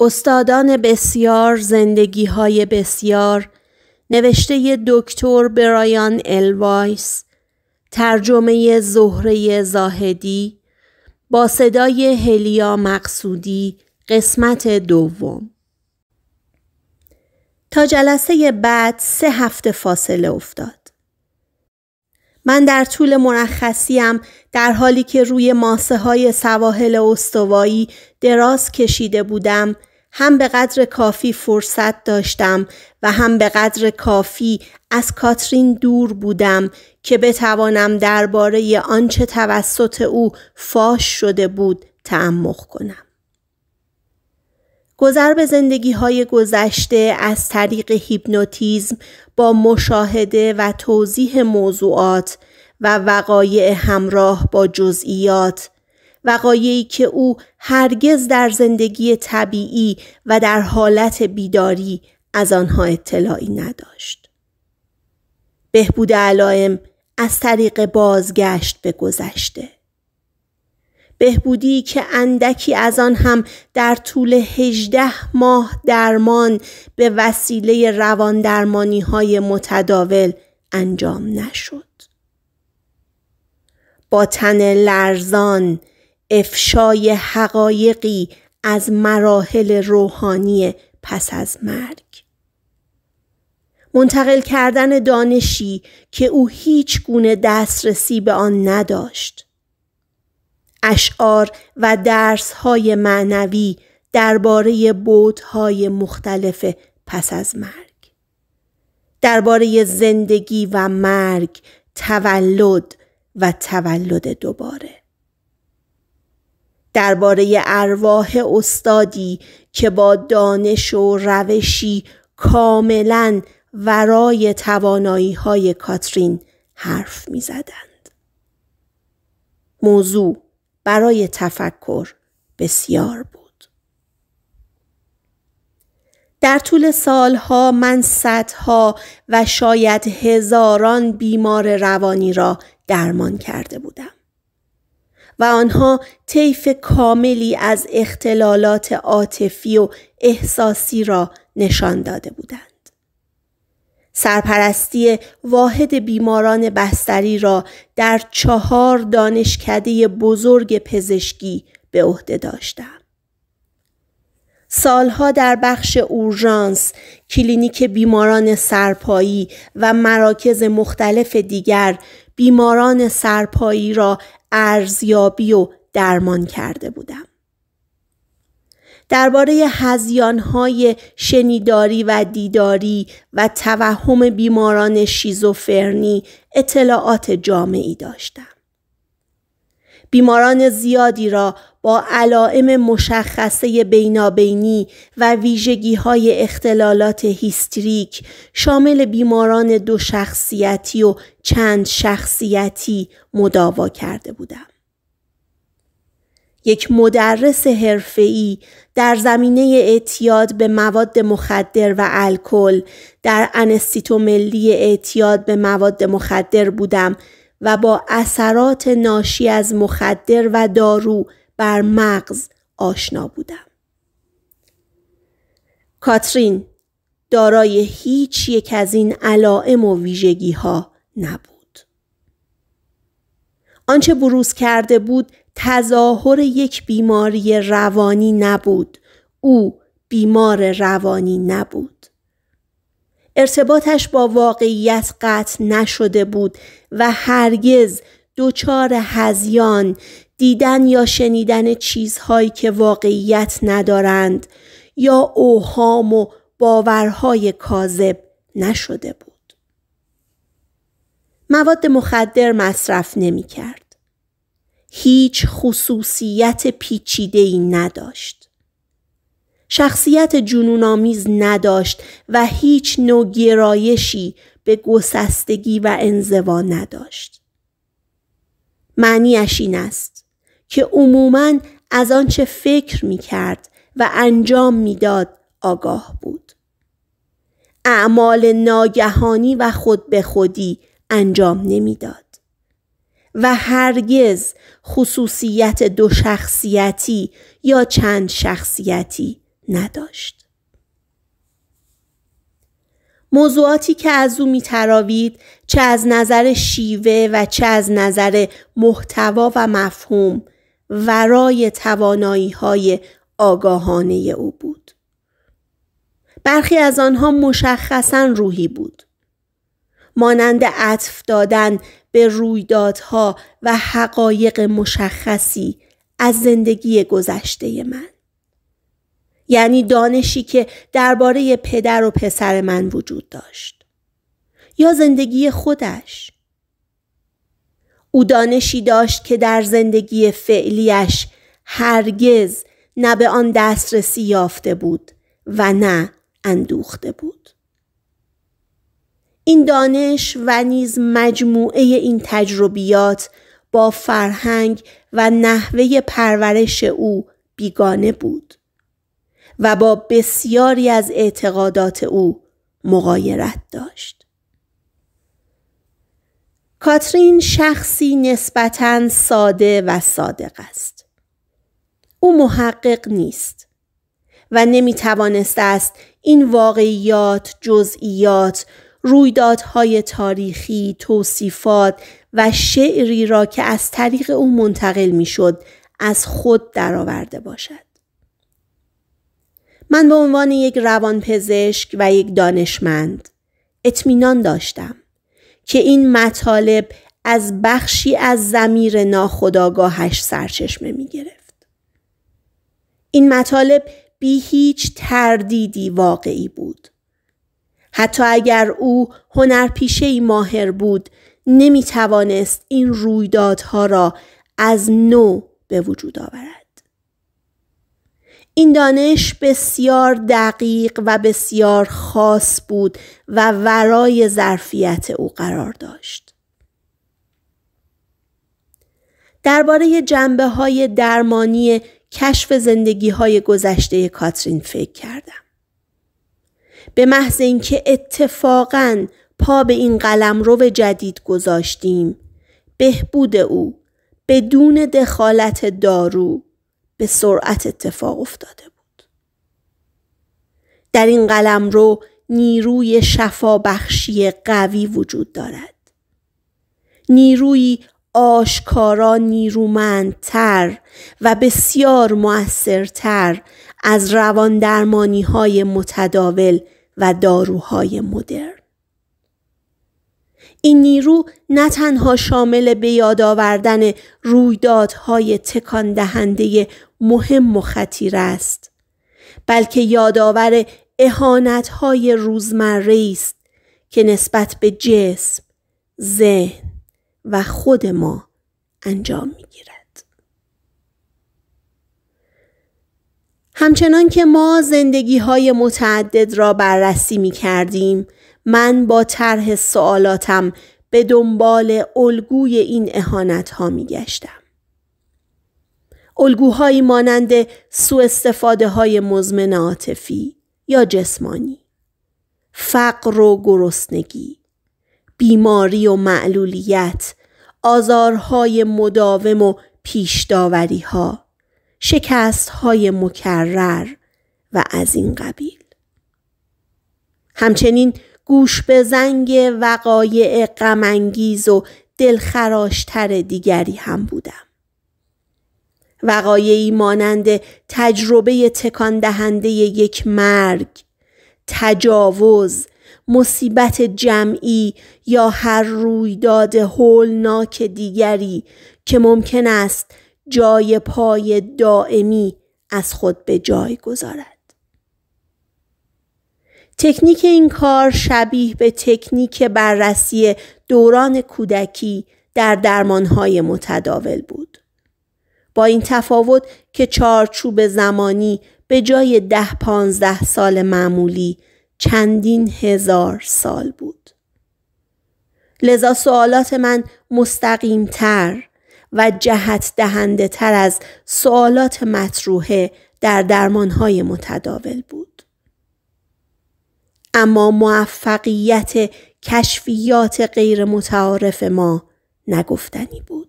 استادان بسیار زندگی های بسیار نوشته دکتر برایان الوایس ترجمه زهره زاهدی با صدای هلیا مقصودی قسمت دوم تا جلسه بعد سه هفته فاصله افتاد من در طول مرخصیم در حالی که روی ماسه های سواحل استوایی دراز کشیده بودم هم به قدر کافی فرصت داشتم و هم به قدر کافی از کاترین دور بودم که بتوانم درباره آنچه توسط او فاش شده بود تعمق کنم. گذر به زندگی های گذشته از طریق هیپنوتیزم با مشاهده و توضیح موضوعات و وقایع همراه با جزئیات وقایعی که او هرگز در زندگی طبیعی و در حالت بیداری از آنها اطلاعی نداشت. بهبود علائم از طریق بازگشت به گذشته بهبودی که اندکی از آن هم در طول 18 ماه درمان به وسیله روان درمانی های متداول انجام نشد. با تن لرزان افشای حقایقی از مراحل روحانی پس از مرگ منتقل کردن دانشی که او هیچ گونه دسترسی به آن نداشت اشعار و درس های معنوی درباره بودهای مختلف پس از مرگ درباره زندگی و مرگ تولد و تولد دوباره درباره ارواح استادی که با دانش و روشی کاملا ورای توانایی های کاترین حرف می زدند. موضوع برای تفکر بسیار بود. در طول سالها من صدها و شاید هزاران بیمار روانی را درمان کرده بودم. و آنها طیف کاملی از اختلالات عاطفی و احساسی را نشان داده بودند. سرپرستی واحد بیماران بستری را در چهار دانشکده بزرگ پزشکی به عهده داشتم. سالها در بخش اورژانس، کلینیک بیماران سرپایی و مراکز مختلف دیگر بیماران سرپایی را ارزیابی و درمان کرده بودم. درباره هزیانهای شنیداری و دیداری و توهم بیماران شیزوفرنی اطلاعات جامعی داشتم. بیماران زیادی را با علائم مشخصه بینابینی و ویژگی های اختلالات هیستریک شامل بیماران دو شخصیتی و چند شخصیتی مداوا کرده بودم. یک مدرس حرفه‌ای در زمینه اعتیاد به مواد مخدر و الکل در انستیتو ملی اعتیاد به مواد مخدر بودم و با اثرات ناشی از مخدر و دارو بر مغز آشنا بودم. کاترین دارای هیچ یک از این علائم و ویژگی ها نبود. آنچه بروز کرده بود تظاهر یک بیماری روانی نبود او بیمار روانی نبود ارتباطش با واقعیت قطع نشده بود و هرگز دچار هزیان دیدن یا شنیدن چیزهایی که واقعیت ندارند یا اوهام و باورهای کاذب نشده بود مواد مخدر مصرف نمی کرد. هیچ خصوصیت ای نداشت. شخصیت جنونآمیز نداشت و هیچ نوع گرایشی به گسستگی و انزوا نداشت. معنیش این است که عموماً از آنچه فکر می کرد و انجام میداد آگاه بود. اعمال ناگهانی و خود به خودی انجام نمیداد. و هرگز خصوصیت دو شخصیتی یا چند شخصیتی نداشت. موضوعاتی که از او میتراوید چه از نظر شیوه و چه از نظر محتوا و مفهوم ورای توانایی های آگاهانه او بود. برخی از آنها مشخصا روحی بود. مانند عطف دادن به رویدادها و حقایق مشخصی از زندگی گذشته من یعنی دانشی که درباره پدر و پسر من وجود داشت یا زندگی خودش او دانشی داشت که در زندگی فعلیش هرگز نه به آن دسترسی یافته بود و نه اندوخته بود این دانش و نیز مجموعه این تجربیات با فرهنگ و نحوه پرورش او بیگانه بود و با بسیاری از اعتقادات او مقایرت داشت. کاترین شخصی نسبتاً ساده و صادق است. او محقق نیست و نمی توانست است این واقعیات، جزئیات رویدادهای تاریخی، توصیفات و شعری را که از طریق او منتقل میشد از خود درآورده باشد. من به عنوان یک روانپزشک و یک دانشمند اطمینان داشتم که این مطالب از بخشی از زمیر ناخداگاهش سرچشمه می گرفت. این مطالب بی هیچ تردیدی واقعی بود. حتی اگر او هنرپیشه ماهر بود نمی توانست این رویدادها را از نو به وجود آورد. این دانش بسیار دقیق و بسیار خاص بود و ورای ظرفیت او قرار داشت. درباره جنبه های درمانی کشف زندگی های گذشته کاترین فکر کردم. به محض اینکه اتفاقا پا به این قلم رو به جدید گذاشتیم بهبود او بدون دخالت دارو به سرعت اتفاق افتاده بود در این قلم رو نیروی شفا بخشی قوی وجود دارد نیروی آشکارا نیرومندتر و بسیار موثرتر از درمانی های متداول و داروهای مدرن. این نیرو نه تنها شامل به یاد آوردن رویدادهای تکان دهنده مهم و خطیر است بلکه یادآور اهانت‌های روزمره است که نسبت به جسم، ذهن و خود ما انجام می‌گیرد. همچنان که ما زندگی های متعدد را بررسی می کردیم من با طرح سوالاتم به دنبال الگوی این اهانت ها می گشتم. الگوهایی مانند سوء استفاده های مزمن عاطفی یا جسمانی فقر و گرسنگی بیماری و معلولیت آزارهای مداوم و پیشداوری ها شکست های مکرر و از این قبیل. همچنین گوش به زنگ وقایع غمانگیز و دلخراشتر دیگری هم بودم. وقایعی مانند تجربه تکان دهنده یک مرگ، تجاوز، مصیبت جمعی یا هر رویداد هولناک دیگری که ممکن است جای پای دائمی از خود به جای گذارد. تکنیک این کار شبیه به تکنیک بررسی دوران کودکی در درمانهای متداول بود. با این تفاوت که چارچوب زمانی به جای ده پانزده سال معمولی چندین هزار سال بود. لذا سوالات من مستقیم تر، و جهت دهنده تر از سوالات مطروحه در درمانهای متداول بود. اما موفقیت کشفیات غیر متعارف ما نگفتنی بود.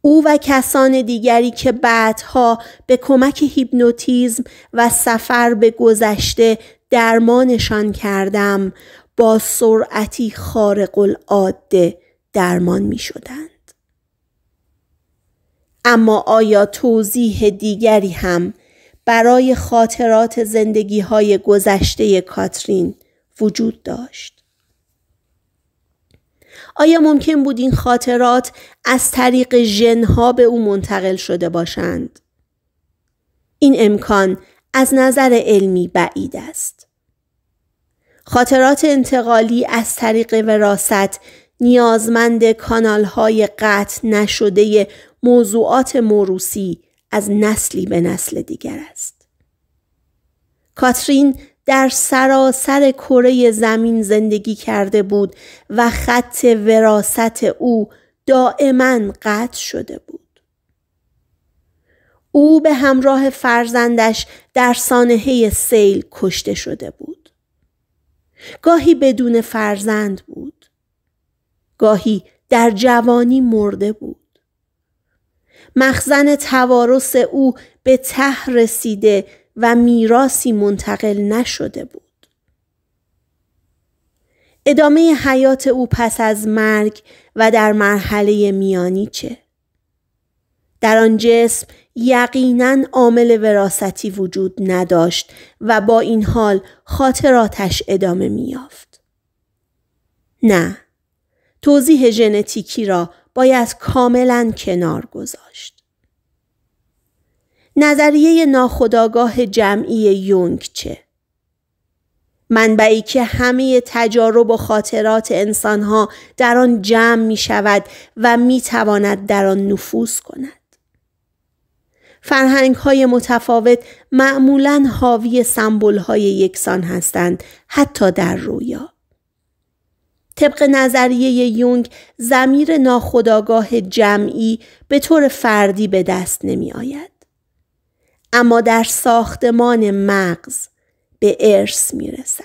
او و کسان دیگری که بعدها به کمک هیپنوتیزم و سفر به گذشته درمانشان کردم با سرعتی خارق العاده درمان می شدن. اما آیا توضیح دیگری هم برای خاطرات زندگی های گذشته کاترین وجود داشت؟ آیا ممکن بود این خاطرات از طریق ژنها به او منتقل شده باشند؟ این امکان از نظر علمی بعید است. خاطرات انتقالی از طریق وراست نیازمند کانال های قطع نشده موضوعات موروسی از نسلی به نسل دیگر است. کاترین در سراسر کره زمین زندگی کرده بود و خط وراست او دائما قطع شده بود. او به همراه فرزندش در سانحه سیل کشته شده بود. گاهی بدون فرزند بود. گاهی در جوانی مرده بود. مخزن توارث او به ته رسیده و میراسی منتقل نشده بود. ادامه حیات او پس از مرگ و در مرحله میانی چه؟ در آن جسم یقینا عامل وراستی وجود نداشت و با این حال خاطراتش ادامه میافت. نه، توضیح ژنتیکی را باید کاملا کنار گذاشت. نظریه ناخداگاه جمعی یونگ چه؟ منبعی که همه تجارب و خاطرات انسانها در آن جمع می شود و می تواند در آن نفوذ کند. فرهنگ های متفاوت معمولا حاوی سمبول های یکسان هستند حتی در رویا. طبق نظریه یونگ زمیر ناخودآگاه جمعی به طور فردی به دست نمی آید. اما در ساختمان مغز به ارث می رسد.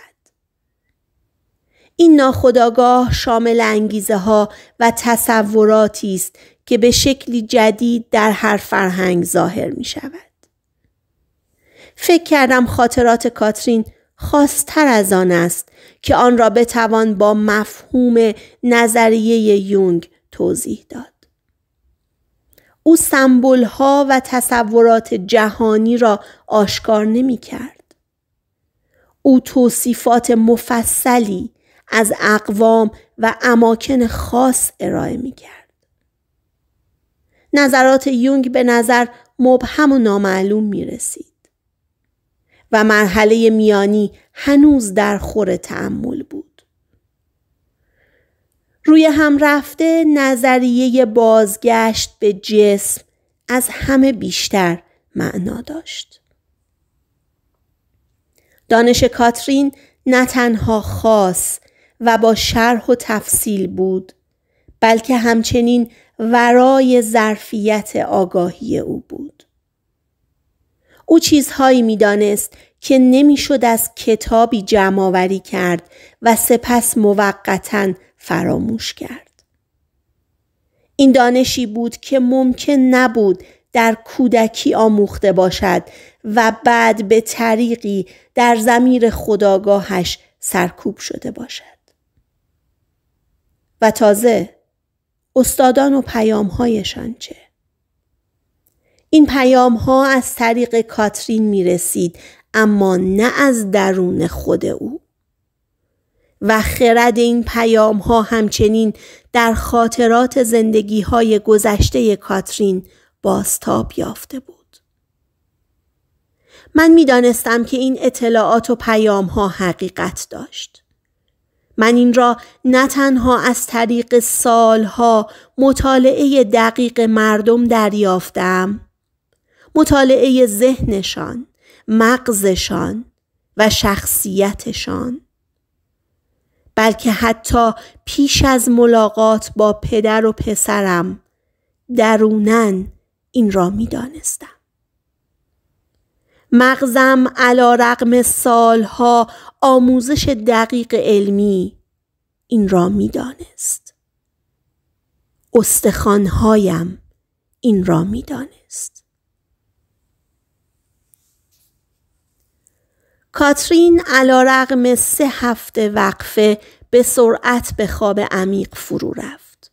این ناخودآگاه شامل انگیزه ها و تصوراتی است که به شکلی جدید در هر فرهنگ ظاهر می شود. فکر کردم خاطرات کاترین خاصتر از آن است که آن را بتوان با مفهوم نظریه یونگ توضیح داد. او سمبول ها و تصورات جهانی را آشکار نمی کرد. او توصیفات مفصلی از اقوام و اماکن خاص ارائه می کرد. نظرات یونگ به نظر مبهم و نامعلوم می رسید. و مرحله میانی هنوز در خور تعمل بود. روی هم رفته نظریه بازگشت به جسم از همه بیشتر معنا داشت. دانش کاترین نه تنها خاص و با شرح و تفصیل بود بلکه همچنین ورای ظرفیت آگاهی او بود. او چیزهایی میدانست که نمیشد از کتابی جمعآوری کرد و سپس موقتا فراموش کرد این دانشی بود که ممکن نبود در کودکی آموخته باشد و بعد به طریقی در زمیر خداگاهش سرکوب شده باشد و تازه استادان و پیامهایشان چه این پیام ها از طریق کاترین می رسید اما نه از درون خود او. و خرد این پیام ها همچنین در خاطرات زندگی های گذشته کاترین باستاب یافته بود. من دانستم که این اطلاعات و پیام ها حقیقت داشت. من این را نه تنها از طریق سالها مطالعه دقیق مردم دریافتم مطالعه ذهنشان، مغزشان و شخصیتشان بلکه حتی پیش از ملاقات با پدر و پسرم درونن این را می دانستم. مغزم علا رقم سالها آموزش دقیق علمی این را می دانست. استخانهایم این را می دانست. کاترین علا رقم سه هفته وقفه به سرعت به خواب عمیق فرو رفت.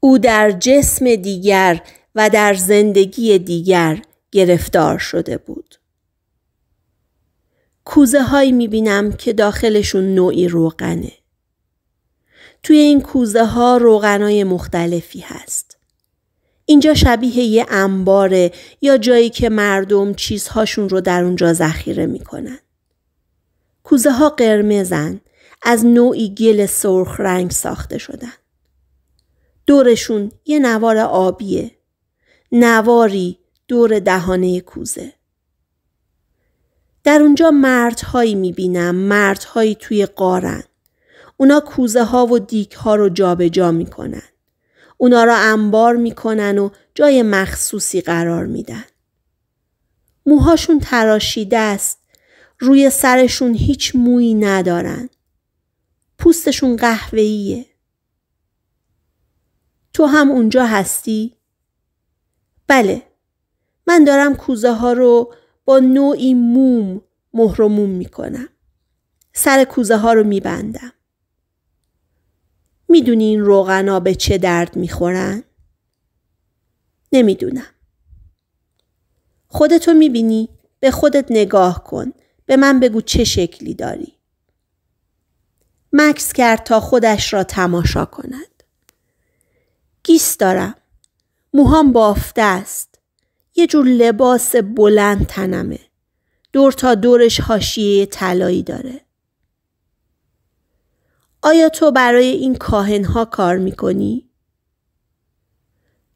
او در جسم دیگر و در زندگی دیگر گرفتار شده بود. کوزه هایی می بینم که داخلشون نوعی روغنه. توی این کوزه ها روغنای مختلفی هست. اینجا شبیه یه انباره یا جایی که مردم چیزهاشون رو در اونجا ذخیره میکنن. کوزه ها قرمزن. از نوعی گل سرخ رنگ ساخته شدن. دورشون یه نوار آبیه. نواری دور دهانه کوزه. در اونجا مردهایی میبینم مردهایی توی قارن. اونا کوزه ها و دیک ها رو جابجا جا میکنن. اونا را انبار میکنن و جای مخصوصی قرار میدن. موهاشون تراشیده است. روی سرشون هیچ مویی ندارن. پوستشون قهوه‌ایه. تو هم اونجا هستی؟ بله. من دارم کوزه ها رو با نوعی موم مهرموم میکنم. سر کوزه ها رو میبندم. میدونی این روغنا به چه درد میخورن؟ نمیدونم. خودتو میبینی؟ به خودت نگاه کن. به من بگو چه شکلی داری. مکس کرد تا خودش را تماشا کند. گیس دارم. موهام بافته است. یه جور لباس بلند تنمه. دور تا دورش حاشیه طلایی داره. آیا تو برای این ها کار کنی؟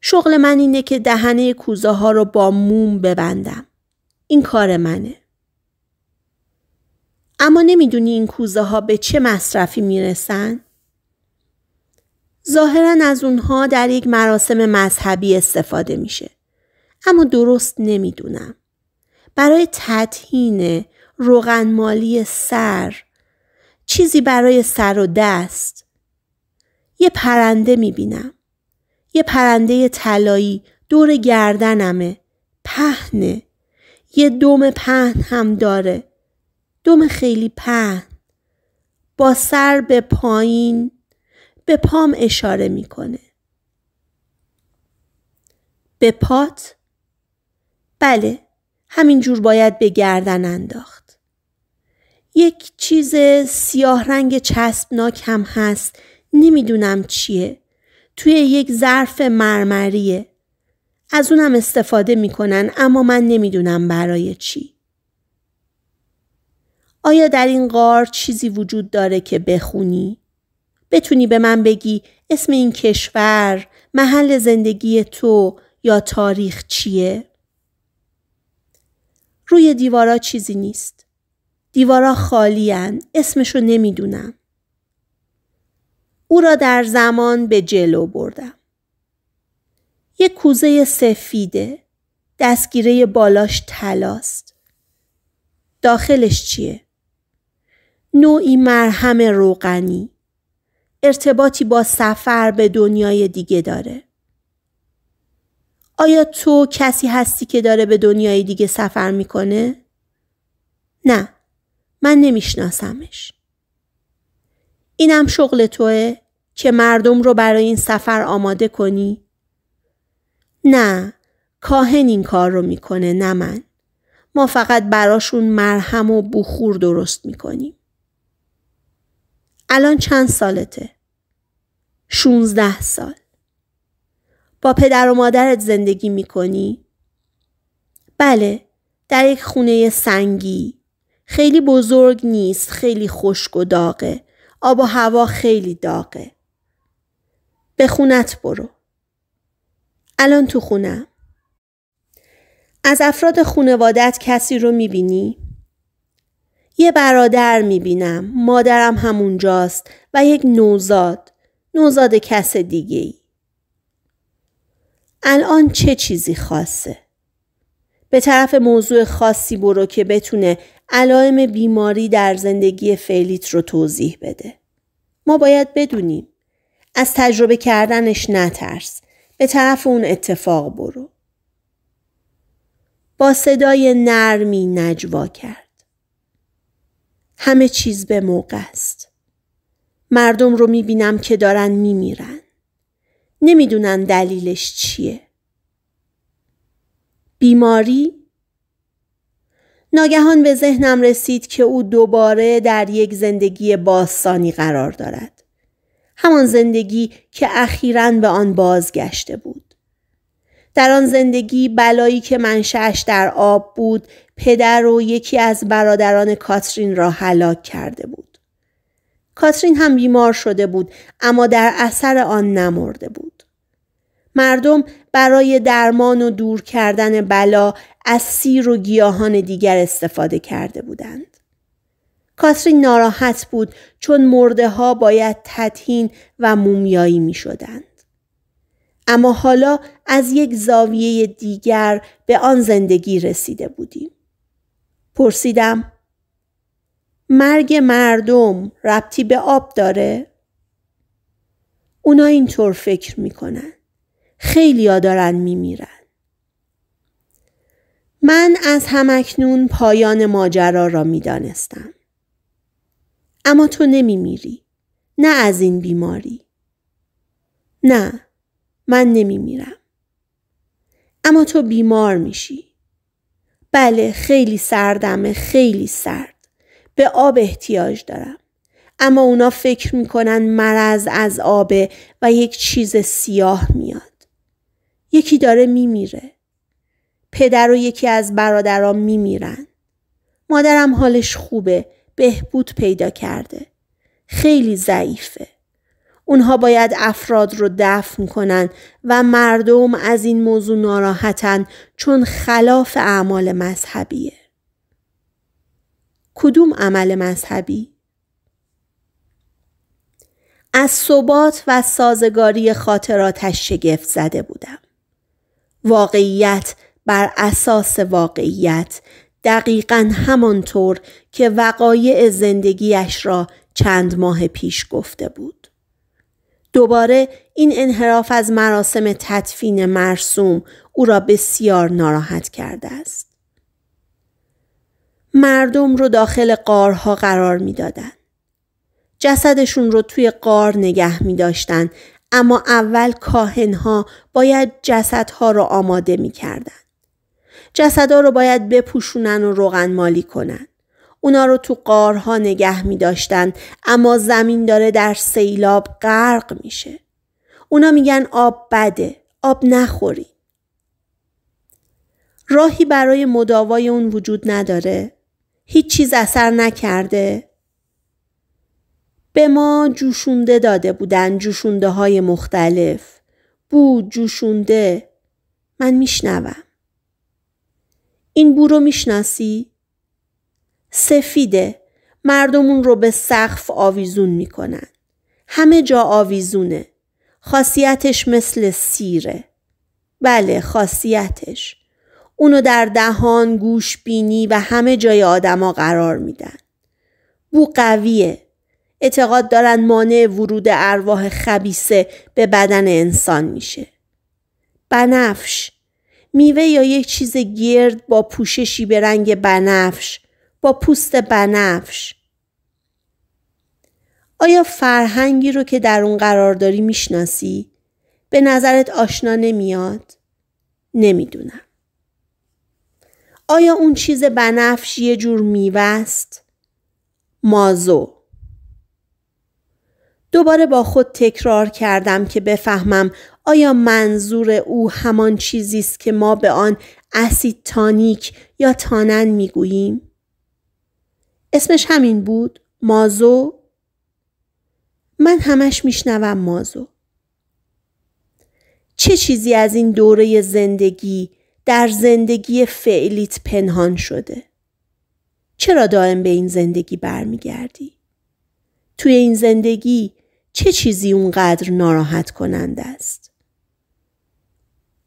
شغل من اینه که دهنه کوزه ها رو با موم ببندم. این کار منه. اما نمیدونی این کوزه ها به چه مصرفی میرسن؟ ظاهرا از اونها در یک مراسم مذهبی استفاده میشه. اما درست نمیدونم. برای روغن روغنمالی سر چیزی برای سر و دست یه پرنده میبینم یه پرنده طلایی دور گردنمه پهنه یه دم پهن هم داره دم خیلی پهن با سر به پایین به پام اشاره میکنه به پات بله همینجور باید به گردن انداخت یک چیز سیاه رنگ چسبناک هم هست نمیدونم چیه توی یک ظرف مرمریه از اونم استفاده میکنن اما من نمیدونم برای چی آیا در این غار چیزی وجود داره که بخونی؟ بتونی به من بگی اسم این کشور، محل زندگی تو یا تاریخ چیه؟ روی دیوارا چیزی نیست. دیوارا خالی هن. اسمشو نمیدونم. او را در زمان به جلو بردم. یه کوزه سفیده. دستگیره بالاش تلاست. داخلش چیه؟ نوعی مرهم روغنی. ارتباطی با سفر به دنیای دیگه داره. آیا تو کسی هستی که داره به دنیای دیگه سفر میکنه؟ نه. من نمیشناسمش. اینم شغل توه که مردم رو برای این سفر آماده کنی؟ نه، کاهن این کار رو میکنه نه من. ما فقط براشون مرهم و بخور درست میکنیم. الان چند سالته؟ شونزده سال. با پدر و مادرت زندگی میکنی؟ بله، در یک خونه سنگی خیلی بزرگ نیست خیلی خشک و داغه آب و هوا خیلی داغه به خونت برو الان تو خونه. از افراد خونوادت کسی رو میبینی؟ یه برادر میبینم مادرم همونجاست و یک نوزاد نوزاد کس دیگه ای. الان چه چیزی خاصه؟ به طرف موضوع خاصی برو که بتونه علائم بیماری در زندگی فعلیت رو توضیح بده. ما باید بدونیم. از تجربه کردنش نترس. به طرف اون اتفاق برو. با صدای نرمی نجوا کرد. همه چیز به موقع است. مردم رو میبینم که دارن میمیرن. نمیدونن دلیلش چیه. بیماری ناگهان به ذهنم رسید که او دوباره در یک زندگی باستانی قرار دارد. همان زندگی که اخیرا به آن بازگشته بود. در آن زندگی بلایی که منشأش در آب بود پدر و یکی از برادران کاترین را هلاک کرده بود. کاترین هم بیمار شده بود اما در اثر آن نمرده بود. مردم برای درمان و دور کردن بلا از سیر و گیاهان دیگر استفاده کرده بودند. کاترین ناراحت بود چون مرده ها باید تدهین و مومیایی می شدند. اما حالا از یک زاویه دیگر به آن زندگی رسیده بودیم. پرسیدم مرگ مردم ربطی به آب داره؟ اونا اینطور فکر می ها دارن میمیرن. من از همکنون پایان ماجرا را میدانستم. اما تو نمیمیری. نه از این بیماری. نه من نمیمیرم. اما تو بیمار میشی. بله خیلی سردمه خیلی سرد. به آب احتیاج دارم. اما اونا فکر میکنن مرض از آبه و یک چیز سیاه میاد. یکی داره میمیره. پدر و یکی از برادرام میمیرن. مادرم حالش خوبه. بهبود پیدا کرده. خیلی ضعیفه. اونها باید افراد رو دفن کنن و مردم از این موضوع ناراحتن چون خلاف اعمال مذهبیه. کدوم عمل مذهبی؟ از صبات و سازگاری خاطراتش شگفت زده بودم. واقعیت بر اساس واقعیت دقیقا همانطور که وقایع زندگیش را چند ماه پیش گفته بود. دوباره این انحراف از مراسم تدفین مرسوم او را بسیار ناراحت کرده است. مردم رو داخل قارها قرار میدادند. جسدشون رو توی قار نگه می داشتن اما اول کاهنها باید جسدها را آماده می کردن. جسدها رو باید بپوشونن و روغن مالی کنن. اونا رو تو قارها نگه می داشتن اما زمین داره در سیلاب غرق میشه. اونا میگن آب بده، آب نخوری. راهی برای مداوای اون وجود نداره؟ هیچ چیز اثر نکرده؟ به ما جوشونده داده بودن جوشونده های مختلف. بو جوشونده. من میشنوم. این بو رو میشناسی؟ سفیده. مردمون رو به سقف آویزون میکنن. همه جا آویزونه. خاصیتش مثل سیره. بله خاصیتش. اونو در دهان، گوش بینی و همه جای آدما قرار میدن. بو قویه. اعتقاد دارن مانع ورود ارواح خبیسه به بدن انسان میشه. بنفش میوه یا یک چیز گرد با پوششی به رنگ بنفش با پوست بنفش آیا فرهنگی رو که در اون قرار داری میشناسی؟ به نظرت آشنا نمیاد؟ نمیدونم. آیا اون چیز بنفش یه جور میوه است؟ مازو دوباره با خود تکرار کردم که بفهمم آیا منظور او همان چیزی است که ما به آن اسید تانیک یا تانن میگوییم اسمش همین بود مازو من همش میشنوم مازو چه چیزی از این دوره زندگی در زندگی فعلیت پنهان شده چرا دائم به این زندگی برمیگردی توی این زندگی چه چیزی اونقدر ناراحت کنند است؟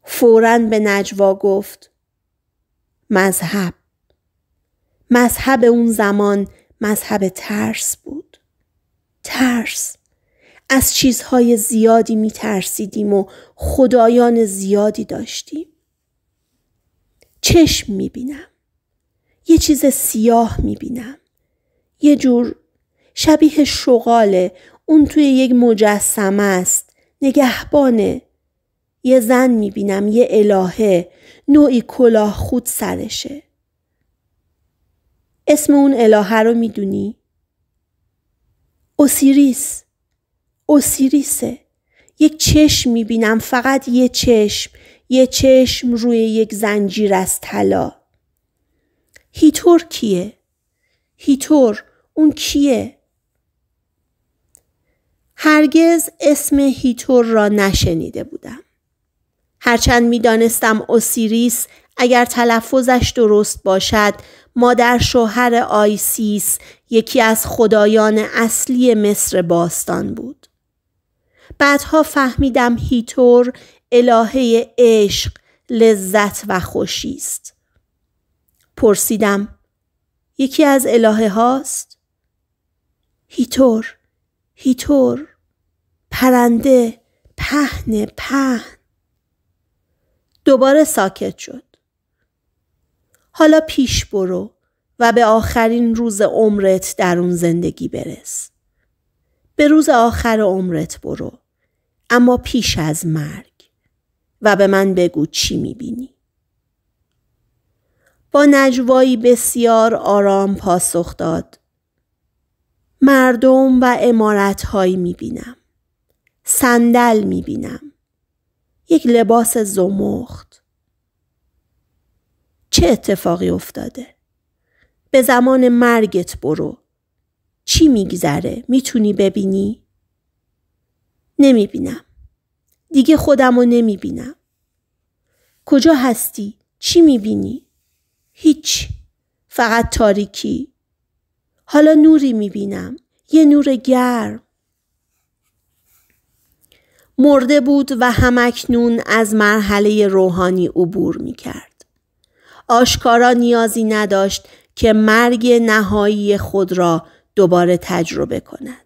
فورا به نجوا گفت مذهب مذهب اون زمان مذهب ترس بود ترس از چیزهای زیادی می ترسیدیم و خدایان زیادی داشتیم چشم می بینم یه چیز سیاه می بینم یه جور شبیه شغاله اون توی یک مجسمه است. نگهبانه. یه زن میبینم یه الهه. نوعی کلاه خود سرشه. اسم اون الهه رو میدونی؟ اوسیریس. اوسیریسه. یک چشم میبینم فقط یه چشم. یه چشم روی یک زنجیر از طلا. هیتور کیه؟ هیتور اون کیه؟ هرگز اسم هیتور را نشنیده بودم. هرچند میدانستم اوسیریس اگر تلفظش درست باشد مادر شوهر آیسیس یکی از خدایان اصلی مصر باستان بود. بعدها فهمیدم هیتور الهه عشق، لذت و خوشی است. پرسیدم یکی از الهه هاست؟ هیتور هیتور پرنده پهن پهن دوباره ساکت شد حالا پیش برو و به آخرین روز عمرت در اون زندگی برس به روز آخر عمرت برو اما پیش از مرگ و به من بگو چی میبینی با نجوایی بسیار آرام پاسخ داد مردم و هایی می بینم. صندل می بینم. یک لباس زمخت. چه اتفاقی افتاده؟ به زمان مرگت برو. چی میگذره؟ میتونی ببینی؟ نمیبینم. دیگه خودم رو نمیبینم. کجا هستی؟ چی میبینی؟ هیچ. فقط تاریکی. حالا نوری میبینم. یه نور گرم. مرده بود و همکنون از مرحله روحانی عبور کرد. آشکارا نیازی نداشت که مرگ نهایی خود را دوباره تجربه کند.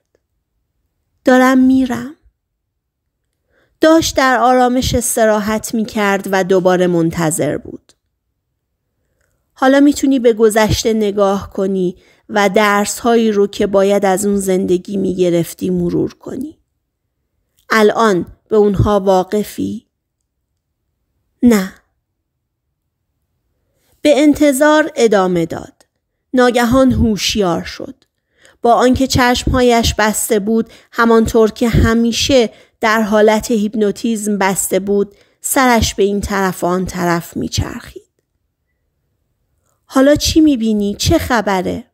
دارم میرم. داشت در آرامش استراحت می کرد و دوباره منتظر بود. حالا میتونی به گذشته نگاه کنی و درس هایی رو که باید از اون زندگی می گرفتی مرور کنی. الان به اونها واقفی؟ نه. به انتظار ادامه داد. ناگهان هوشیار شد. با آنکه چشمهایش بسته بود همانطور که همیشه در حالت هیپنوتیزم بسته بود سرش به این طرف و آن طرف میچرخید. حالا چی میبینی؟ چه خبره؟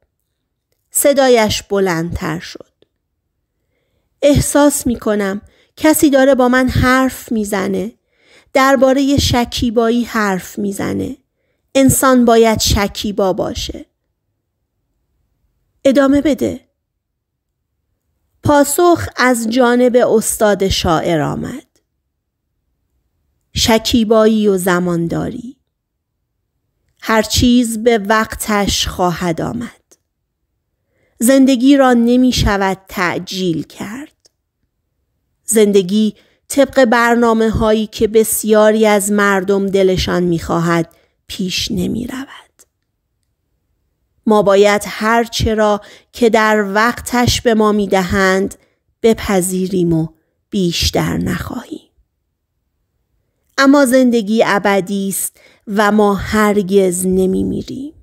صدایش بلندتر شد. احساس می کنم کسی داره با من حرف میزنه. درباره شکیبایی حرف میزنه. انسان باید شکیبا باشه. ادامه بده. پاسخ از جانب استاد شاعر آمد. شکیبایی و زمانداری هر چیز به وقتش خواهد آمد. زندگی را نمی شود تعجیل کرد. زندگی طبق برنامه هایی که بسیاری از مردم دلشان می خواهد پیش نمی رود. ما باید هر چرا که در وقتش به ما می دهند بپذیریم و بیشتر نخواهیم. اما زندگی ابدی است و ما هرگز نمی میریم.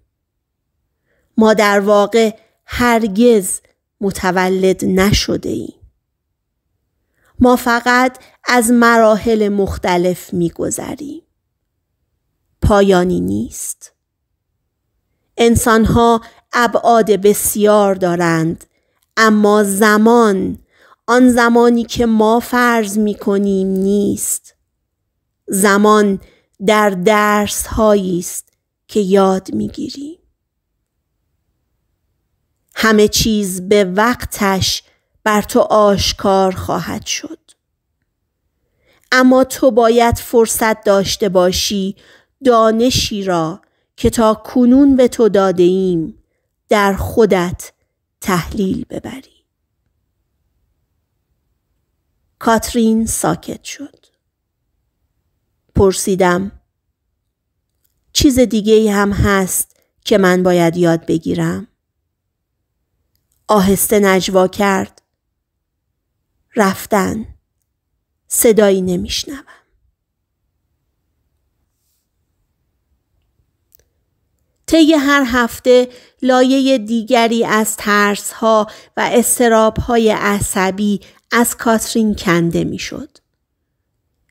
ما در واقع هرگز متولد نشده ای. ما فقط از مراحل مختلف می پایانی نیست. انسانها ابعاد بسیار دارند اما زمان آن زمانی که ما فرض می کنیم نیست. زمان در درس است که یاد می گیریم. همه چیز به وقتش بر تو آشکار خواهد شد اما تو باید فرصت داشته باشی دانشی را که تا کنون به تو داده ایم در خودت تحلیل ببری کاترین ساکت شد پرسیدم چیز دیگه هم هست که من باید یاد بگیرم آهسته نجوا کرد رفتن صدایی نمیشنوم طی هر هفته لایه دیگری از ترس ها و استراب های عصبی از کاترین کنده میشد.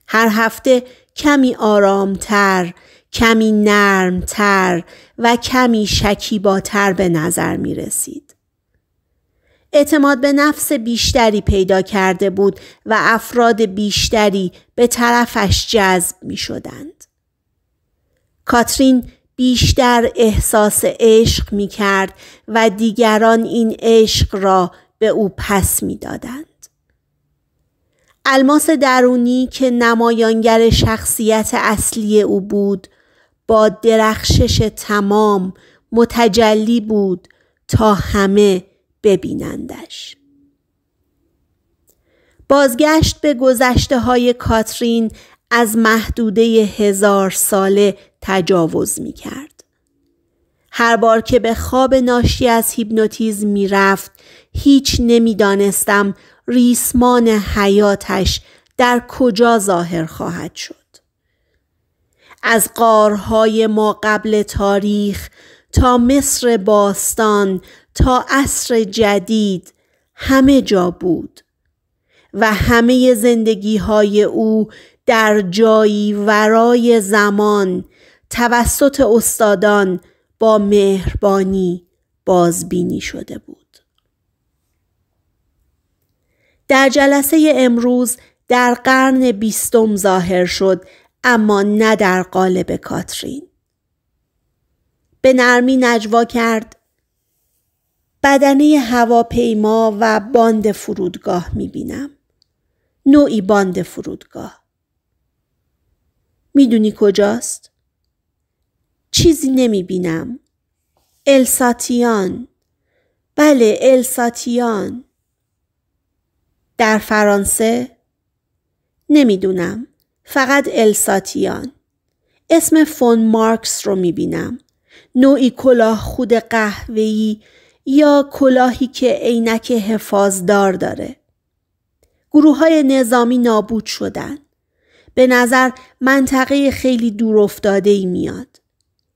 هر هفته کمی آرامتر، کمی نرمتر و کمی شکیباتر به نظر می رسید. اعتماد به نفس بیشتری پیدا کرده بود و افراد بیشتری به طرفش جذب می شدند. کاترین بیشتر احساس عشق می کرد و دیگران این عشق را به او پس می دادند. الماس درونی که نمایانگر شخصیت اصلی او بود با درخشش تمام متجلی بود تا همه ببینندش بازگشت به گذشته های کاترین از محدوده هزار ساله تجاوز می کرد. هر بار که به خواب ناشی از هیپنوتیزم می رفت، هیچ نمیدانستم ریسمان حیاتش در کجا ظاهر خواهد شد. از قارهای ما قبل تاریخ تا مصر باستان تا عصر جدید همه جا بود و همه زندگی های او در جایی ورای زمان توسط استادان با مهربانی بازبینی شده بود. در جلسه امروز در قرن بیستم ظاهر شد اما نه در قالب کاترین. به نرمی نجوا کرد بدنه هواپیما و باند فرودگاه می بینم. نوعی باند فرودگاه. میدونی کجاست؟ چیزی نمی بینم. الساتیان بله الساتیان در فرانسه؟ نمیدونم. فقط الساتیان. اسم فون مارکس رو می بینم. نوعی کلاه خود قهوه‌ای یا کلاهی که عینک حفاظدار داره. گروه های نظامی نابود شدن. به نظر منطقه خیلی دور افتاده ای میاد.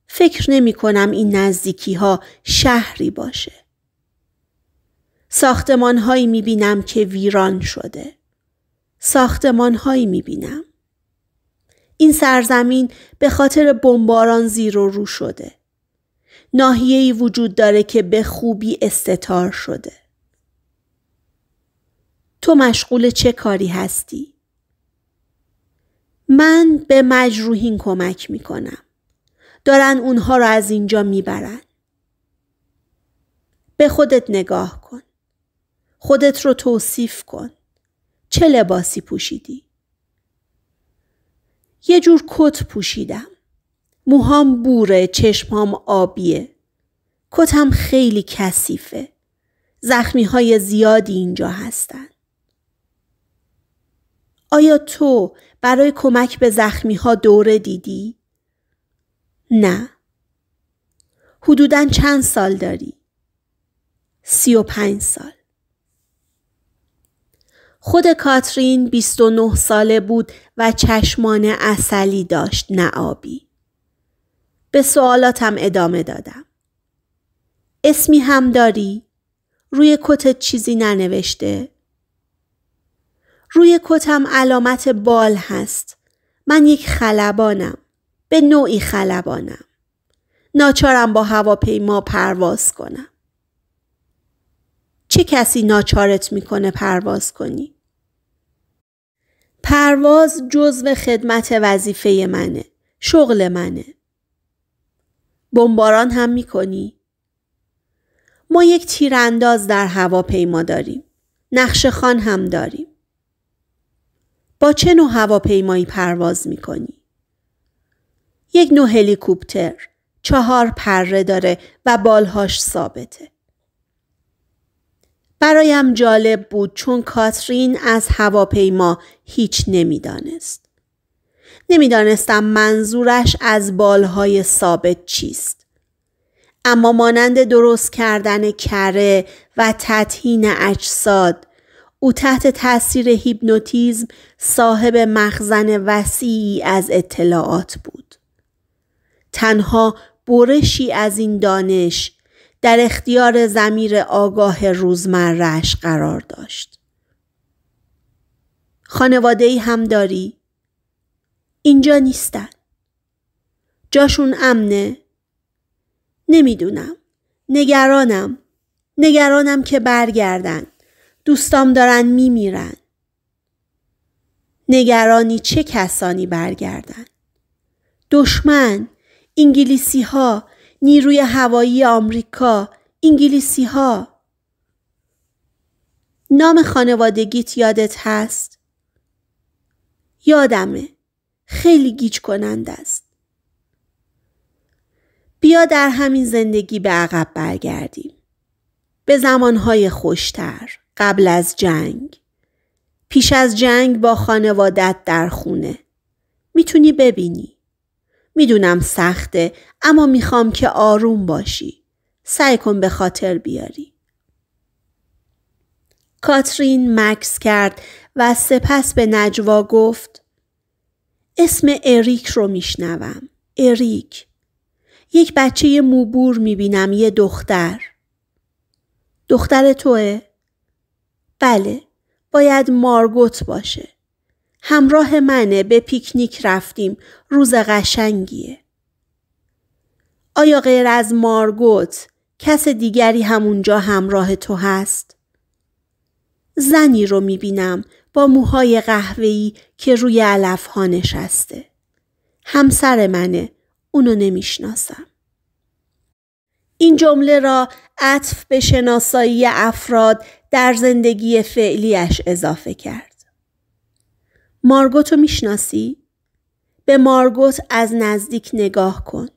فکر نمی کنم این نزدیکی ها شهری باشه. ساختمان هایی می بینم که ویران شده. ساختمان هایی می بینم. این سرزمین به خاطر بمباران زیر و رو شده. ناحیه‌ای وجود داره که به خوبی استتار شده. تو مشغول چه کاری هستی؟ من به مجروحین کمک میکنم. دارن اونها رو از اینجا میبرن. به خودت نگاه کن. خودت رو توصیف کن. چه لباسی پوشیدی؟ یه جور کت پوشیدم. موهام بوره چشمام آبیه کتم خیلی کثیفه زخمی های زیادی اینجا هستن آیا تو برای کمک به زخمی ها دوره دیدی؟ نه حدوداً چند سال داری؟ سی و پنج سال خود کاترین 29 ساله بود و چشمان اصلی داشت نه آبی. به سوالاتم ادامه دادم. اسمی هم داری؟ روی کتت چیزی ننوشته؟ روی کتم علامت بال هست. من یک خلبانم. به نوعی خلبانم. ناچارم با هواپیما پرواز کنم. چه کسی ناچارت میکنه پرواز کنی؟ پرواز جزو خدمت وظیفه منه. شغل منه. بمباران هم کنی؟ ما یک تیرانداز در هواپیما داریم نقش خان هم داریم با چه نوع هواپیمایی پرواز میکنی یک نوع هلیکوپتر چهار پره داره و بالهاش ثابته برایم جالب بود چون کاترین از هواپیما هیچ نمیدانست نمیدانستم منظورش از بالهای ثابت چیست. اما مانند درست کردن کره و تطهین اجساد او تحت تاثیر هیپنوتیزم صاحب مخزن وسیعی از اطلاعات بود. تنها برشی از این دانش در اختیار زمیر آگاه روزمرهش قرار داشت. خانواده ای هم داری؟ اینجا نیستن. جاشون امنه. نمیدونم. نگرانم. نگرانم که برگردن. دوستام دارن میمیرن. نگرانی چه کسانی برگردن؟ دشمن، انگلیسی ها، نیروی هوایی آمریکا، انگلیسی ها. نام خانوادگیت یادت هست؟ یادمه. خیلی گیج کنند است. بیا در همین زندگی به عقب برگردیم. به زمانهای خوشتر، قبل از جنگ. پیش از جنگ با خانوادت در خونه. میتونی ببینی. میدونم سخته اما میخوام که آروم باشی. سعی کن به خاطر بیاری. کاترین مکس کرد و سپس به نجوا گفت اسم اریک رو میشنوم. اریک. یک بچه موبور میبینم یه دختر. دختر توه؟ بله. باید مارگوت باشه. همراه منه به پیکنیک رفتیم. روز قشنگیه. آیا غیر از مارگوت کس دیگری همونجا همراه تو هست؟ زنی رو میبینم با موهای قهوه‌ای که روی علف ها نشسته. همسر منه. اونو نمیشناسم. این جمله را عطف به شناسایی افراد در زندگی فعلیش اضافه کرد. مارگوتو میشناسی؟ به مارگوت از نزدیک نگاه کن.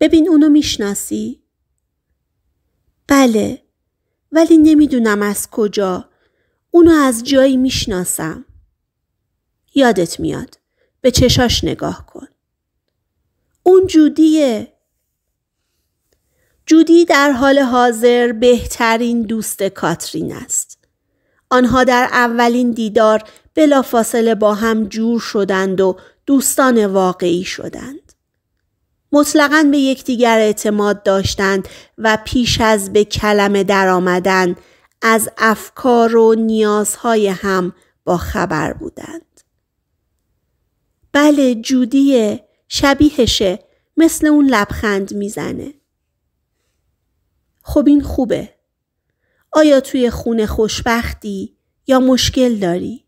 ببین اونو میشناسی؟ بله ولی نمیدونم از کجا اونو از جایی میشناسم. یادت میاد. به چشاش نگاه کن. اون جودیه. جودی در حال حاضر بهترین دوست کاترین است. آنها در اولین دیدار بلافاصله با هم جور شدند و دوستان واقعی شدند. مطلقا به یکدیگر اعتماد داشتند و پیش از به کلمه درآمدن از افکار و نیازهای هم با خبر بودند. بله جودیه شبیهشه مثل اون لبخند میزنه. خب این خوبه. آیا توی خونه خوشبختی یا مشکل داری؟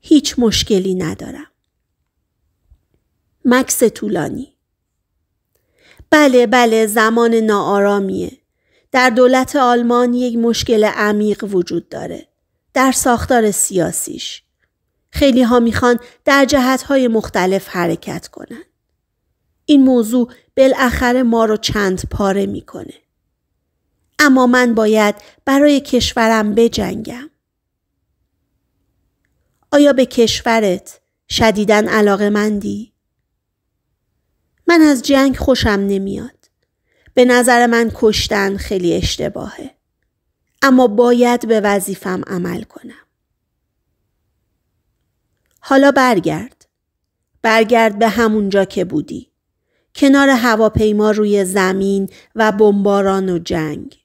هیچ مشکلی ندارم. مکس طولانی بله بله زمان ناآرامیه. در دولت آلمان یک مشکل عمیق وجود داره. در ساختار سیاسیش. خیلی ها میخوان در جهت های مختلف حرکت کنند. این موضوع بالاخره ما رو چند پاره میکنه. اما من باید برای کشورم بجنگم. آیا به کشورت شدیدن علاقه مندی؟ من از جنگ خوشم نمیاد. به نظر من کشتن خیلی اشتباهه. اما باید به وظیفم عمل کنم. حالا برگرد. برگرد به همونجا که بودی. کنار هواپیما روی زمین و بمباران و جنگ.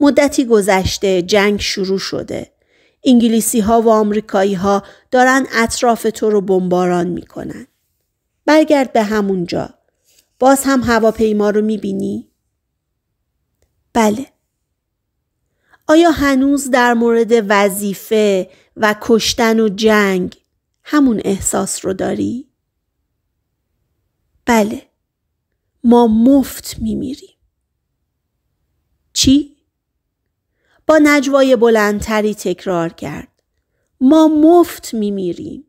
مدتی گذشته جنگ شروع شده. انگلیسی ها و آمریکایی ها دارن اطراف تو رو بمباران میکنن. برگرد به همونجا. باز هم هواپیما رو میبینی؟ بله. آیا هنوز در مورد وظیفه و کشتن و جنگ همون احساس رو داری؟ بله. ما مفت میمیریم. چی؟ با نجوای بلندتری تکرار کرد. ما مفت میمیریم.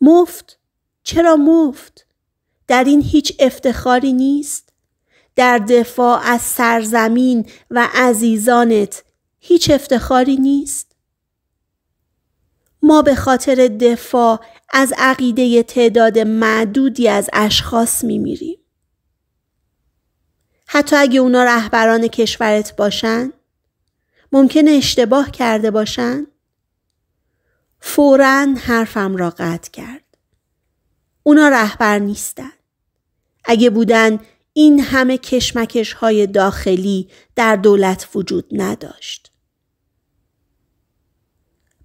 مفت؟ چرا مفت؟ در این هیچ افتخاری نیست؟ در دفاع از سرزمین و عزیزانت هیچ افتخاری نیست؟ ما به خاطر دفاع از عقیده تعداد معدودی از اشخاص میمیریم. حتی اگه اونا رهبران کشورت باشن ممکن اشتباه کرده باشن فوراً حرفم را قطع کرد اونا رهبر نیستن اگه بودن این همه کشمکش های داخلی در دولت وجود نداشت.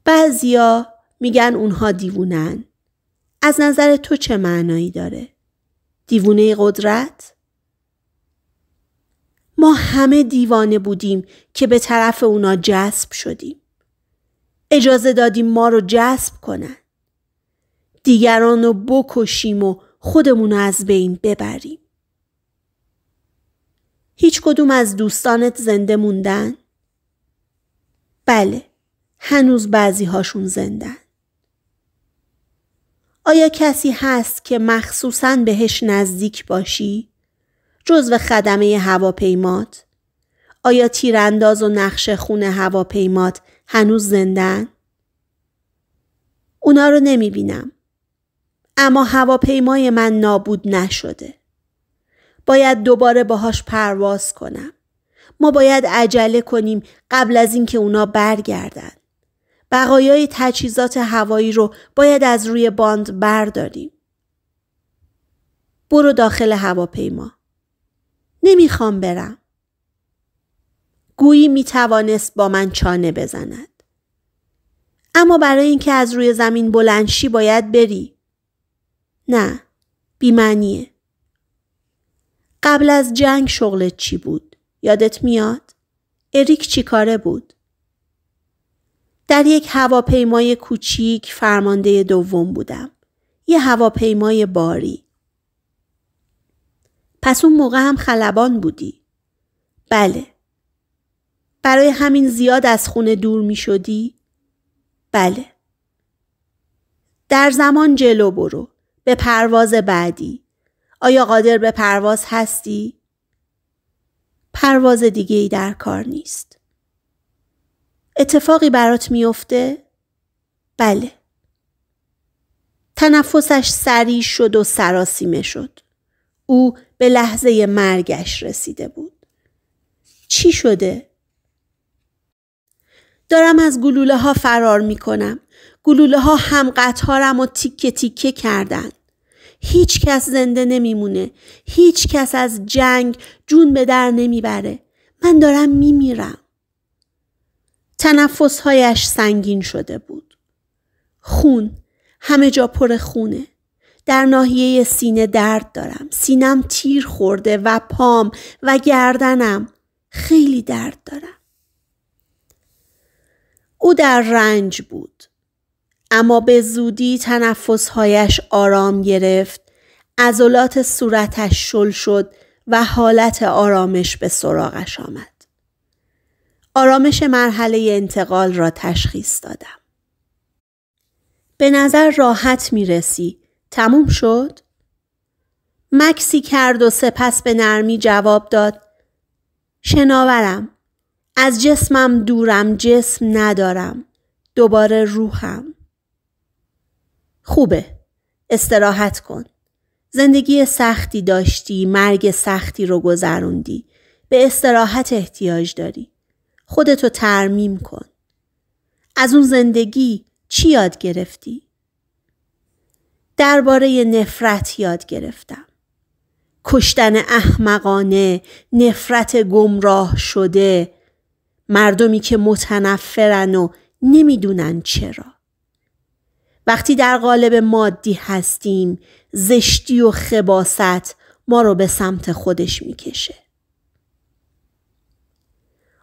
بعضیا میگن اونها دیوونن. از نظر تو چه معنایی داره؟ دیوونه قدرت؟ ما همه دیوانه بودیم که به طرف اونا جذب شدیم. اجازه دادیم ما رو جذب کنن. دیگران رو بکشیم و خودمون رو از بین ببریم. هیچ کدوم از دوستانت زنده موندن؟ بله، هنوز بعضی هاشون زندن. آیا کسی هست که مخصوصاً بهش نزدیک باشی؟ جزو خدمه هواپیمات؟ آیا تیرانداز و نقش خون هواپیمات هنوز زندن؟ اونا رو نمی بینم. اما هواپیمای من نابود نشده. باید دوباره باهاش پرواز کنم. ما باید عجله کنیم قبل از اینکه اونا برگردن. بقایای تجهیزات هوایی رو باید از روی باند برداریم. برو داخل هواپیما. نمیخوام برم. گویی میتوانست با من چانه بزند. اما برای اینکه از روی زمین بلندشی باید بری. نه بیمعنیه قبل از جنگ شغلت چی بود؟ یادت میاد؟ اریک چی کاره بود؟ در یک هواپیمای کوچیک فرمانده دوم بودم. یه هواپیمای باری. پس اون موقع هم خلبان بودی؟ بله. برای همین زیاد از خونه دور می شدی؟ بله. در زمان جلو برو. به پرواز بعدی آیا قادر به پرواز هستی؟ پرواز دیگه ای در کار نیست. اتفاقی برات میافته؟ بله. تنفسش سریع شد و سراسیمه شد. او به لحظه مرگش رسیده بود. چی شده؟ دارم از گلوله ها فرار می کنم. گلوله ها هم قطارم و تیکه تیکه کردن. هیچ کس زنده نمیمونه. هیچ کس از جنگ جون به در نمیبره. من دارم میمیرم. تنفسهایش سنگین شده بود. خون. همه جا پر خونه. در ناحیه سینه درد دارم. سینم تیر خورده و پام و گردنم. خیلی درد دارم. او در رنج بود. اما به زودی تنفسهایش آرام گرفت عضلات صورتش شل شد و حالت آرامش به سراغش آمد آرامش مرحله انتقال را تشخیص دادم به نظر راحت می رسی. تموم شد؟ مکسی کرد و سپس به نرمی جواب داد شناورم از جسمم دورم جسم ندارم دوباره روحم خوبه. استراحت کن. زندگی سختی داشتی، مرگ سختی رو گذروندی. به استراحت احتیاج داری. خودتو ترمیم کن. از اون زندگی چی یاد گرفتی؟ درباره نفرت یاد گرفتم. کشتن احمقانه، نفرت گمراه شده، مردمی که متنفرن و نمیدونن چرا. وقتی در قالب مادی هستیم زشتی و خباست ما رو به سمت خودش میکشه.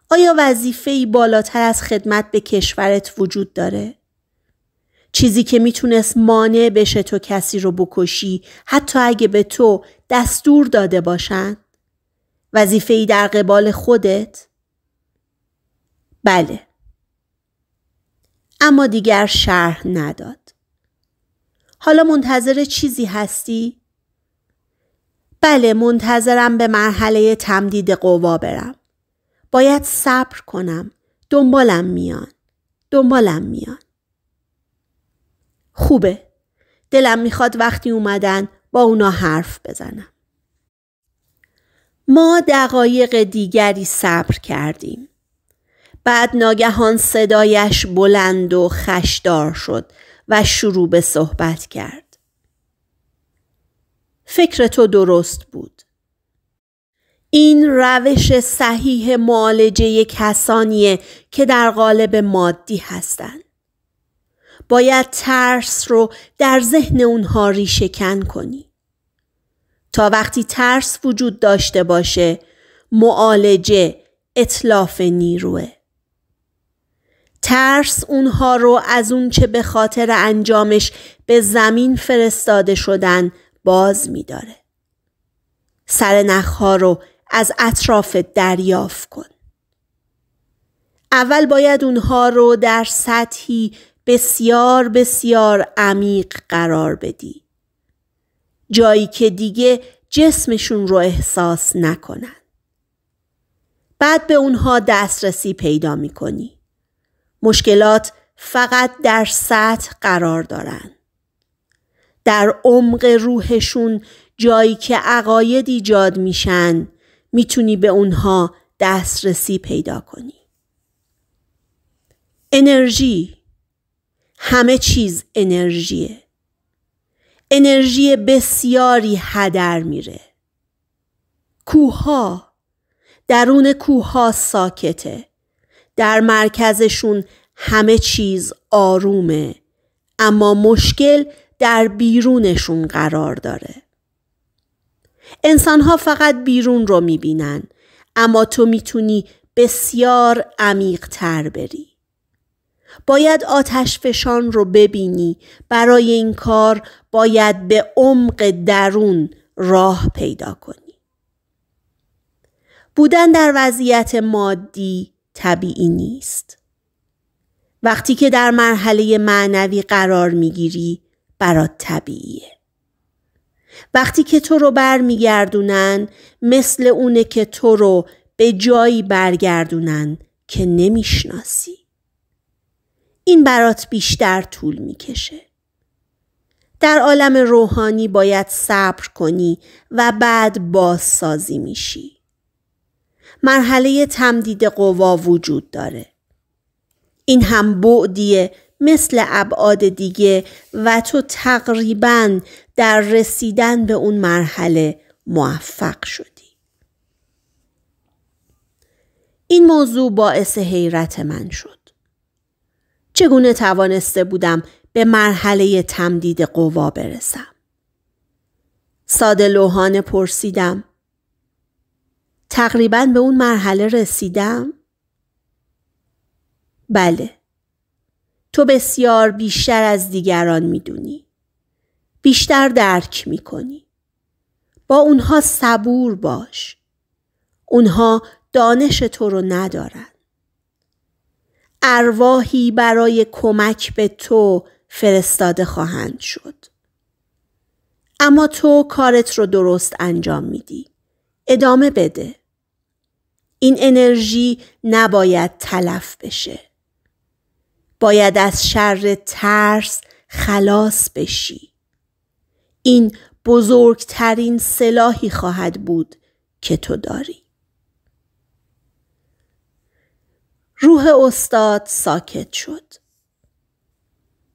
آیا وظیفه ای بالاتر از خدمت به کشورت وجود داره؟ چیزی که میتونست مانع بشه تو کسی رو بکشی حتی اگه به تو دستور داده باشن؟ وظیفه ای در قبال خودت؟ بله. اما دیگر شرح نداد. حالا منتظر چیزی هستی؟ بله منتظرم به مرحله تمدید قوا برم. باید صبر کنم. دنبالم میان. دنبالم میان. خوبه. دلم میخواد وقتی اومدن با اونا حرف بزنم. ما دقایق دیگری صبر کردیم. بعد ناگهان صدایش بلند و خشدار شد و شروع به صحبت کرد. فکر تو درست بود. این روش صحیح معالجه کسانی که در قالب مادی هستند. باید ترس رو در ذهن اونها ریشهکن کنی. تا وقتی ترس وجود داشته باشه معالجه اطلاف نیروه. ترس اونها رو از اون چه به خاطر انجامش به زمین فرستاده شدن باز داره. سر نخها رو از اطراف دریافت کن. اول باید اونها رو در سطحی بسیار بسیار عمیق قرار بدی. جایی که دیگه جسمشون رو احساس نکنن. بعد به اونها دسترسی پیدا می کنی. مشکلات فقط در سطح قرار دارند. در عمق روحشون جایی که عقاید ایجاد میشن میتونی به اونها دسترسی پیدا کنی. انرژی همه چیز انرژیه. انرژی بسیاری هدر میره. کوها درون کوها ساکته. در مرکزشون همه چیز آرومه اما مشکل در بیرونشون قرار داره انسانها فقط بیرون رو میبینن اما تو میتونی بسیار عمیق تر بری باید آتش فشان رو ببینی برای این کار باید به عمق درون راه پیدا کنی بودن در وضعیت مادی طبیعی نیست. وقتی که در مرحله معنوی قرار میگیری برات طبیعیه. وقتی که تو رو برمیگردونن مثل اونه که تو رو به جایی برگردونن که نمیشناسی. این برات بیشتر طول میکشه. در عالم روحانی باید صبر کنی و بعد بازسازی میشی. مرحله تمدید قوا وجود داره. این هم بعدیه مثل ابعاد دیگه و تو تقریبا در رسیدن به اون مرحله موفق شدی. این موضوع باعث حیرت من شد. چگونه توانسته بودم به مرحله تمدید قوا برسم؟ ساده لوحانه پرسیدم تقریبا به اون مرحله رسیدم؟ بله. تو بسیار بیشتر از دیگران میدونی. بیشتر درک میکنی. با اونها صبور باش. اونها دانش تو رو ندارن. ارواحی برای کمک به تو فرستاده خواهند شد. اما تو کارت رو درست انجام میدی. ادامه بده. این انرژی نباید تلف بشه. باید از شر ترس خلاص بشی. این بزرگترین سلاحی خواهد بود که تو داری. روح استاد ساکت شد.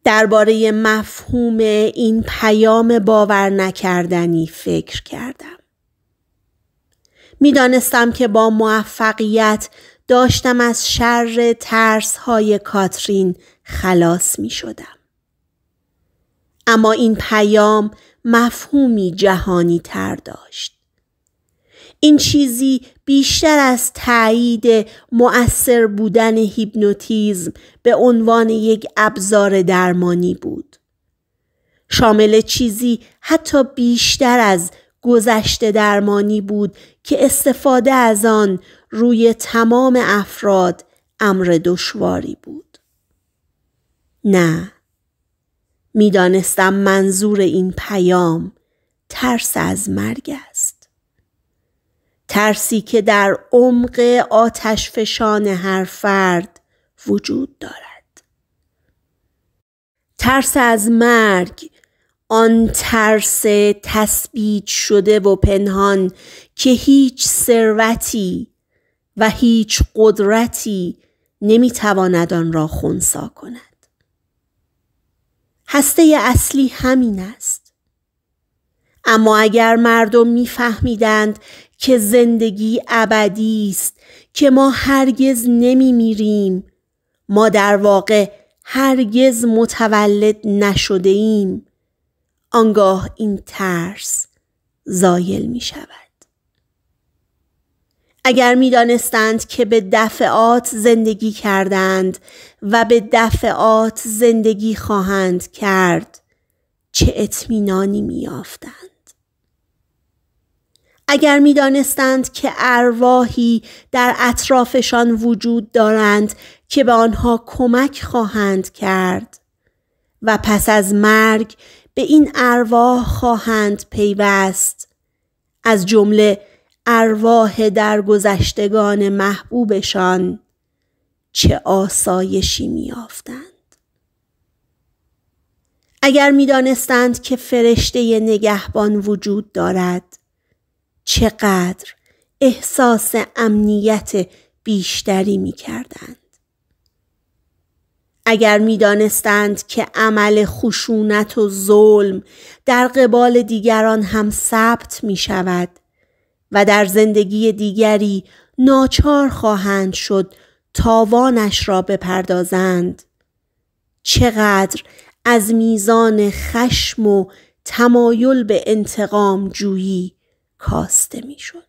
درباره مفهوم این پیام باور نکردنی فکر کردم. میدانستم که با موفقیت داشتم از شر ترس های کاترین خلاص می شدم. اما این پیام مفهومی جهانی تر داشت. این چیزی بیشتر از تایید مؤثر بودن هیپنوتیزم به عنوان یک ابزار درمانی بود. شامل چیزی حتی بیشتر از گذشته درمانی بود که استفاده از آن روی تمام افراد امر دشواری بود نه میدانستم منظور این پیام ترس از مرگ است ترسی که در عمق آتش فشان هر فرد وجود دارد ترس از مرگ آن ترس تسبیت شده و پنهان که هیچ ثروتی و هیچ قدرتی نمیتواند آن را خونسا کند هسته اصلی همین است اما اگر مردم میفهمیدند که زندگی ابدی است که ما هرگز نمی ما در واقع هرگز متولد نشده ایم آنگاه این ترس زایل می شود. اگر می دانستند که به دفعات زندگی کردند و به دفعات زندگی خواهند کرد چه اطمینانی می آفدند. اگر می دانستند که ارواحی در اطرافشان وجود دارند که به آنها کمک خواهند کرد و پس از مرگ به این ارواح خواهند پیوست از جمله ارواح درگذشتگان محبوبشان چه آسایشی میافتند اگر میدانستند که فرشته نگهبان وجود دارد چقدر احساس امنیت بیشتری میکردند اگر میدانستند که عمل خشونت و ظلم در قبال دیگران هم ثبت می شود و در زندگی دیگری ناچار خواهند شد تاوانش را بپردازند چقدر از میزان خشم و تمایل به انتقام جویی کاسته میشد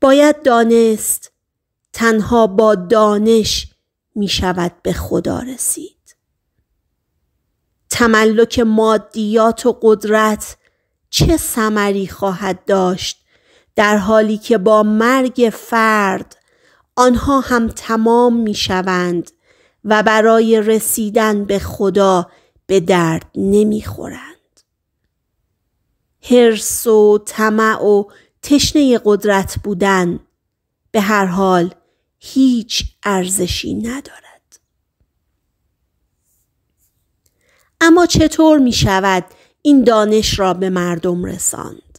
باید دانست تنها با دانش می شود به خدا رسید. تملک مادیات و قدرت چه ثمری خواهد داشت در حالی که با مرگ فرد آنها هم تمام می شوند و برای رسیدن به خدا به درد نمی خورند. هرس و طمع و تشنه قدرت بودن به هر حال هیچ ارزشی ندارد اما چطور می شود این دانش را به مردم رساند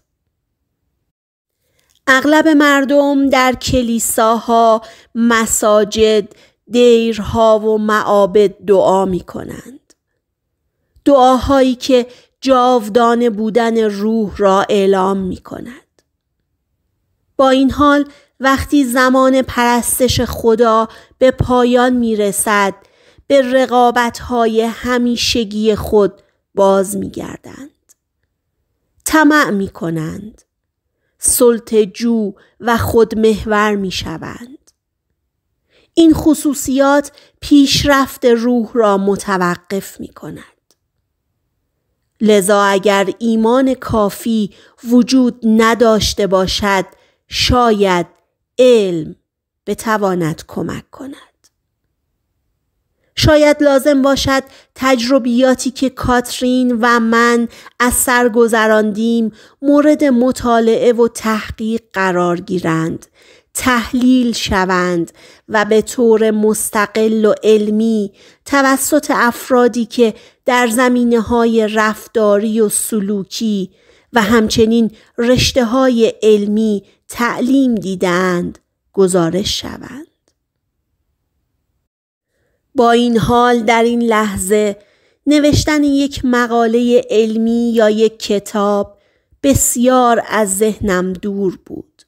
اغلب مردم در کلیساها، مساجد، دیرها و معابد دعا می کنند. دعاهایی که جاودانه بودن روح را اعلام می کند. با این حال وقتی زمان پرستش خدا به پایان می رسد به رقابت های همیشگی خود باز می گردند. تمع می کنند. سلط جو و خودمهور می شوند. این خصوصیات پیشرفت روح را متوقف می کند. لذا اگر ایمان کافی وجود نداشته باشد شاید علم بتواند کمک کند. شاید لازم باشد تجربیاتی که کاترین و من از سر گذراندیم مورد مطالعه و تحقیق قرار گیرند تحلیل شوند و به طور مستقل و علمی توسط افرادی که در زمینه های رفتاری و سلوکی و همچنین رشته های علمی تعلیم دیدند گزارش شوند با این حال در این لحظه نوشتن یک مقاله علمی یا یک کتاب بسیار از ذهنم دور بود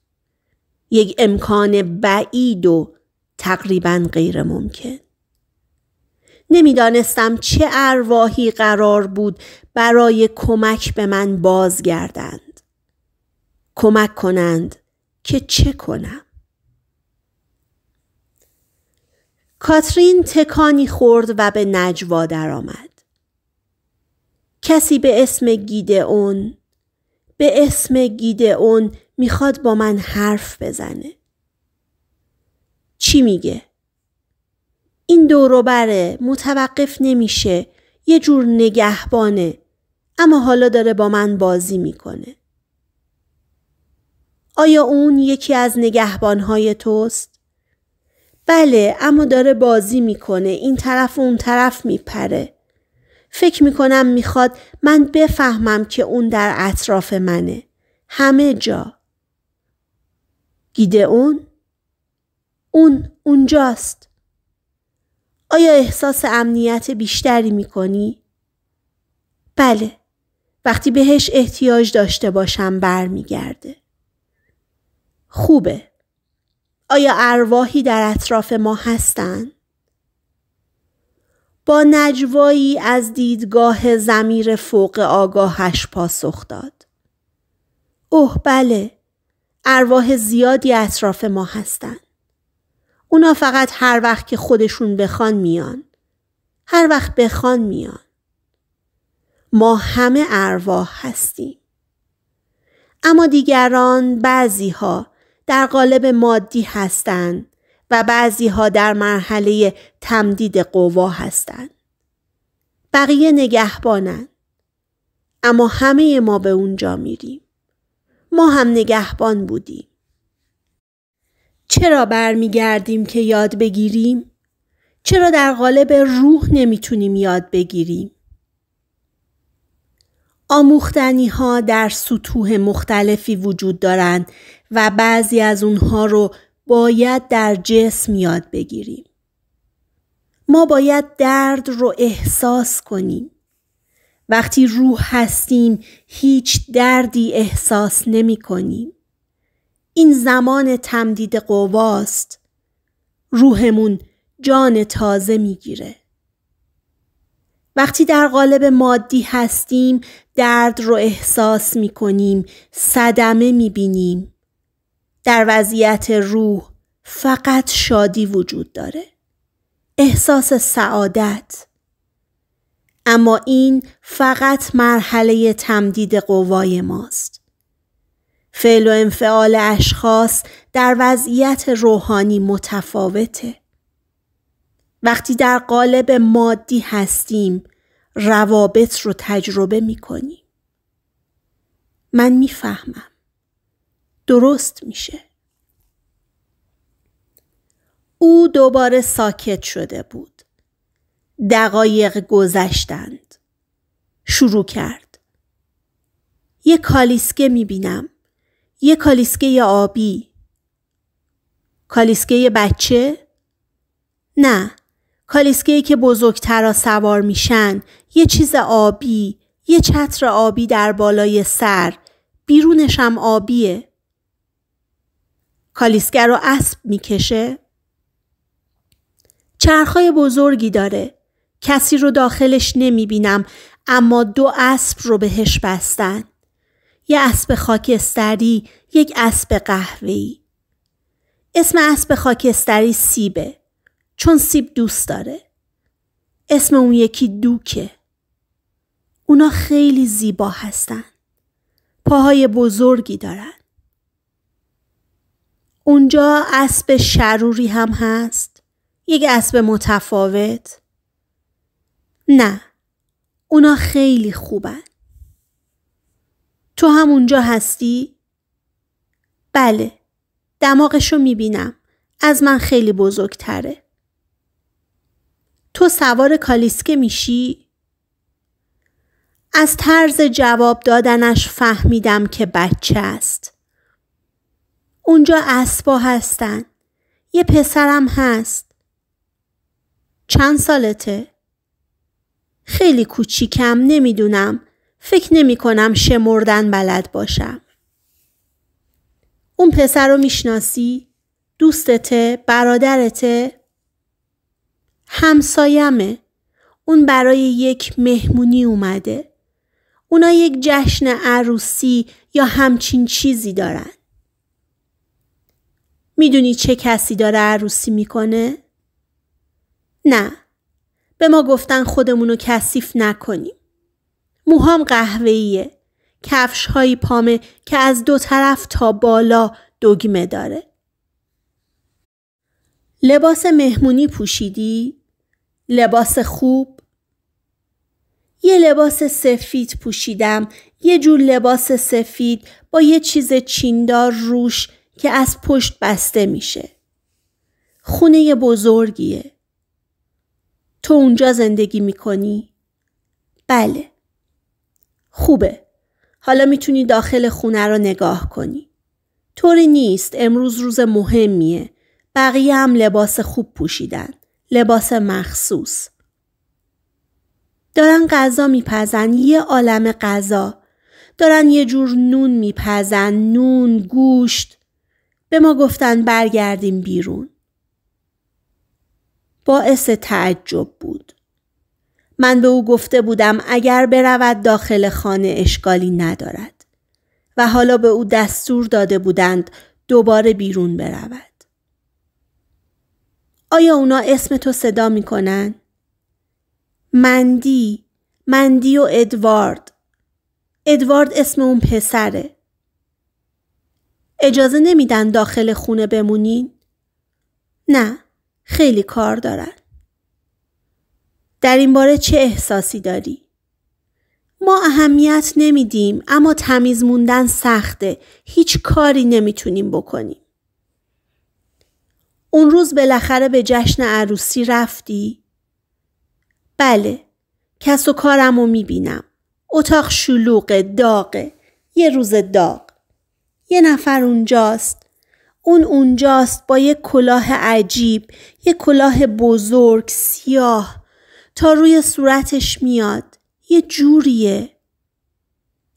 یک امکان بعید و تقریبا غیر ممکن نمیدانستم چه ارواحی قرار بود برای کمک به من بازگردند کمک کنند که چه کنم کاترین تکانی خورد و به نجوا درآمد کسی به اسم اون به اسم اون میخواد با من حرف بزنه چی میگه این دوروبره متوقف نمیشه یه جور نگهبانه اما حالا داره با من بازی میکنه آیا اون یکی از نگهبانهای توست؟ بله اما داره بازی میکنه این طرف اون طرف میپره. فکر میکنم میخواد من بفهمم که اون در اطراف منه. همه جا. گیده اون؟ اون اونجاست. آیا احساس امنیت بیشتری میکنی؟ بله. وقتی بهش احتیاج داشته باشم برمیگرده. خوبه. آیا ارواحی در اطراف ما هستند؟ با نجوایی از دیدگاه زمیر فوق آگاهش پاسخ داد. اوه بله، ارواح زیادی اطراف ما هستند. اونا فقط هر وقت که خودشون بخوان میان. هر وقت بخوان میان. ما همه ارواح هستیم. اما دیگران بعضی ها در قالب مادی هستند و بعضی ها در مرحله تمدید قوا هستند. بقیه نگهبانند. اما همه ما به اونجا میریم. ما هم نگهبان بودیم. چرا برمیگردیم که یاد بگیریم؟ چرا در قالب روح نمیتونیم یاد بگیریم؟ آموختنی ها در سطوح مختلفی وجود دارند و بعضی از اونها رو باید در جسم یاد بگیریم. ما باید درد رو احساس کنیم. وقتی روح هستیم هیچ دردی احساس نمی کنیم. این زمان تمدید قواست. روحمون جان تازه میگیره. وقتی در قالب مادی هستیم درد رو احساس می کنیم صدمه می بینیم در وضعیت روح فقط شادی وجود داره. احساس سعادت. اما این فقط مرحله تمدید قوای ماست. فعل و انفعال اشخاص در وضعیت روحانی متفاوته. وقتی در قالب مادی هستیم روابط رو تجربه می کنیم. من میفهمم. درست میشه. او دوباره ساکت شده بود. دقایق گذشتند. شروع کرد. یه کالیسکه میبینم. یه کالیسکه آبی. کالیسکه بچه؟ نه. ای که بزرگترا سوار میشن، یه چیز آبی، یه چتر آبی در بالای سر، بیرونشم آبیه. کالیسکر رو اسب میکشه؟ چرخهای بزرگی داره. کسی رو داخلش نمیبینم اما دو اسب رو بهش بستن. یه اسب خاکستری، یک اسب قهوه‌ای. اسم اسب خاکستری سیبه. چون سیب دوست داره. اسم اون یکی دوکه. اونا خیلی زیبا هستن. پاهای بزرگی دارن. اونجا اسب شروری هم هست؟ یک اسب متفاوت؟ نه اونا خیلی خوبن تو هم اونجا هستی؟ بله دماغشو میبینم از من خیلی بزرگتره تو سوار کالیسکه میشی؟ از طرز جواب دادنش فهمیدم که بچه است اونجا اسبا هستن. یه پسرم هست. چند سالته؟ خیلی کوچیکم نمیدونم. فکر نمی کنم شمردن بلد باشم. اون پسر رو میشناسی؟ دوستته؟ برادرته؟ همسایمه. اون برای یک مهمونی اومده. اونا یک جشن عروسی یا همچین چیزی دارن. میدونی چه کسی داره عروسی میکنه؟ نه. به ما گفتن خودمونو کثیف نکنیم. موهام قهوه‌ایه. کفش پامه که از دو طرف تا بالا دگمه داره. لباس مهمونی پوشیدی؟ لباس خوب؟ یه لباس سفید پوشیدم. یه جور لباس سفید با یه چیز چیندار روش که از پشت بسته میشه. خونه بزرگیه. تو اونجا زندگی میکنی؟ بله. خوبه. حالا میتونی داخل خونه رو نگاه کنی. طوری نیست امروز روز مهمیه. بقیه هم لباس خوب پوشیدن. لباس مخصوص. دارن غذا میپزن یه عالم غذا. دارن یه جور نون میپزن نون گوشت به ما گفتن برگردیم بیرون. باعث تعجب بود. من به او گفته بودم اگر برود داخل خانه اشکالی ندارد و حالا به او دستور داده بودند دوباره بیرون برود. آیا اونا اسم تو صدا می کنن؟ مندی، مندی و ادوارد. ادوارد اسم اون پسره. اجازه نمیدن داخل خونه بمونین؟ نه، خیلی کار دارن. در این باره چه احساسی داری؟ ما اهمیت نمیدیم اما تمیز موندن سخته. هیچ کاری نمیتونیم بکنیم. اون روز بالاخره به جشن عروسی رفتی؟ بله. کس و کارم رو میبینم. اتاق شلوغه داغه. یه روز داغ. یه نفر اونجاست اون اونجاست با یه کلاه عجیب یه کلاه بزرگ سیاه تا روی صورتش میاد یه جوریه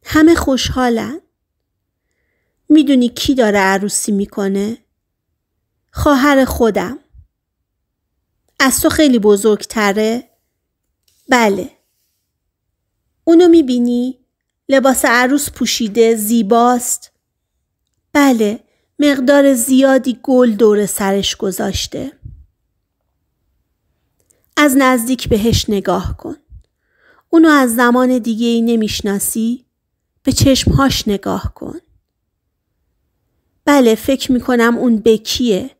همه خوشحالن میدونی کی داره عروسی میکنه خواهر خودم از تو خیلی بزرگتره بله اونو میبینی لباس عروس پوشیده زیباست بله مقدار زیادی گل دور سرش گذاشته. از نزدیک بهش نگاه کن. اونو از زمان دیگه ای نمیشناسی؟ به چشمهاش نگاه کن. بله فکر میکنم اون بکیه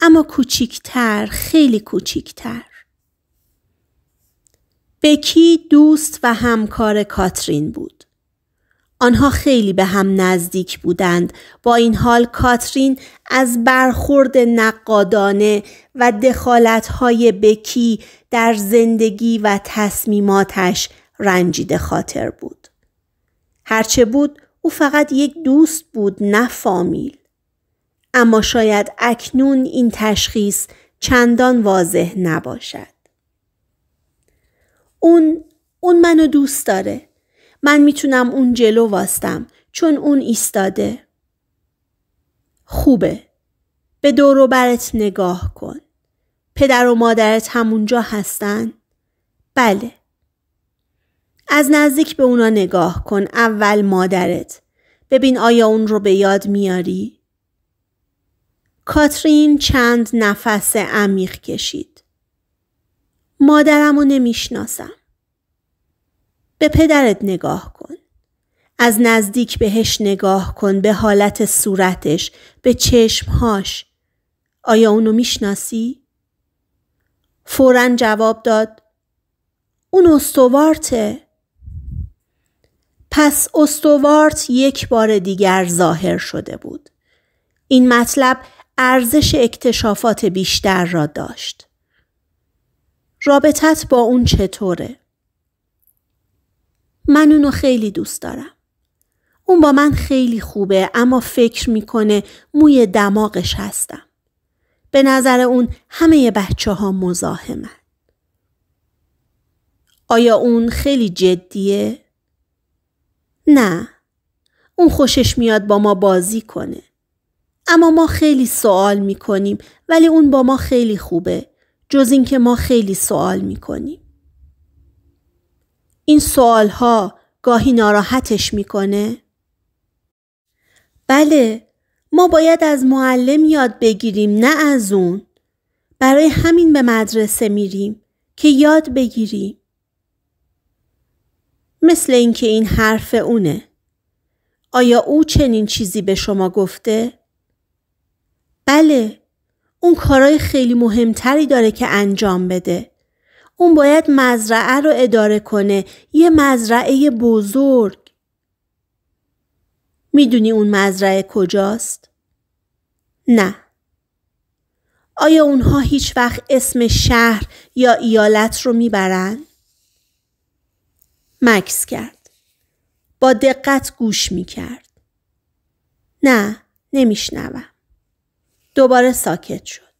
اما کوچیکتر خیلی کوچیکتر. بکی دوست و همکار کاترین بود. آنها خیلی به هم نزدیک بودند. با این حال کاترین از برخورد نقادانه و دخالتهای بکی در زندگی و تصمیماتش رنجیده خاطر بود. هرچه بود او فقط یک دوست بود نه فامیل. اما شاید اکنون این تشخیص چندان واضح نباشد. اون اون منو دوست داره من میتونم اون جلو واستم چون اون ایستاده. خوبه. به دور برت نگاه کن. پدر و مادرت همونجا هستن؟ بله. از نزدیک به اونا نگاه کن. اول مادرت. ببین آیا اون رو به یاد میاری؟ کاترین چند نفس عمیق کشید. مادرم رو نمیشناسم. به پدرت نگاه کن. از نزدیک بهش نگاه کن به حالت صورتش به چشمهاش آیا اونو میشناسی؟ فورا جواب داد اون استوارته پس استوارت یک بار دیگر ظاهر شده بود این مطلب ارزش اکتشافات بیشتر را داشت رابطت با اون چطوره؟ من اونو خیلی دوست دارم. اون با من خیلی خوبه اما فکر میکنه موی دماغش هستم. به نظر اون همه بچه ها آیا اون خیلی جدیه؟ نه. اون خوشش میاد با ما بازی کنه. اما ما خیلی سوال میکنیم ولی اون با ما خیلی خوبه. جز اینکه ما خیلی سوال میکنیم. این ها گاهی ناراحتش میکنه؟ بله ما باید از معلم یاد بگیریم نه از اون برای همین به مدرسه میریم که یاد بگیریم مثل اینکه این حرف اونه آیا او چنین چیزی به شما گفته؟ بله اون کارای خیلی مهمتری داره که انجام بده اون باید مزرعه رو اداره کنه. یه مزرعه بزرگ. میدونی اون مزرعه کجاست؟ نه. آیا اونها هیچ وقت اسم شهر یا ایالت رو میبرن؟ مکس کرد. با دقت گوش میکرد. نه نمیشنوم. دوباره ساکت شد.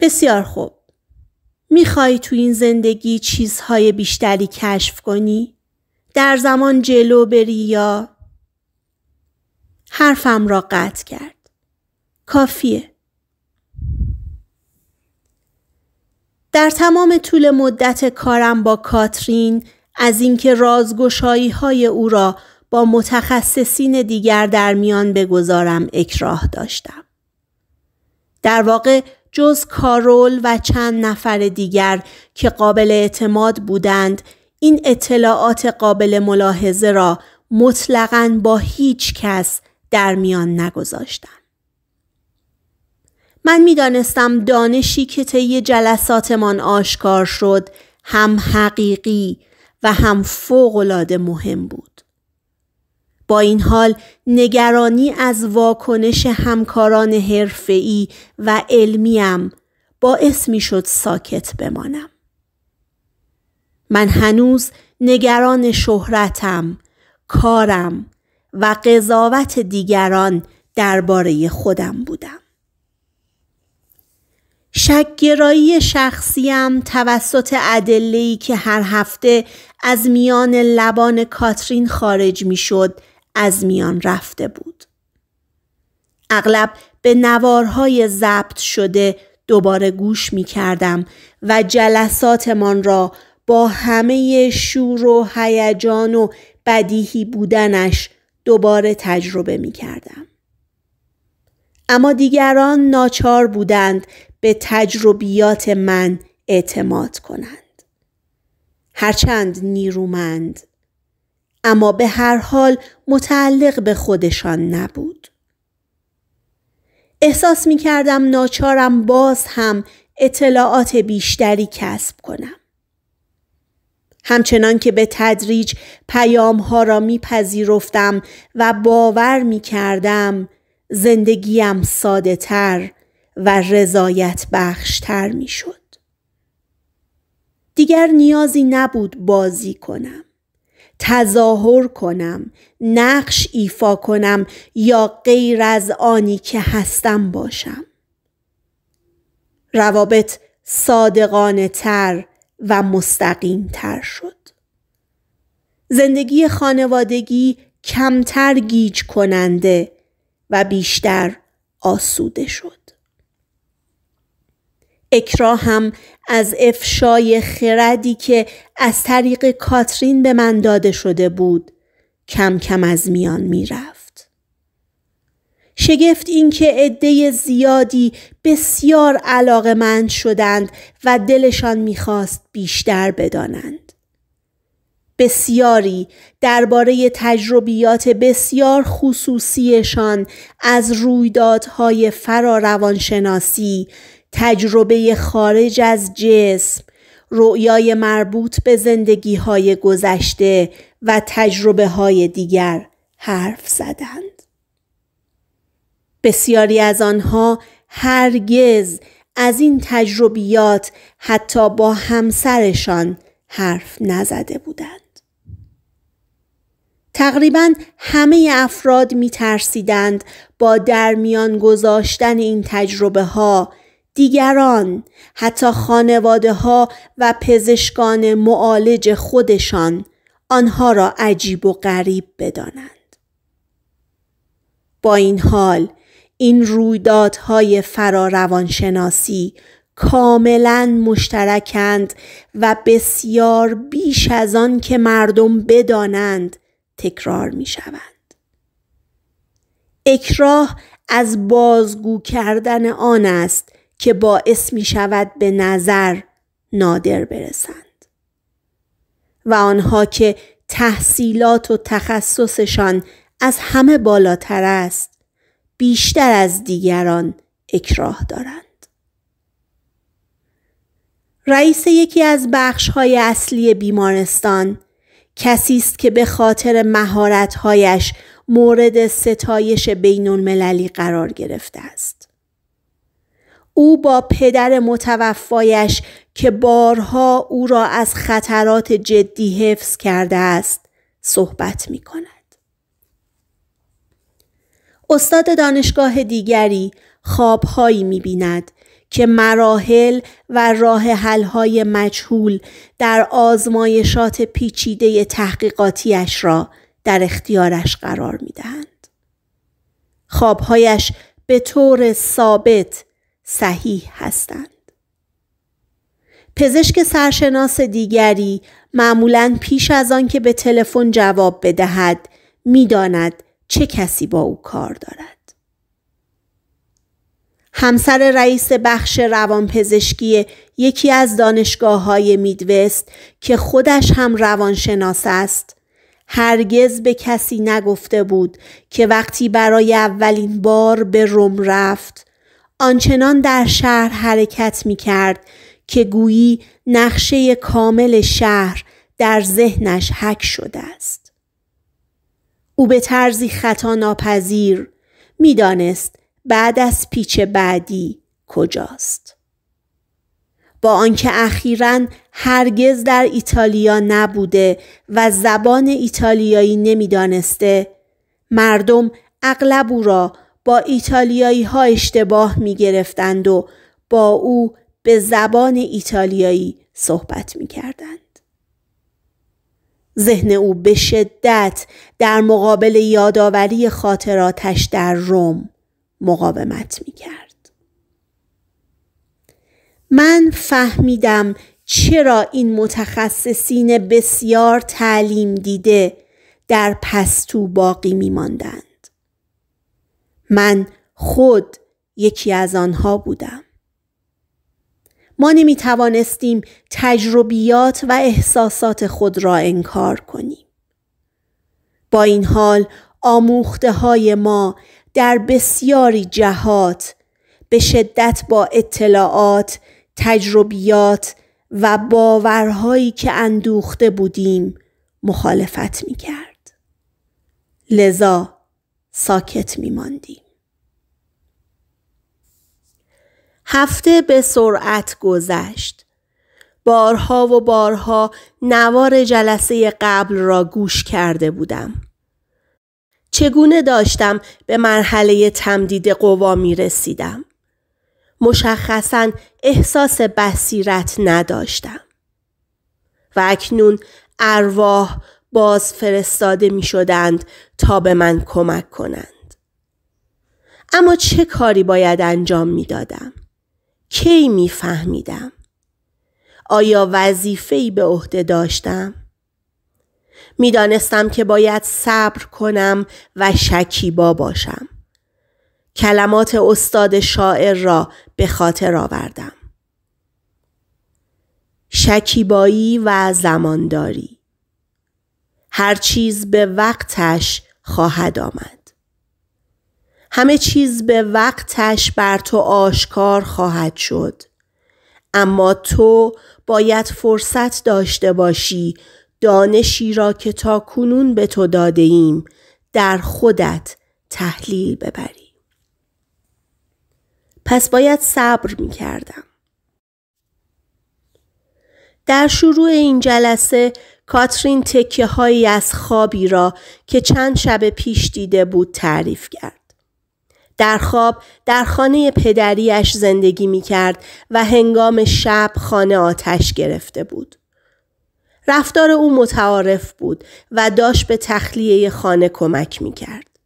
بسیار خوب. میخوای تو این زندگی چیزهای بیشتری کشف کنی؟ در زمان جلو بری یا؟ حرفم را قطع کرد. کافیه. در تمام طول مدت کارم با کاترین از اینکه رازگشایی های او را با متخصصین دیگر در میان بگذارم اکراه داشتم. در واقع جز کارول و چند نفر دیگر که قابل اعتماد بودند این اطلاعات قابل ملاحظه را مطلقا با هیچ کس در میان نگذاشتم. من میدانستم دانشی که طی جلساتمان آشکار شد هم حقیقی و هم فوقالعاده مهم بود. با این حال نگرانی از واکنش همکاران حرفه‌ای و علمیم باعث می شد ساکت بمانم. من هنوز نگران شهرتم، کارم و قضاوت دیگران درباره خودم بودم. شکگرایی شخصیم توسط ادله‌ای که هر هفته از میان لبان کاترین خارج شد، از میان رفته بود. اغلب به نوارهای ضبط شده دوباره گوش می کردم و جلساتمان را با همه شور و هیجان و بدیهی بودنش دوباره تجربه می کردم. اما دیگران ناچار بودند به تجربیات من اعتماد کنند. هرچند نیرومند اما به هر حال متعلق به خودشان نبود. احساس می کردم ناچارم باز هم اطلاعات بیشتری کسب کنم. همچنان که به تدریج پیام ها را پذیرفتم و باور می کردم زندگیم ساده تر و رضایت بخش تر می شد. دیگر نیازی نبود بازی کنم. تظاهر کنم نقش ایفا کنم یا غیر از آنی که هستم باشم روابط صادقانه تر و مستقیم تر شد زندگی خانوادگی کمتر گیج کننده و بیشتر آسوده شد اکرا هم از افشای خردی که از طریق کاترین به من داده شده بود کم کم از میان میرفت. شگفت اینکه عده زیادی بسیار مند شدند و دلشان میخواست بیشتر بدانند. بسیاری درباره تجربیات بسیار خصوصیشان از رویدادهای فراروانشناسی تجربه خارج از جسم رؤیای مربوط به زندگی های گذشته و تجربه های دیگر حرف زدند. بسیاری از آنها هرگز از این تجربیات حتی با همسرشان حرف نزده بودند. تقریبا همه افراد می ترسیدند با درمیان گذاشتن این تجربه ها دیگران حتی خانواده ها و پزشکان معالج خودشان آنها را عجیب و غریب بدانند. با این حال این رویدادهای فراروانشناسی کاملا مشترکند و بسیار بیش از آن که مردم بدانند تکرار می شوند. اکراه از بازگو کردن آن است که باعث می شود به نظر نادر برسند و آنها که تحصیلات و تخصصشان از همه بالاتر است بیشتر از دیگران اکراه دارند رئیس یکی از بخشهای اصلی بیمارستان کسی است که به خاطر مهارتهایش مورد ستایش بین المللی قرار گرفته است. او با پدر متوفایش که بارها او را از خطرات جدی حفظ کرده است صحبت می کند. استاد دانشگاه دیگری خوابهایی می بیند که مراحل و راه حلهای مجهول در آزمایشات پیچیده تحقیقاتیش را در اختیارش قرار می دهند. خوابهایش به طور ثابت صحیح هستند. پزشک سرشناس دیگری معمولا پیش از آن که به تلفن جواب بدهد میداند چه کسی با او کار دارد. همسر رئیس بخش روانپزشکی یکی از دانشگاه های میدوست که خودش هم روانشناس است هرگز به کسی نگفته بود که وقتی برای اولین بار به روم رفت آنچنان در شهر حرکت می کرد که گویی نقشه کامل شهر در ذهنش حک شده است. او به طرزی خطا ناپذیر دانست بعد از پیچ بعدی کجاست. با آنکه اخیرا هرگز در ایتالیا نبوده و زبان ایتالیایی نمیدانسته مردم اغلب او را با ایتالیایی ها اشتباه می گرفتند و با او به زبان ایتالیایی صحبت می کردند. ذهن او به شدت در مقابل یادآوری خاطراتش در روم مقاومت می کرد. من فهمیدم چرا این متخصصین بسیار تعلیم دیده در پستو باقی می من خود یکی از آنها بودم. ما نمی توانستیم تجربیات و احساسات خود را انکار کنیم. با این حال آموخته های ما در بسیاری جهات به شدت با اطلاعات، تجربیات و باورهایی که اندوخته بودیم مخالفت می کرد. لذا ساکت می ماندیم. هفته به سرعت گذشت. بارها و بارها نوار جلسه قبل را گوش کرده بودم. چگونه داشتم به مرحله تمدید قوا می رسیدم؟ مشخصا احساس بصیرت نداشتم. و اکنون ارواح باز فرستاده می شدند تا به من کمک کنند. اما چه کاری باید انجام می دادم؟ کی میفهمیدم آیا وظیفه‌ای به عهده داشتم میدانستم که باید صبر کنم و شکیبا باشم کلمات استاد شاعر را به خاطر آوردم شکیبایی و زمانداری هر چیز به وقتش خواهد آمد همه چیز به وقتش بر تو آشکار خواهد شد. اما تو باید فرصت داشته باشی دانشی را که تا کنون به تو داده ایم در خودت تحلیل ببری. پس باید صبر می کردم. در شروع این جلسه کاترین تکه هایی از خوابی را که چند شب پیش دیده بود تعریف کرد. در خواب در خانه پدریش زندگی می کرد و هنگام شب خانه آتش گرفته بود. رفتار او متعارف بود و داشت به تخلیه خانه کمک می کرد.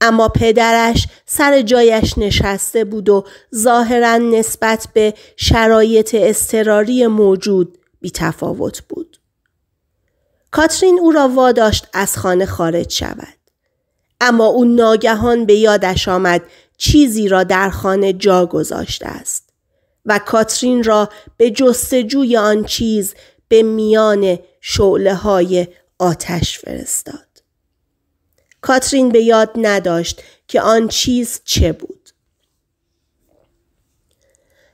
اما پدرش سر جایش نشسته بود و ظاهرا نسبت به شرایط اضطراری موجود تفاوت بود. کاترین او را واداشت از خانه خارج شود. اما او ناگهان به یادش آمد چیزی را در خانه جا گذاشته است و کاترین را به جستجوی آن چیز به میان شعله های آتش فرستاد. کاترین به یاد نداشت که آن چیز چه بود.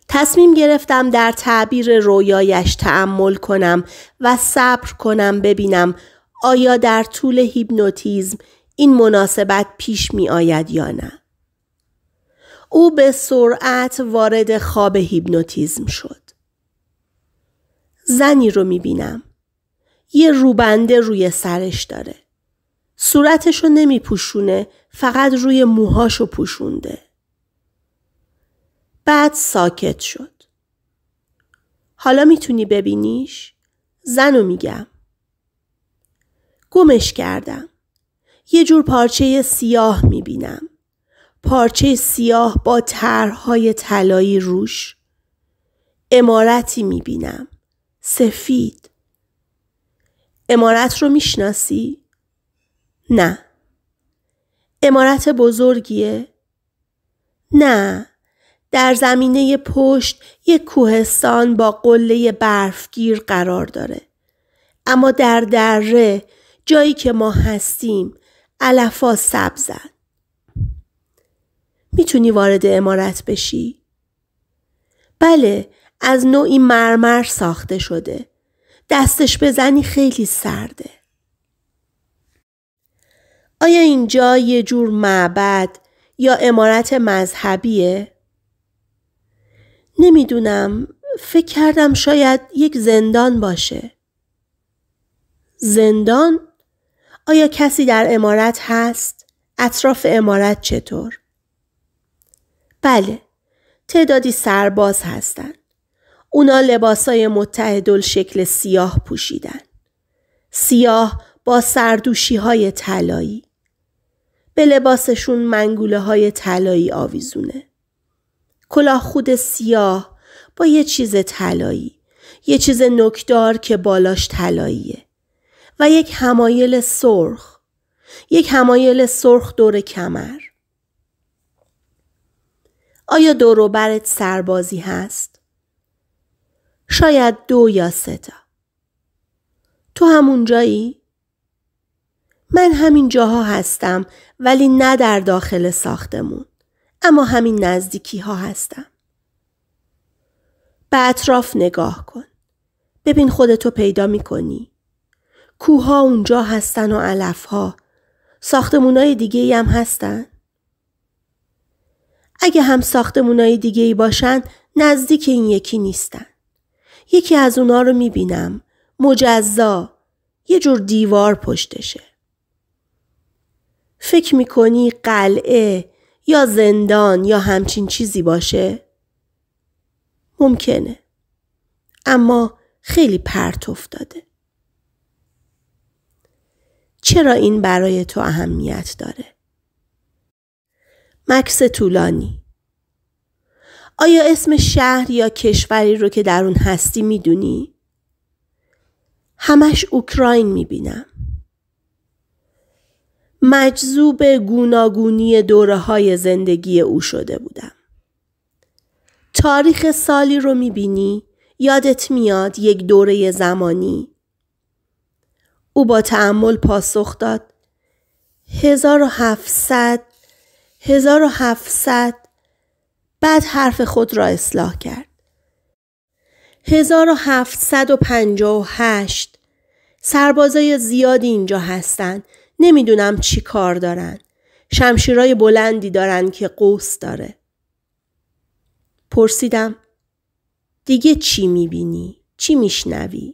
تصمیم گرفتم در تعبیر رویایش تعمل کنم و صبر کنم ببینم آیا در طول هیپنوتیزم این مناسبت پیش می آید یا نه. او به سرعت وارد خواب هیپنوتیزم شد. زنی رو می بینم. یه روبنده روی سرش داره. رو نمی پوشونه فقط روی موهاش رو پوشونده. بعد ساکت شد. حالا میتونی ببینیش؟ زن رو میگم. گمش کردم. یه جور پارچه سیاه بینم. پارچه سیاه با طرحهای طلایی روش. امارتی بینم. سفید. امارت رو میشناسی؟ نه. امارت بزرگیه؟ نه. در زمینه پشت یک کوهستان با قله برفگیر قرار داره. اما در دره جایی که ما هستیم علفا سبزن. میتونی وارد امارت بشی؟ بله از نوعی مرمر ساخته شده. دستش بزنی خیلی سرده. آیا اینجا یه جور معبد یا امارت مذهبیه؟ نمیدونم فکر کردم شاید یک زندان باشه. زندان؟ آیا کسی در امارت هست؟ اطراف امارت چطور؟ بله، تعدادی سرباز هستند. اونا لباسای متحدل شکل سیاه پوشیدن. سیاه با سردوشی های طلایی. به لباسشون منگوله های طلایی آویزونه. کلاه خود سیاه با یه چیز تلایی. یه چیز نکدار که بالاش تلاییه. و یک همایل سرخ یک همایل سرخ دور کمر آیا دوروبرت سربازی هست؟ شاید دو یا سه تا تو همون جایی؟ من همین جاها هستم ولی نه در داخل ساختمون اما همین نزدیکی ها هستم به اطراف نگاه کن ببین خودتو پیدا می کنی کوها اونجا هستن و علفها. های دیگه ای هم هستن؟ اگه هم های دیگه ای باشن نزدیک این یکی نیستن. یکی از اونا رو میبینم. مجزا. یه جور دیوار پشتشه. فکر میکنی قلعه یا زندان یا همچین چیزی باشه؟ ممکنه. اما خیلی پرت افتاده. چرا این برای تو اهمیت داره؟ مکس طولانی آیا اسم شهر یا کشوری رو که در اون هستی میدونی؟ همش اوکراین میبینم. مجذوب گوناگونی دوره های زندگی او شده بودم. تاریخ سالی رو میبینی؟ یادت میاد یک دوره زمانی؟ او با تعمل پاسخ داد. هزار و هفتصد هزار و هفتصد بعد حرف خود را اصلاح کرد. هزار و هفتصد و پنجاه و هشت سربازای زیادی اینجا هستند. نمیدونم چی کار دارن. شمشیرای بلندی دارن که قوس داره. پرسیدم دیگه چی میبینی؟ چی میشنوی؟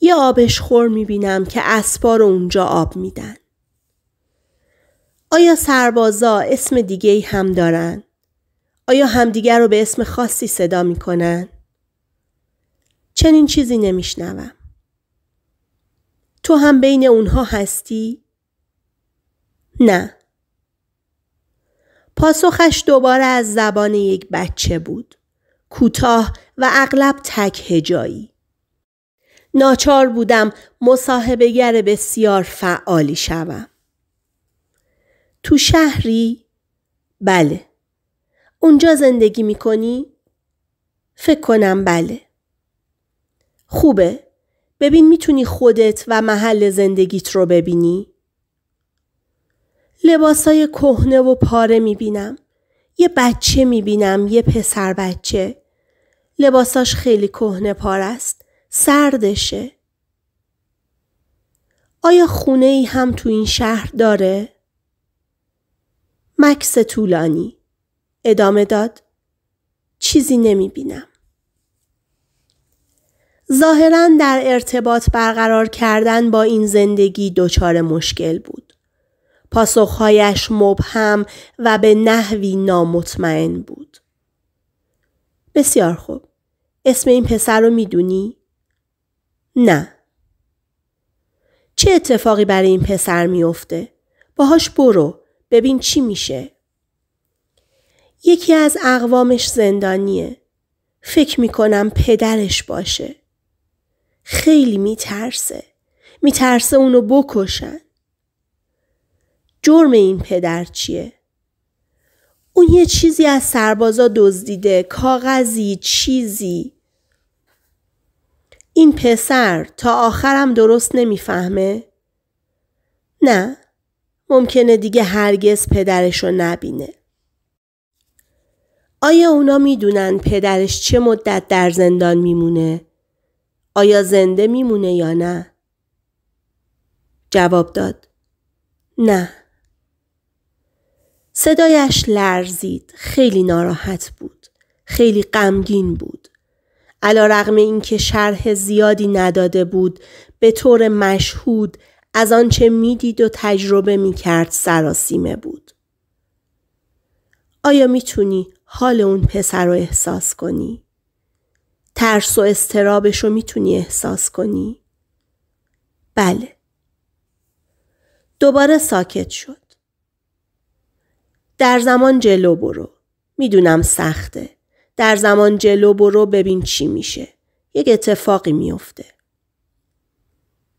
یه می میبینم که اسبا رو اونجا آب میدن. آیا سربازا اسم دیگه هم دارن؟ آیا همدیگر رو به اسم خاصی صدا میکنن؟ چنین چیزی نمیشنوم. تو هم بین اونها هستی؟ نه. پاسخش دوباره از زبان یک بچه بود. کوتاه و اغلب تک هجایی. ناچار بودم مصاحبهگر بسیار فعالی شوم. تو شهری؟ بله. اونجا زندگی میکنی؟ فکر کنم بله. خوبه. ببین میتونی خودت و محل زندگیت رو ببینی؟ لباسای کهنه و پاره میبینم. یه بچه میبینم یه پسر بچه. لباساش خیلی کهنه پاره است. سردشه. آیا خونه ای هم تو این شهر داره؟ مکس طولانی ادامه داد چیزی نمی بینم. ظاهرا در ارتباط برقرار کردن با این زندگی دچار مشکل بود. پاسخهایش مبهم و به نحوی نامطمئن بود. بسیار خوب. اسم این پسر رو میدونی؟ نه. چه اتفاقی برای این پسر میافته؟ باهاش برو ببین چی میشه. یکی از اقوامش زندانیه. فکر میکنم پدرش باشه. خیلی میترسه. میترسه اونو بکشن. جرم این پدر چیه؟ اون یه چیزی از سربازا دزدیده، کاغذی، چیزی. این پسر تا آخرم درست نمیفهمه؟ نه ممکنه دیگه هرگز پدرش رو نبینه. آیا اونا میدونن پدرش چه مدت در زندان میمونه؟ آیا زنده میمونه یا نه؟ جواب داد. نه. صدایش لرزید. خیلی ناراحت بود. خیلی غمگین بود. علا رغم اینکه شرح زیادی نداده بود به طور مشهود از آنچه میدید و تجربه کرد سراسیمه بود. آیا میتونی حال اون پسر رو احساس کنی؟ ترس و استرابش رو میتونی احساس کنی؟ بله. دوباره ساکت شد. در زمان جلو برو. میدونم سخته. در زمان جلو برو ببین چی میشه. یک اتفاقی میافته.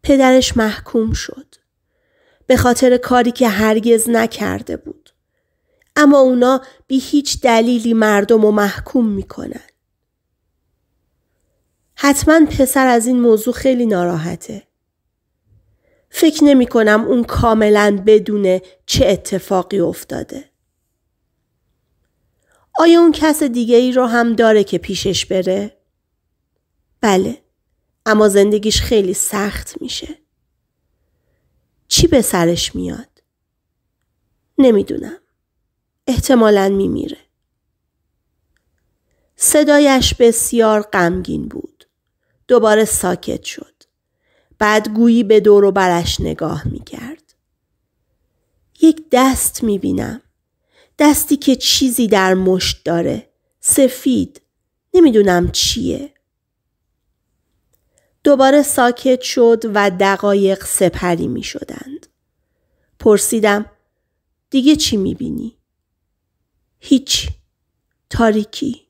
پدرش محکوم شد. به خاطر کاری که هرگز نکرده بود. اما اونا بی هیچ دلیلی مردم رو محکوم میکنن. حتما پسر از این موضوع خیلی ناراحته. فکر نمی کنم اون کاملا بدونه چه اتفاقی افتاده. آیا اون کس دیگه ای رو هم داره که پیشش بره؟ بله. اما زندگیش خیلی سخت میشه. چی به سرش میاد؟ نمیدونم. احتمالا میمیره. صدایش بسیار غمگین بود. دوباره ساکت شد. بعد گویی به دور و برش نگاه میکرد. یک دست میبینم. دستی که چیزی در مشت داره. سفید. نمیدونم چیه. دوباره ساکت شد و دقایق سپری می شدند. پرسیدم دیگه چی می بینی؟ هیچ. تاریکی.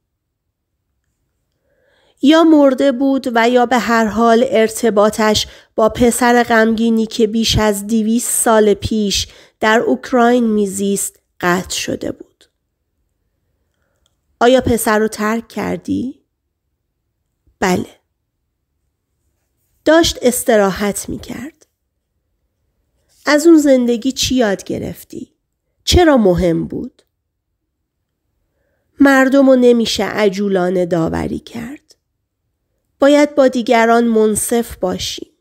یا مرده بود و یا به هر حال ارتباطش با پسر غمگینی که بیش از دیویس سال پیش در اوکراین میزیست قطع شده بود. آیا پسر رو ترک کردی؟ بله. داشت استراحت می کرد. از اون زندگی چی یاد گرفتی؟ چرا مهم بود؟ مردم رو نمیشه عجولانه داوری کرد. باید با دیگران منصف باشیم.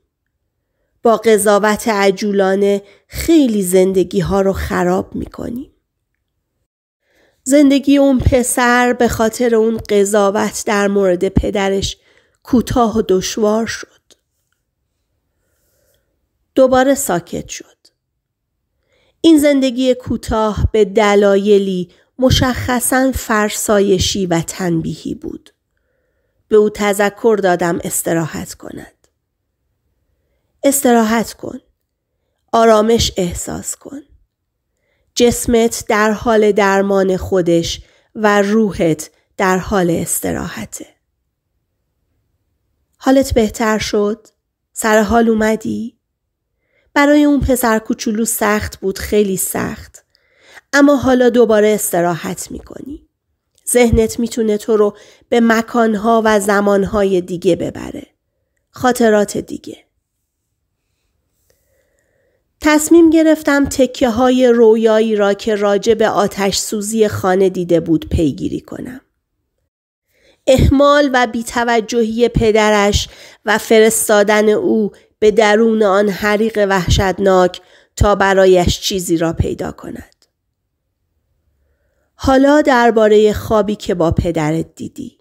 با قضاوت عجولانه خیلی زندگی ها رو خراب می کنیم. زندگی اون پسر به خاطر اون قضاوت در مورد پدرش کوتاه و دشوار شد. دوباره ساکت شد. این زندگی کوتاه به دلایلی مشخصا فرسایشی و تنبیهی بود. به او تذکر دادم استراحت کند. استراحت کن. آرامش احساس کن. جسمت در حال درمان خودش و روحت در حال استراحته. حالت بهتر شد؟ سر حال اومدی؟ برای اون پسر کوچولو سخت بود خیلی سخت. اما حالا دوباره استراحت میکنی. ذهنت میتونه تو رو به مکانها و زمانهای دیگه ببره. خاطرات دیگه. تصمیم گرفتم تکه های رویایی را که راجع به آتش سوزی خانه دیده بود پیگیری کنم. احمال و بیتوجهی پدرش و فرستادن او به درون آن حریق وحشتناک تا برایش چیزی را پیدا کند. حالا درباره خوابی که با پدرت دیدی.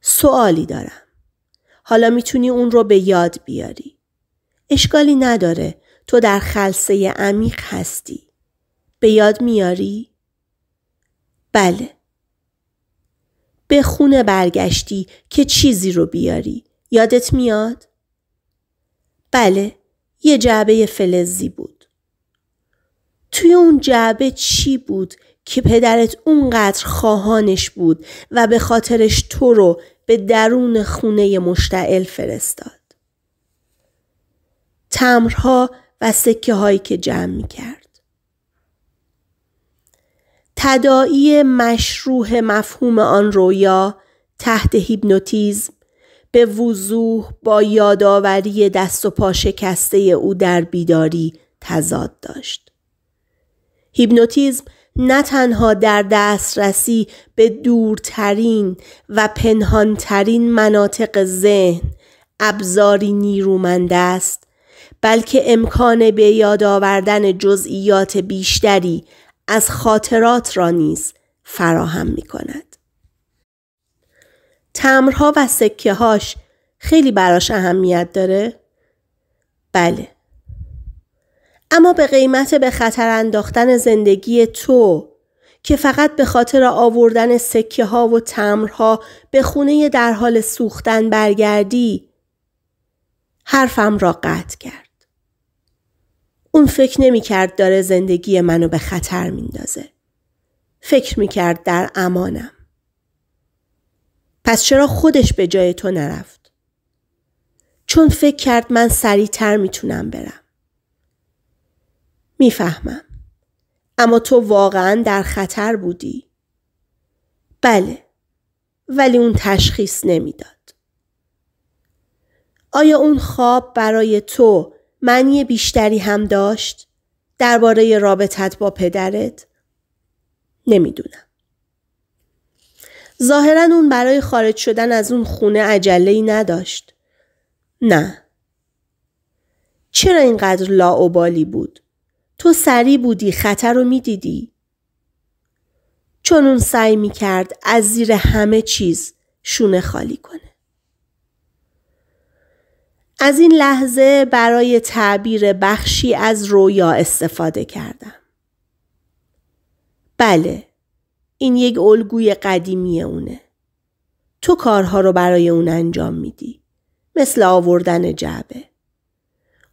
سوالی دارم. حالا میتونی اون رو به یاد بیاری. اشکالی نداره تو در خلصه عمیق هستی. به یاد میاری؟ بله. به خونه برگشتی که چیزی رو بیاری. یادت میاد؟ بله. یه جعبه فلزی بود. توی اون جعبه چی بود که پدرت اونقدر خواهانش بود و به خاطرش تو رو به درون خونه مشتعل فرستاد؟ تمرها و سکه هایی که جمع می کرد. تدائی مشروع مفهوم آن رویا تحت هیپنوتیزم به وضوح با یادآوری دست و پا شکسته او در بیداری تضاد داشت. هیپنوتیزم نه تنها در دسترسی به دورترین و پنهانترین مناطق ذهن ابزاری نیرومند است بلکه امکان به یاد آوردن جزئیات بیشتری از خاطرات را نیز فراهم می کند. تمرها و سکه هاش خیلی براش اهمیت داره؟ بله. اما به قیمت به خطر انداختن زندگی تو که فقط به خاطر آوردن سکه ها و تمرها به خونه در حال سوختن برگردی حرفم را قطع کرد. اون فکر نمی کرد داره زندگی منو به خطر میندازه. فکر می کرد در امانم. پس چرا خودش به جای تو نرفت؟ چون فکر کرد من سریعتر میتونم برم. میفهمم. اما تو واقعا در خطر بودی. بله. ولی اون تشخیص نمیداد. آیا اون خواب برای تو معنی بیشتری هم داشت درباره رابطت با پدرت؟ نمیدونم. ظاهرا اون برای خارج شدن از اون خونه عجله نداشت. نه. چرا اینقدر لاعبالی بود؟ تو سری بودی خطر رو میدیدی؟ چون اون سعی میکرد از زیر همه چیز شونه خالی کنه. از این لحظه برای تعبیر بخشی از رویا استفاده کردم. بله، این یک الگوی قدیمی اونه. تو کارها رو برای اون انجام میدی. مثل آوردن جعبه.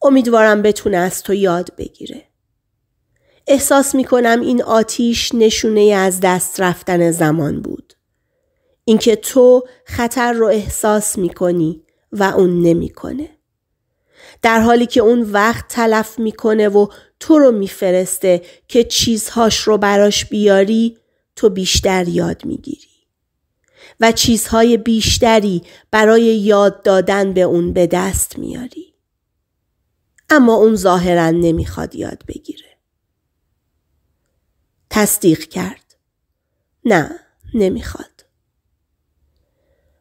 امیدوارم بتونه از تو یاد بگیره. احساس میکنم این آتیش نشونه از دست رفتن زمان بود. اینکه تو خطر رو احساس میکنی و اون نمیکنه. در حالی که اون وقت تلف میکنه و تو رو میفرسته که چیزهاش رو براش بیاری تو بیشتر یاد میگیری و چیزهای بیشتری برای یاد دادن به اون به دست میاری اما اون ظاهرا نمیخواد یاد بگیره تصدیق کرد نه نمیخواد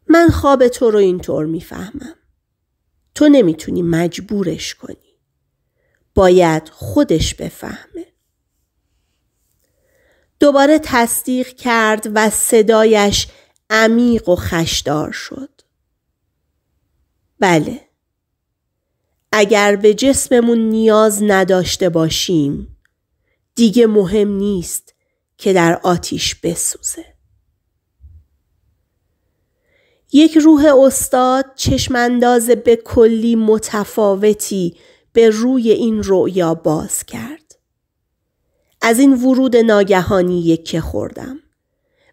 من خواب تو رو اینطور میفهمم تو نمیتونی مجبورش کنی. باید خودش بفهمه. دوباره تصدیق کرد و صدایش عمیق و خشدار شد. بله. اگر به جسممون نیاز نداشته باشیم دیگه مهم نیست که در آتیش بسوزه. یک روح استاد چشمانداز به کلی متفاوتی به روی این رؤیا باز کرد. از این ورود ناگهانی یکی خوردم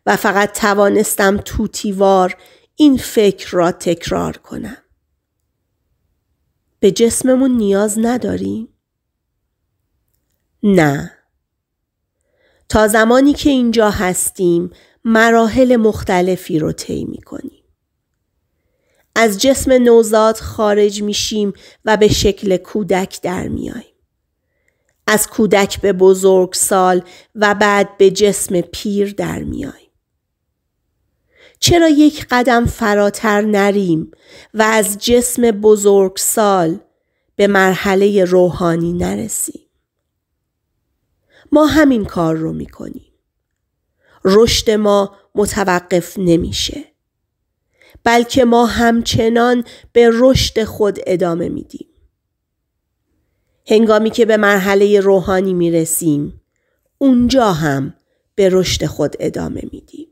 و فقط توانستم توتیوار این فکر را تکرار کنم. به جسممون نیاز نداریم؟ نه. تا زمانی که اینجا هستیم مراحل مختلفی رو طی میکنیم. از جسم نوزاد خارج میشیم و به شکل کودک در میاییم. از کودک به بزرگ سال و بعد به جسم پیر در میاییم. چرا یک قدم فراتر نریم و از جسم بزرگ سال به مرحله روحانی نرسیم؟ ما همین کار رو میکنیم. رشد ما متوقف نمیشه. بلکه ما همچنان به رشد خود ادامه میدیم. هنگامی که به مرحله روحانی رسیم اونجا هم به رشد خود ادامه میدیم.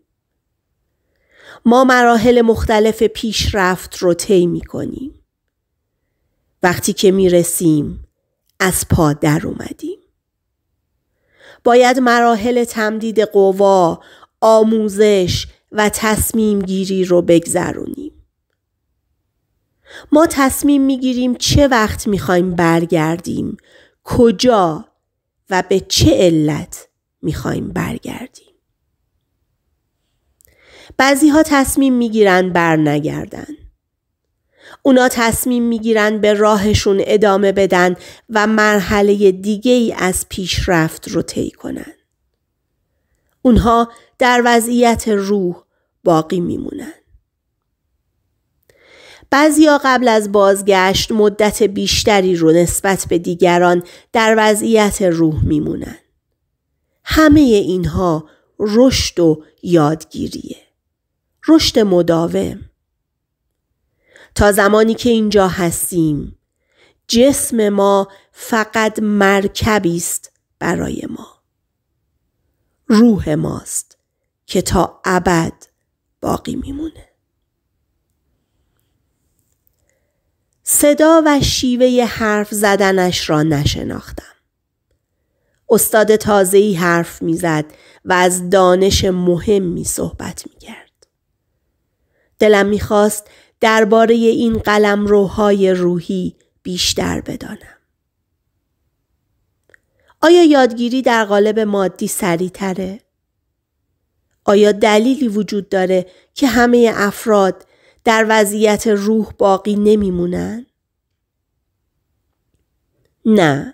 ما مراحل مختلف پیشرفت رو طی میکنیم. وقتی که می رسیم از پا در اومدیم. باید مراحل تمدید قوا، آموزش، و تصمیم گیری رو بگذرونیم. ما تصمیم میگیریم چه وقت میخوایم برگردیم، کجا و به چه علت میخوایم برگردیم. بعضی ها تصمیم میگیرن برنگردن. اونا تصمیم میگیرن به راهشون ادامه بدن و مرحله دیگه ای از پیشرفت رو طی کنن. اونها در وضعیت روح باقی میمونن. بعضیا قبل از بازگشت مدت بیشتری رو نسبت به دیگران در وضعیت روح میمونن. همه اینها رشد و یادگیریه. رشد مداوم. تا زمانی که اینجا هستیم جسم ما فقط مرکبی است برای ما. روح ماست که تا ابد باقی میمونه. صدا و شیوه حرف زدنش را نشناختم. استاد تازهی حرف میزد و از دانش مهمی صحبت میکرد. دلم میخواست درباره این قلم روهای روحی بیشتر بدانم. آیا یادگیری در قالب مادی تره؟ آیا دلیلی وجود داره که همه افراد در وضعیت روح باقی نمیمونن؟ نه.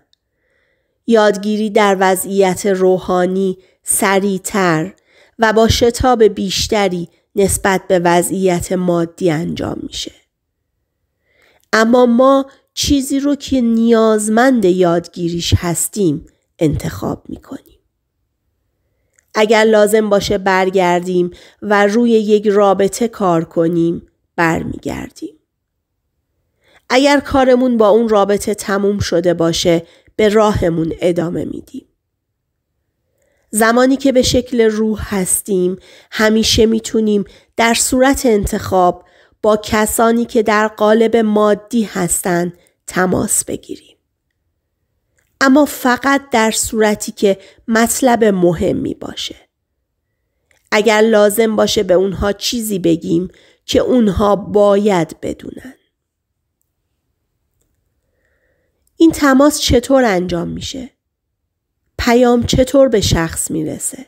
یادگیری در وضعیت روحانی سریعتر و با شتاب بیشتری نسبت به وضعیت مادی انجام میشه. اما ما چیزی رو که نیازمند یادگیریش هستیم انتخاب کنیم اگر لازم باشه برگردیم و روی یک رابطه کار کنیم برمیگردیم. اگر کارمون با اون رابطه تموم شده باشه به راهمون ادامه میدیم. زمانی که به شکل روح هستیم همیشه میتونیم در صورت انتخاب با کسانی که در قالب مادی هستند تماس بگیریم. اما فقط در صورتی که مطلب مهمی باشه. اگر لازم باشه به اونها چیزی بگیم که اونها باید بدونن. این تماس چطور انجام میشه؟ پیام چطور به شخص میرسه؟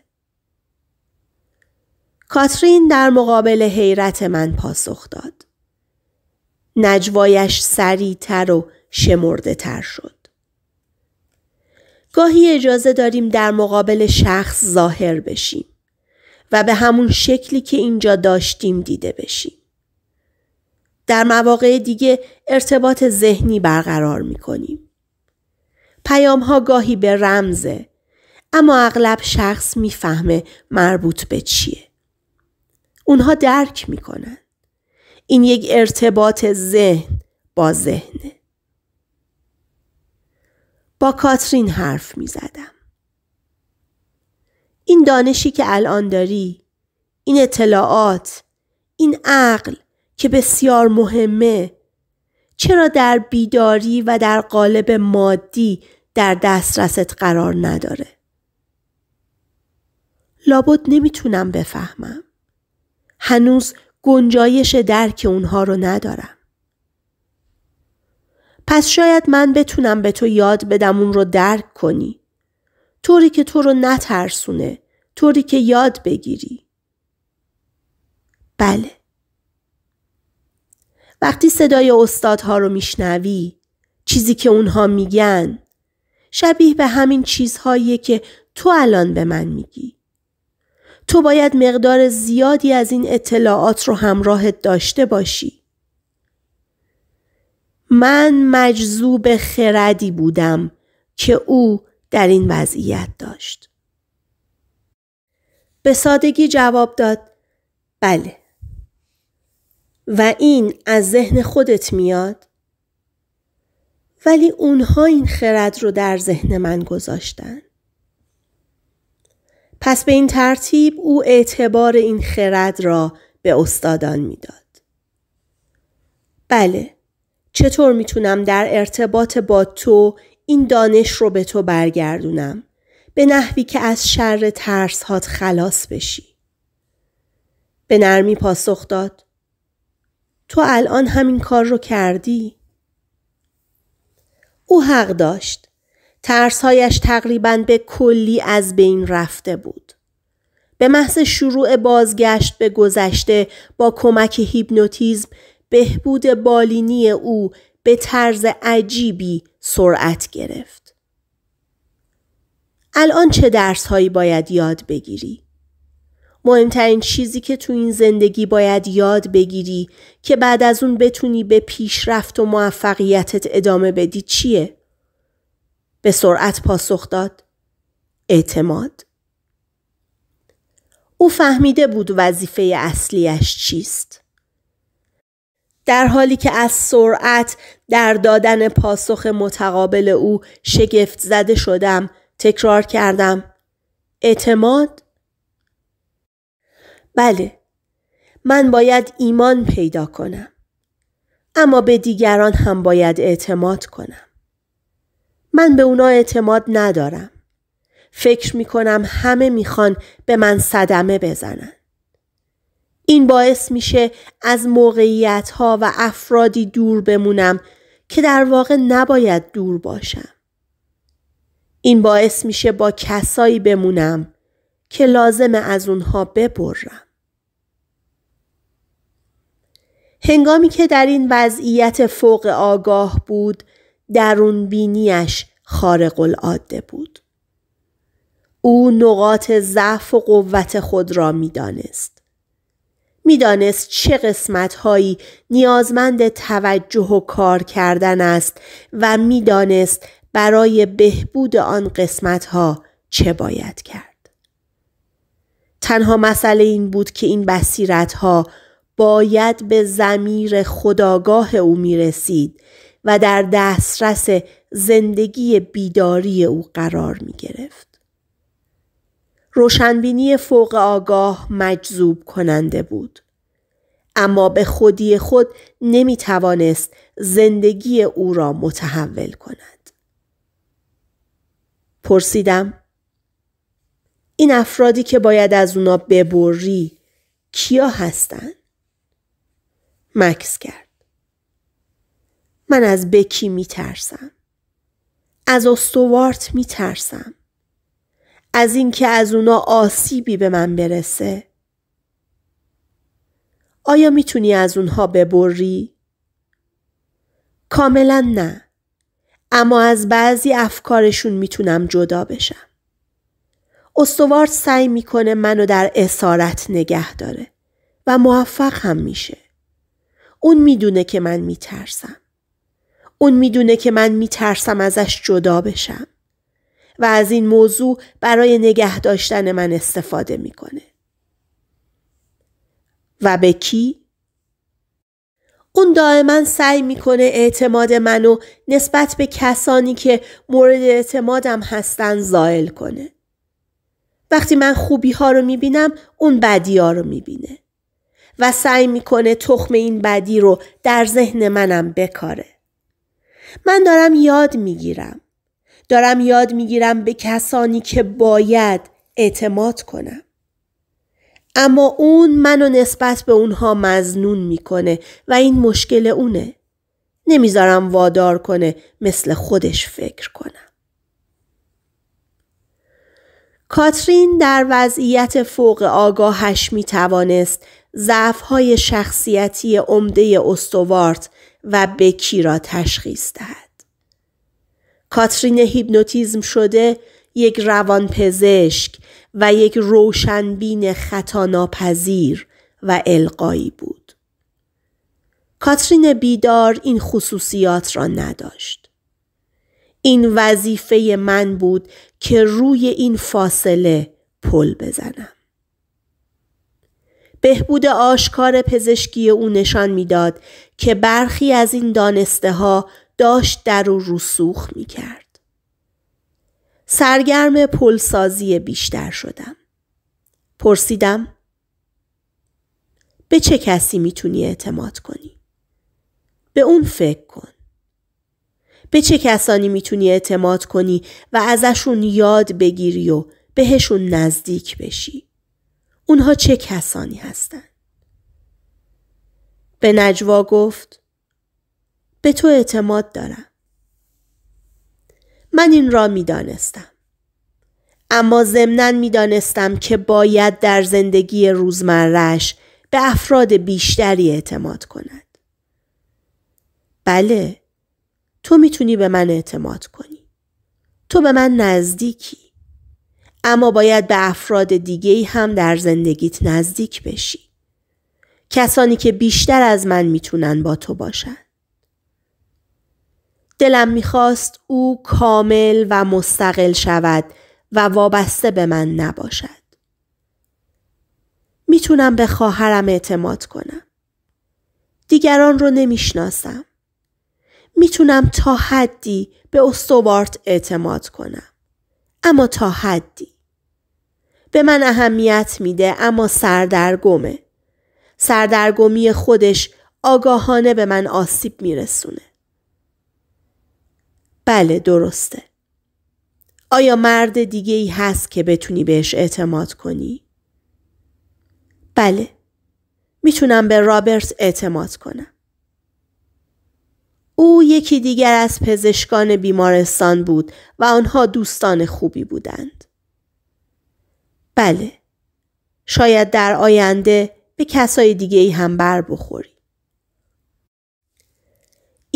کاترین در مقابل حیرت من پاسخ داد. نجوایش سریعتر و شمرده تر شد. گاهی اجازه داریم در مقابل شخص ظاهر بشیم و به همون شکلی که اینجا داشتیم دیده بشیم. در مواقع دیگه ارتباط ذهنی برقرار می کنیم. پیام ها گاهی به رمزه اما اغلب شخص میفهمه مربوط به چیه. اونها درک میکنن. این یک ارتباط ذهن با ذهنه. با کاترین حرف می زدم. این دانشی که الان داری، این اطلاعات، این عقل که بسیار مهمه چرا در بیداری و در قالب مادی در دسترست قرار نداره؟ لابد نمیتونم بفهمم. هنوز گنجایش درک اونها رو ندارم. پس شاید من بتونم به تو یاد بدم اون رو درک کنی. طوری که تو رو نترسونه. طوری که یاد بگیری. بله. وقتی صدای استادها رو میشنوی چیزی که اونها میگن شبیه به همین چیزهایی که تو الان به من میگی. تو باید مقدار زیادی از این اطلاعات رو همراهت داشته باشی. من مجذوب خردی بودم که او در این وضعیت داشت. به سادگی جواب داد بله. و این از ذهن خودت میاد؟ ولی اونها این خرد رو در ذهن من گذاشتن. پس به این ترتیب او اعتبار این خرد را به استادان میداد. بله چطور میتونم در ارتباط با تو این دانش رو به تو برگردونم به نحوی که از شر ترس هات خلاص بشی به نرمی پاسخ داد تو الان همین کار رو کردی او حق داشت ترسهایش تقریبا به کلی از بین رفته بود به محض شروع بازگشت به گذشته با کمک هیپنوتیزم بهبود بالینی او به طرز عجیبی سرعت گرفت. الان چه درس هایی باید یاد بگیری؟ مهمترین چیزی که تو این زندگی باید یاد بگیری که بعد از اون بتونی به پیشرفت و موفقیتت ادامه بدی چیه؟ به سرعت پاسخ داد. اعتماد. او فهمیده بود وظیفه اصلیش چیست. در حالی که از سرعت در دادن پاسخ متقابل او شگفت زده شدم تکرار کردم اعتماد؟ بله من باید ایمان پیدا کنم اما به دیگران هم باید اعتماد کنم من به اونا اعتماد ندارم فکر می کنم همه میخوان به من صدمه بزنن این باعث میشه از موقعیت ها و افرادی دور بمونم که در واقع نباید دور باشم. این باعث میشه با کسایی بمونم که لازم از اونها ببرم. هنگامی که در این وضعیت فوق آگاه بود درون بینیش خارق العاده بود. او نقاط ضعف و قوت خود را میدانست. میدانست چه قسمت هایی نیازمند توجه و کار کردن است و میدانست برای بهبود آن قسمت ها چه باید کرد. تنها مسئله این بود که این بصیرت ها باید به زمیر خداگاه او می رسید و در دسترس زندگی بیداری او قرار می گرفت. روشنبینی فوق آگاه مجذوب کننده بود. اما به خودی خود نمی توانست زندگی او را متحول کند. پرسیدم این افرادی که باید از اونا ببری کیا هستن؟ مکس کرد. من از بکی می ترسم. از استوارت می ترسم. از اینکه از اونا آسیبی به من برسه. آیا میتونی از اونها ببری؟ کاملا نه. اما از بعضی افکارشون میتونم جدا بشم. استوار سعی میکنه منو در اسارت نگه داره و موفق هم میشه. اون میدونه که من میترسم. اون میدونه که من میترسم ازش جدا بشم. و از این موضوع برای نگه داشتن من استفاده میکنه. و به کی؟ اون دائما سعی میکنه اعتماد منو نسبت به کسانی که مورد اعتمادم هستن زائل کنه. وقتی من خوبی ها رو میبینم اون بدی ها رو میبینه و سعی میکنه تخم این بدی رو در ذهن منم بکاره. من دارم یاد میگیرم. دارم یاد میگیرم به کسانی که باید اعتماد کنم. اما اون منو نسبت به اونها مزنون میکنه و این مشکل اونه. نمیذارم وادار کنه مثل خودش فکر کنم. کاترین در وضعیت فوق آگاهش میتوانست توانست ضعفهای شخصیتی عمده استوارت و بکی را تشخیص دهد. کاترین هیپنوتیزم شده یک روان پزشک و یک روشنبین ناپذیر و القایی بود. کاترین بیدار این خصوصیات را نداشت. این وظیفه من بود که روی این فاصله پل بزنم. بهبود آشکار پزشکی او نشان میداد که برخی از این دانسته ها داشت در و رسوخ می کرد. سرگرم پلسازی بیشتر شدم. پرسیدم به چه کسی میتونی اعتماد کنی؟ به اون فکر کن. به چه کسانی میتونی اعتماد کنی و ازشون یاد بگیری و بهشون نزدیک بشی؟ اونها چه کسانی هستند؟ به نجوا گفت به تو اعتماد دارم. من این را می دانستم. اما زمنن می دانستم که باید در زندگی روزمرش به افراد بیشتری اعتماد کند. بله، تو میتونی به من اعتماد کنی. تو به من نزدیکی. اما باید به افراد دیگه هم در زندگیت نزدیک بشی. کسانی که بیشتر از من میتونن با تو باشن. دلم میخواست او کامل و مستقل شود و وابسته به من نباشد. میتونم به خواهرم اعتماد کنم. دیگران رو نمیشناسم. میتونم تا حدی به استوارت اعتماد کنم. اما تا حدی. به من اهمیت میده اما سردرگمه. سردرگمی خودش آگاهانه به من آسیب میرسونه. بله درسته. آیا مرد دیگه ای هست که بتونی بهش اعتماد کنی؟ بله. میتونم به رابرت اعتماد کنم. او یکی دیگر از پزشکان بیمارستان بود و آنها دوستان خوبی بودند. بله. شاید در آینده به کسای دیگه ای هم بر بخوری.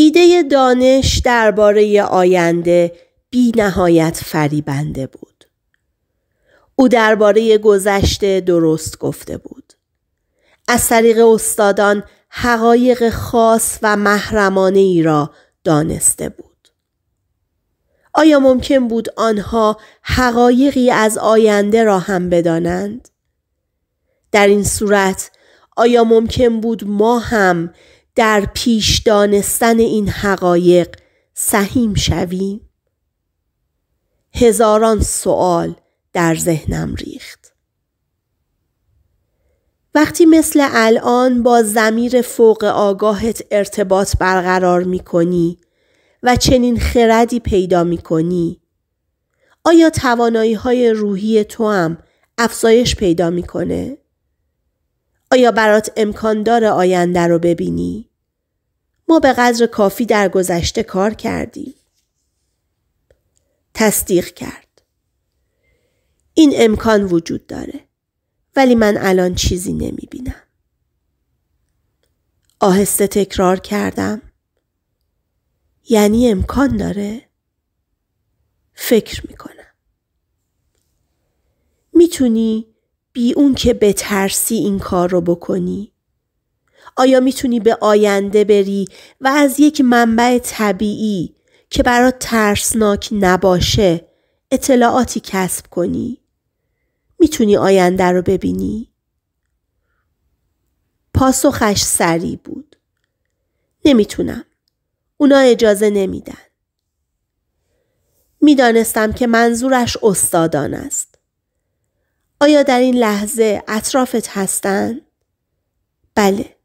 ایده دانش درباره آینده بی نهایت فریبنده بود. او درباره گذشته درست گفته بود. از طریق استادان حقایق خاص و محرمانه ای را دانسته بود. آیا ممکن بود آنها حقایقی از آینده را هم بدانند؟ در این صورت آیا ممکن بود ما هم در پیش دانستن این حقایق سهیم شویم؟ هزاران سوال در ذهنم ریخت. وقتی مثل الان با زمیر فوق آگاهت ارتباط برقرار می کنی و چنین خردی پیدا می کنی آیا توانایی های روحی تو هم افزایش پیدا کنه؟ آیا برات امکان داره آینده رو ببینی؟ ما به قدر کافی در گذشته کار کردیم. تصدیق کرد. این امکان وجود داره. ولی من الان چیزی نمی بینم. آهسته تکرار کردم. یعنی امکان داره؟ فکر می کنم. میتونی بی اون که بترسی این کار رو بکنی آیا میتونی به آینده بری و از یک منبع طبیعی که برات ترسناک نباشه اطلاعاتی کسب کنی؟ میتونی آینده رو ببینی؟ پاسخش سریع بود. نمیتونم. اونا اجازه نمیدن. میدانستم که منظورش استادان است. آیا در این لحظه اطرافت هستند؟ بله.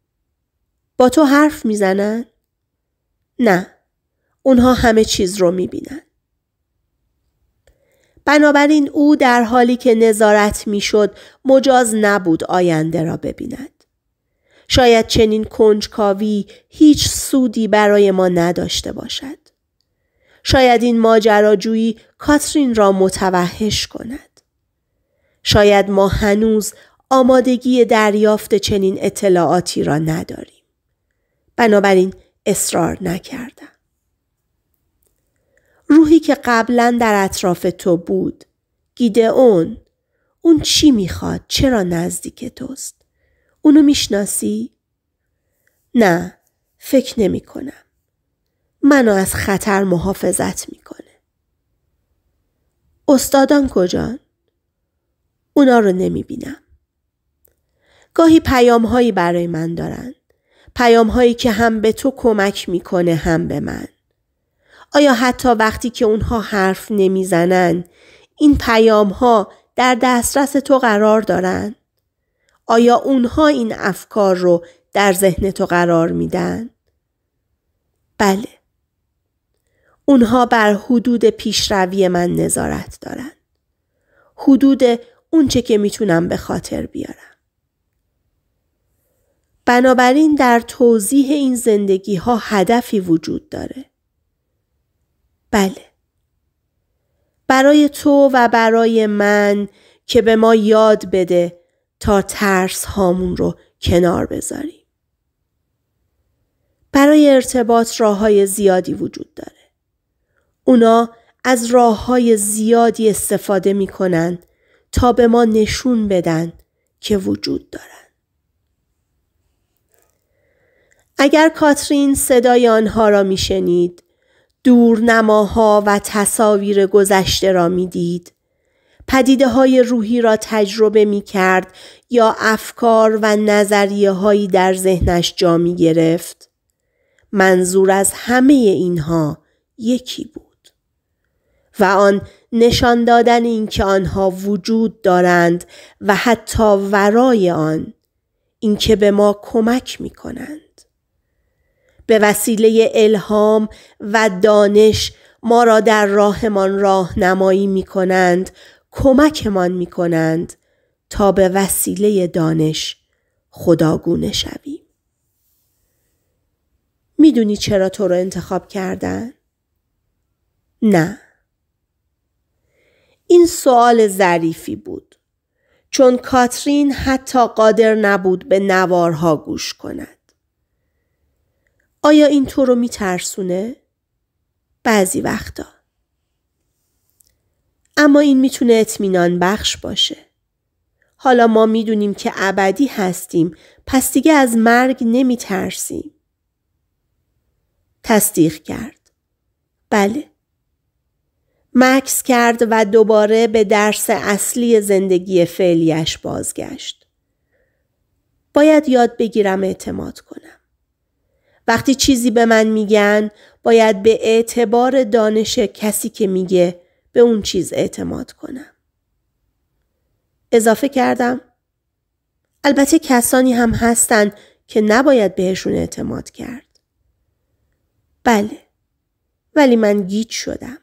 با تو حرف میزنن؟ نه. اونها همه چیز رو میبینن. بنابراین او در حالی که نظارت میشد مجاز نبود آینده را ببیند. شاید چنین کنجکاوی هیچ سودی برای ما نداشته باشد. شاید این ماجراجویی کاترین را متوحش کند. شاید ما هنوز آمادگی دریافت چنین اطلاعاتی را نداریم. بنابراین اصرار نکردم. روحی که قبلا در اطراف تو بود گیدئون اون چی میخواد چرا نزدیک توست اونو میشناسی نه فکر نمی کنم منو از خطر محافظت میکنه استادان کجان اونا رو نمی بینم گاهی پیام هایی برای من دارند پیام هایی که هم به تو کمک میکنه هم به من. آیا حتی وقتی که اونها حرف نمیزنن این پیام ها در دسترس تو قرار دارن؟ آیا اونها این افکار رو در ذهن تو قرار میدن؟ بله. اونها بر حدود پیشروی من نظارت دارن. حدود اونچه که میتونم به خاطر بیارم. بنابراین در توضیح این زندگی ها هدفی وجود داره. بله. برای تو و برای من که به ما یاد بده تا ترس هامون رو کنار بذاریم. برای ارتباط راه های زیادی وجود داره. اونا از راه های زیادی استفاده می تا به ما نشون بدن که وجود دارن. اگر کاترین صدای آنها را میشنید دورنماها و تصاویر گذشته را میدید پدیده های روحی را تجربه می کرد یا افکار و نظریه هایی در ذهنش جا می گرفت. منظور از همه اینها یکی بود. و آن نشان دادن اینکه آنها وجود دارند و حتی ورای آن اینکه به ما کمک می کنند. به وسیله الهام و دانش ما را در راهمان راهنمایی می کنند کمکمان می کنند تا به وسیله دانش خداگونه شویم. میدونی چرا تو رو انتخاب کردن؟ نه. این سوال ظریفی بود چون کاترین حتی قادر نبود به نوارها گوش کند. آیا این تو رو میترسونه؟ بعضی وقتا. اما این میتونه اطمینان بخش باشه. حالا ما میدونیم که ابدی هستیم پس دیگه از مرگ نمیترسیم. تصدیق کرد. بله. مکس کرد و دوباره به درس اصلی زندگی فعلیش بازگشت. باید یاد بگیرم اعتماد کنم. وقتی چیزی به من میگن باید به اعتبار دانش کسی که میگه به اون چیز اعتماد کنم. اضافه کردم البته کسانی هم هستند که نباید بهشون اعتماد کرد. بله ولی من گیج شدم.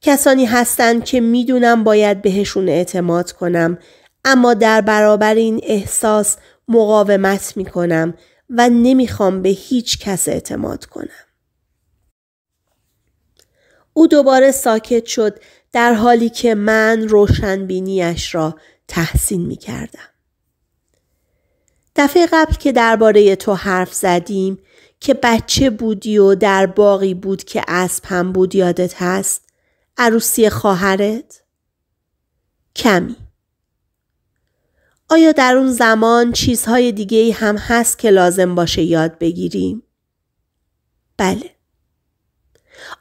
کسانی هستند که میدونم باید بهشون اعتماد کنم اما در برابر این احساس مقاومت میکنم و نمیخوام به هیچ کس اعتماد کنم. او دوباره ساکت شد در حالی که من روشنبینیش را تحسین میکردم دفعه قبل که درباره تو حرف زدیم که بچه بودی و در باقی بود که اسب هم بود یادت هست عروسی خواهرت کمی آیا در اون زمان چیزهای دیگه هم هست که لازم باشه یاد بگیریم؟ بله.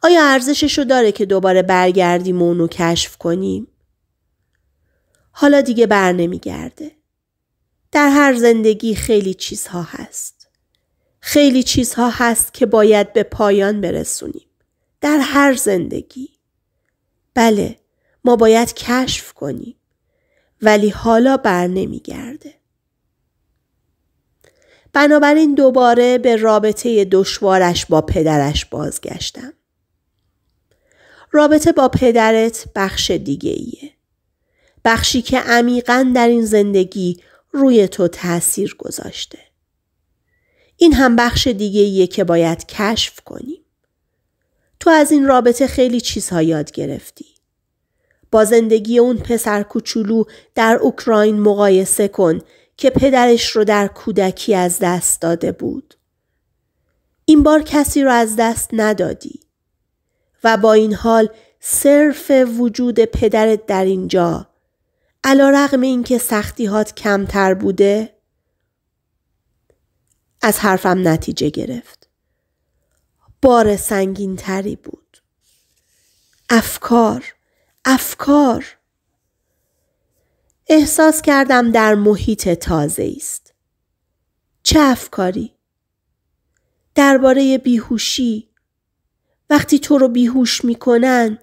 آیا رو داره که دوباره برگردیم و اونو کشف کنیم؟ حالا دیگه بر گرده. در هر زندگی خیلی چیزها هست. خیلی چیزها هست که باید به پایان برسونیم. در هر زندگی. بله ما باید کشف کنیم. ولی حالا بر نمیگرده. بنابراین دوباره به رابطه دشوارش با پدرش بازگشتم. رابطه با پدرت بخش دیگه ایه. بخشی که عمیقا در این زندگی روی تو تاثیر گذاشته. این هم بخش دیگه ایه که باید کشف کنیم. تو از این رابطه خیلی چیزها یاد گرفتی. با زندگی اون پسر کوچولو در اوکراین مقایسه کن که پدرش رو در کودکی از دست داده بود. این بار کسی رو از دست ندادی و با این حال صرف وجود پدرت در اینجا علا رقم این که سختیهات کمتر بوده از حرفم نتیجه گرفت. بار سنگین تری بود. افکار افکار احساس کردم در محیط تازه است. چه افکاری؟ درباره بیهوشی وقتی تو رو بیهوش میکنن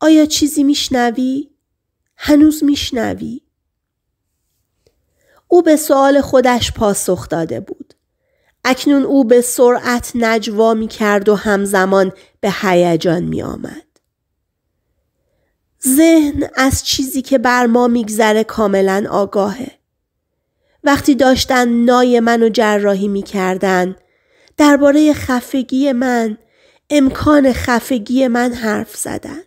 آیا چیزی میشنوی؟ هنوز میشنوی؟ او به سوال خودش پاسخ داده بود. اکنون او به سرعت نجوا می کرد و همزمان به هیجان می آمد. ذهن از چیزی که بر ما میگذره کاملا آگاهه. وقتی داشتن نای منو جراحی میکردن درباره خفگی من امکان خفگی من حرف زدن.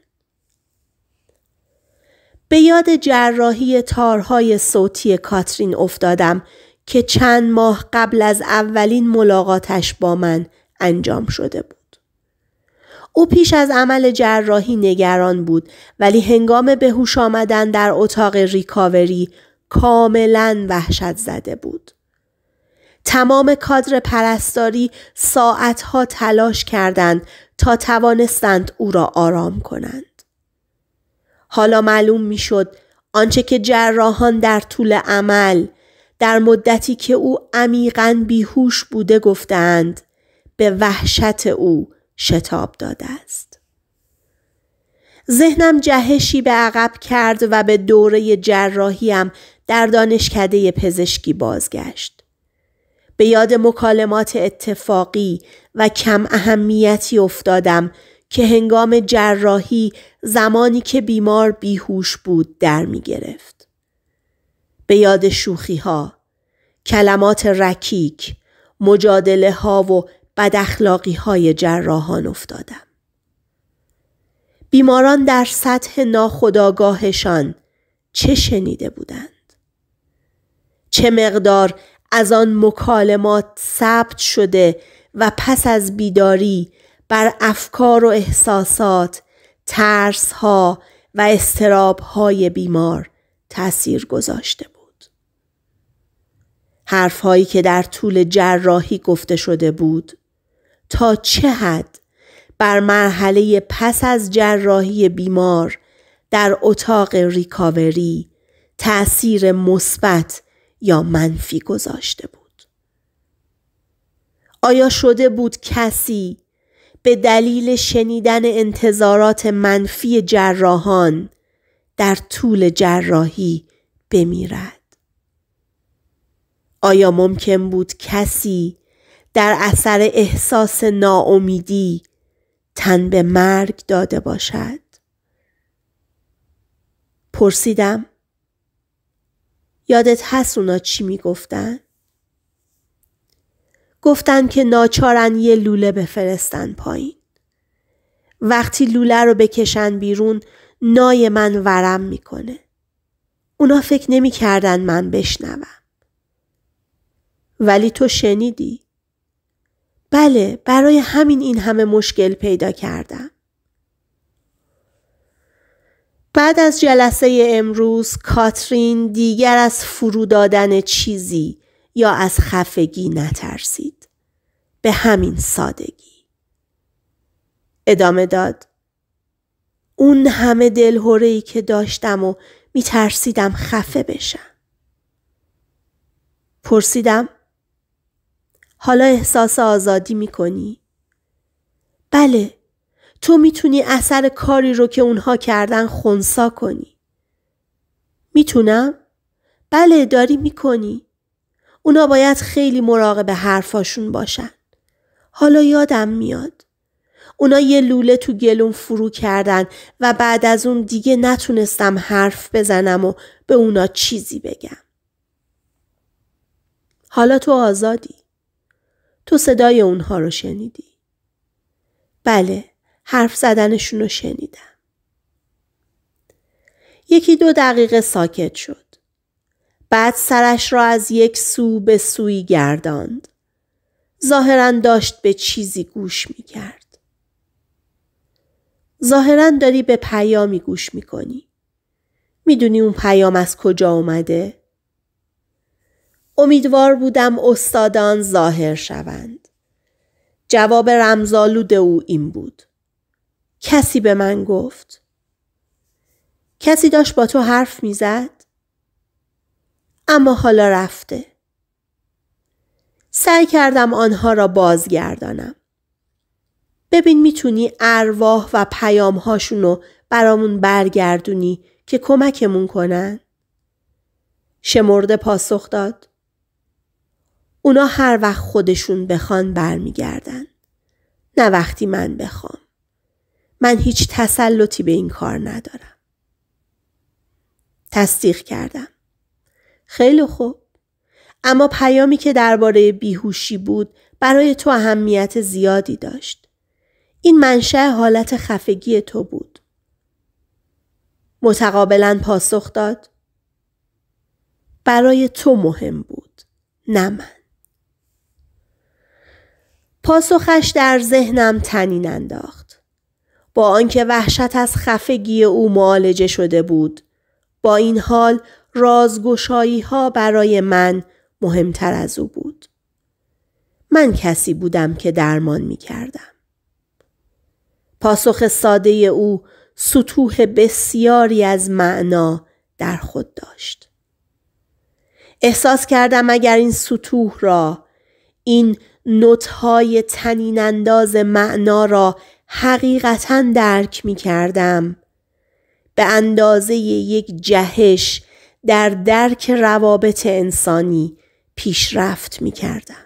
به یاد جراحی تارهای صوتی کاترین افتادم که چند ماه قبل از اولین ملاقاتش با من انجام شده بود. او پیش از عمل جراحی نگران بود ولی هنگام بهوش آمدن در اتاق ریکاوری کاملا وحشت زده بود. تمام کادر پرستاری ساعتها تلاش کردند تا توانستند او را آرام کنند. حالا معلوم شد آنچه که جراحان در طول عمل در مدتی که او عمیقا بیهوش بوده گفتند به وحشت او شتاب داده است. ذهنم جهشی به عقب کرد و به دوره جراحیم در دانشکده پزشکی بازگشت. به یاد مکالمات اتفاقی و کم اهمیتی افتادم که هنگام جراحی زمانی که بیمار بیهوش بود در می گرفت. به یاد شوخی ها، کلمات رکیک، مجادله ها و بد اخلاقی های جراحان افتادم. بیماران در سطح ناخداگاهشان چه شنیده بودند؟ چه مقدار از آن مکالمات ثبت شده و پس از بیداری بر افکار و احساسات، ترس ها و استراب های بیمار تأثیر گذاشته بود. حرف هایی که در طول جراحی گفته شده بود تا چه حد بر مرحله پس از جراحی بیمار در اتاق ریکاوری تأثیر مثبت یا منفی گذاشته بود آیا شده بود کسی به دلیل شنیدن انتظارات منفی جراحان در طول جراحی بمیرد آیا ممکن بود کسی در اثر احساس ناامیدی تن به مرگ داده باشد پرسیدم یادت هست اونا چی میگفتن گفتن که ناچارن یه لوله بفرستن پایین وقتی لوله رو بکشن بیرون نای من ورم میکنه اونا فکر نمیکردن من بشنوم ولی تو شنیدی بله برای همین این همه مشکل پیدا کردم. بعد از جلسه امروز کاترین دیگر از فرو دادن چیزی یا از خفگی نترسید. به همین سادگی. ادامه داد. اون همه دلهورهی که داشتم و میترسیدم خفه بشم. پرسیدم حالا احساس آزادی کنی؟ بله تو میتونی اثر کاری رو که اونها کردن خونسا کنی. میتونم؟ بله داری میکنی. اونا باید خیلی مراقب حرفاشون باشن. حالا یادم میاد. اونا یه لوله تو گلون فرو کردن و بعد از اون دیگه نتونستم حرف بزنم و به اونا چیزی بگم. حالا تو آزادی. تو صدای اونها رو شنیدی. بله حرف زدنشون رو شنیدم. یکی دو دقیقه ساکت شد. بعد سرش را از یک سو به سوی گرداند. ظاهرا داشت به چیزی گوش می کرد. ظاهرا داری به پیامی گوش می کنی. می دونی اون پیام از کجا اومده؟ امیدوار بودم استادان ظاهر شوند. جواب رمزالود او این بود. کسی به من گفت. کسی داشت با تو حرف میزد؟ اما حالا رفته. سعی کردم آنها را بازگردانم. ببین میتونی ارواح و پیامهاشون رو برامون برگردونی که کمکمون کنن؟ شمرده پاسخ داد. اونا هر وقت خودشون بخوان برمیگردن. نه وقتی من بخوام. من هیچ تسلطی به این کار ندارم. تصدیق کردم. خیلی خوب. اما پیامی که درباره بیهوشی بود برای تو اهمیت زیادی داشت. این منشأ حالت خفگی تو بود. متقابلا پاسخ داد برای تو مهم بود نه من پاسخش در ذهنم تنین انداخت. با آنکه وحشت از خفگی او معالجه شده بود، با این حال رازگشایی ها برای من مهمتر از او بود. من کسی بودم که درمان می کردم. پاسخ ساده او سطوح بسیاری از معنا در خود داشت. احساس کردم اگر این سطوح را این نوتهای تنین انداز معنا را حقیقتا درک می کردم. به اندازه یک جهش در درک روابط انسانی پیشرفت می کردم.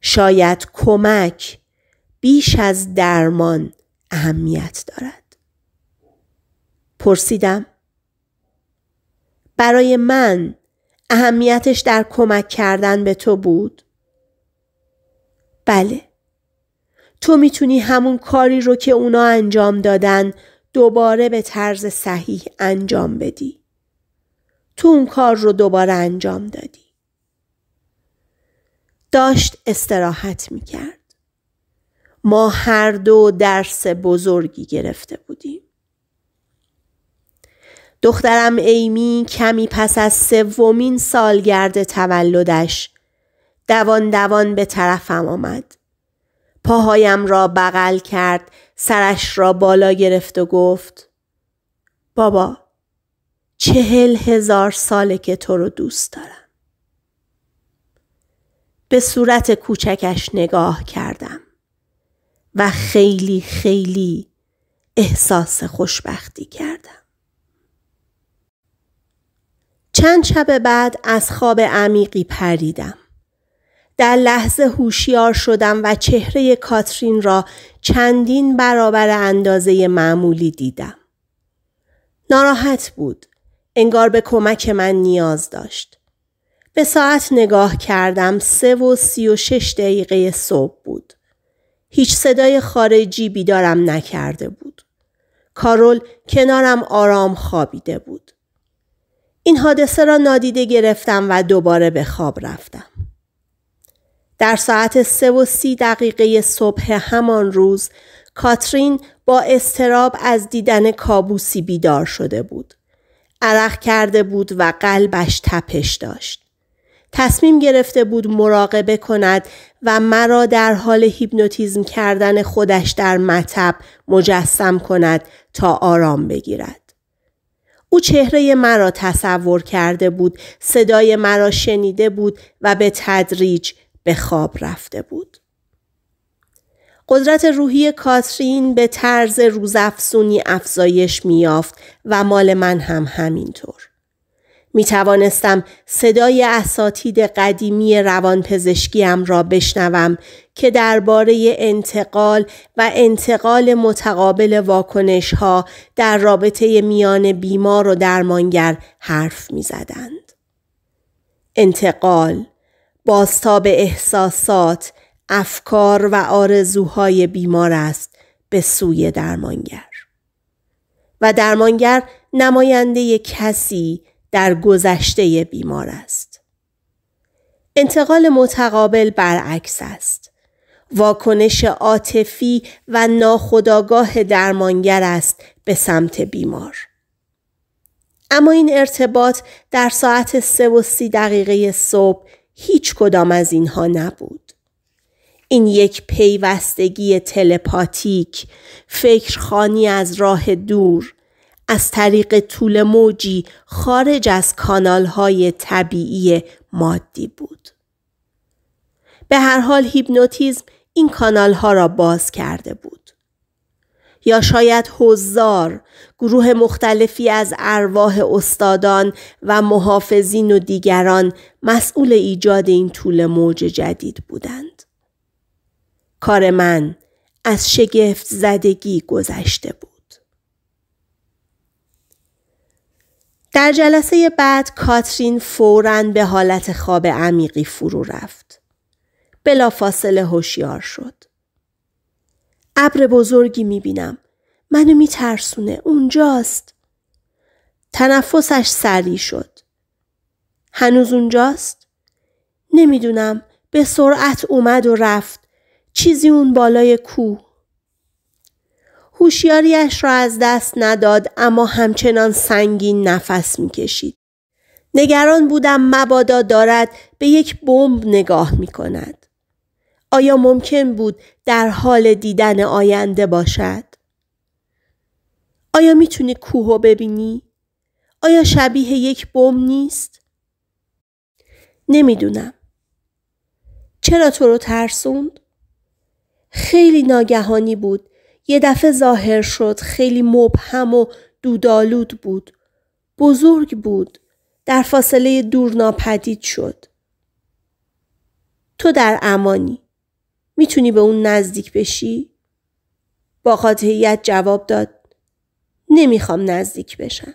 شاید کمک بیش از درمان اهمیت دارد. پرسیدم برای من اهمیتش در کمک کردن به تو بود؟ بله. تو میتونی همون کاری رو که اونا انجام دادن دوباره به طرز صحیح انجام بدی. تو اون کار رو دوباره انجام دادی. داشت استراحت میکرد. ما هر دو درس بزرگی گرفته بودیم. دخترم ایمی کمی پس از سومین سالگرد تولدش دوان دوان به طرفم آمد. پاهایم را بغل کرد سرش را بالا گرفت و گفت بابا چهل هزار ساله که تو رو دوست دارم. به صورت کوچکش نگاه کردم و خیلی خیلی احساس خوشبختی کردم. چند شب بعد از خواب عمیقی پریدم. در لحظه هوشیار شدم و چهره کاترین را چندین برابر اندازه معمولی دیدم. ناراحت بود. انگار به کمک من نیاز داشت. به ساعت نگاه کردم سه و سی و شش دقیقه صبح بود. هیچ صدای خارجی بیدارم نکرده بود. کارول کنارم آرام خوابیده بود. این حادثه را نادیده گرفتم و دوباره به خواب رفتم. در ساعت سه و سی دقیقه صبح همان روز کاترین با استراب از دیدن کابوسی بیدار شده بود. عرق کرده بود و قلبش تپش داشت. تصمیم گرفته بود مراقبه کند و مرا در حال هیپنوتیزم کردن خودش در مطب مجسم کند تا آرام بگیرد. او چهره مرا تصور کرده بود، صدای مرا شنیده بود و به تدریج به خواب رفته بود. قدرت روحی کاترین به طرز روزافزونی افزایش میافت و مال من هم همینطور. میتوانستم صدای اساتید قدیمی روانپزشکیم را بشنوم که درباره انتقال و انتقال متقابل واکنش ها در رابطه میان بیمار و درمانگر حرف میزدند انتقال باستاب احساسات، افکار و آرزوهای بیمار است به سوی درمانگر. و درمانگر نماینده کسی در گذشته بیمار است. انتقال متقابل برعکس است. واکنش عاطفی و ناخودآگاه درمانگر است به سمت بیمار. اما این ارتباط در ساعت سه و دقیقه صبح هیچ کدام از اینها نبود. این یک پیوستگی تلپاتیک، فکرخانی از راه دور، از طریق طول موجی خارج از کانالهای طبیعی مادی بود. به هر حال هیپنوتیزم این کانالها را باز کرده بود. یا شاید حضار گروه مختلفی از ارواح استادان و محافظین و دیگران مسئول ایجاد این طول موج جدید بودند. کار من از شگفت زدگی گذشته بود. در جلسه بعد کاترین فوراً به حالت خواب عمیقی فرو رفت. بلافاصله هوشیار شد. ابر بزرگی میبینم. منو میترسونه. اونجاست. تنفسش سریع شد. هنوز اونجاست؟ نمیدونم. به سرعت اومد و رفت. چیزی اون بالای کوه. هوشیاریش را از دست نداد اما همچنان سنگین نفس میکشید. نگران بودم مبادا دارد به یک بمب نگاه می کند. آیا ممکن بود در حال دیدن آینده باشد؟ آیا میتونی کوهو ببینی؟ آیا شبیه یک بم نیست؟ نمیدونم. چرا تو رو ترسوند؟ خیلی ناگهانی بود. یه دفعه ظاهر شد. خیلی مبهم و دودالود بود. بزرگ بود. در فاصله دور ناپدید شد. تو در امانی. میتونی به اون نزدیک بشی؟ با قاطعیت جواب داد نمیخوام نزدیک بشم.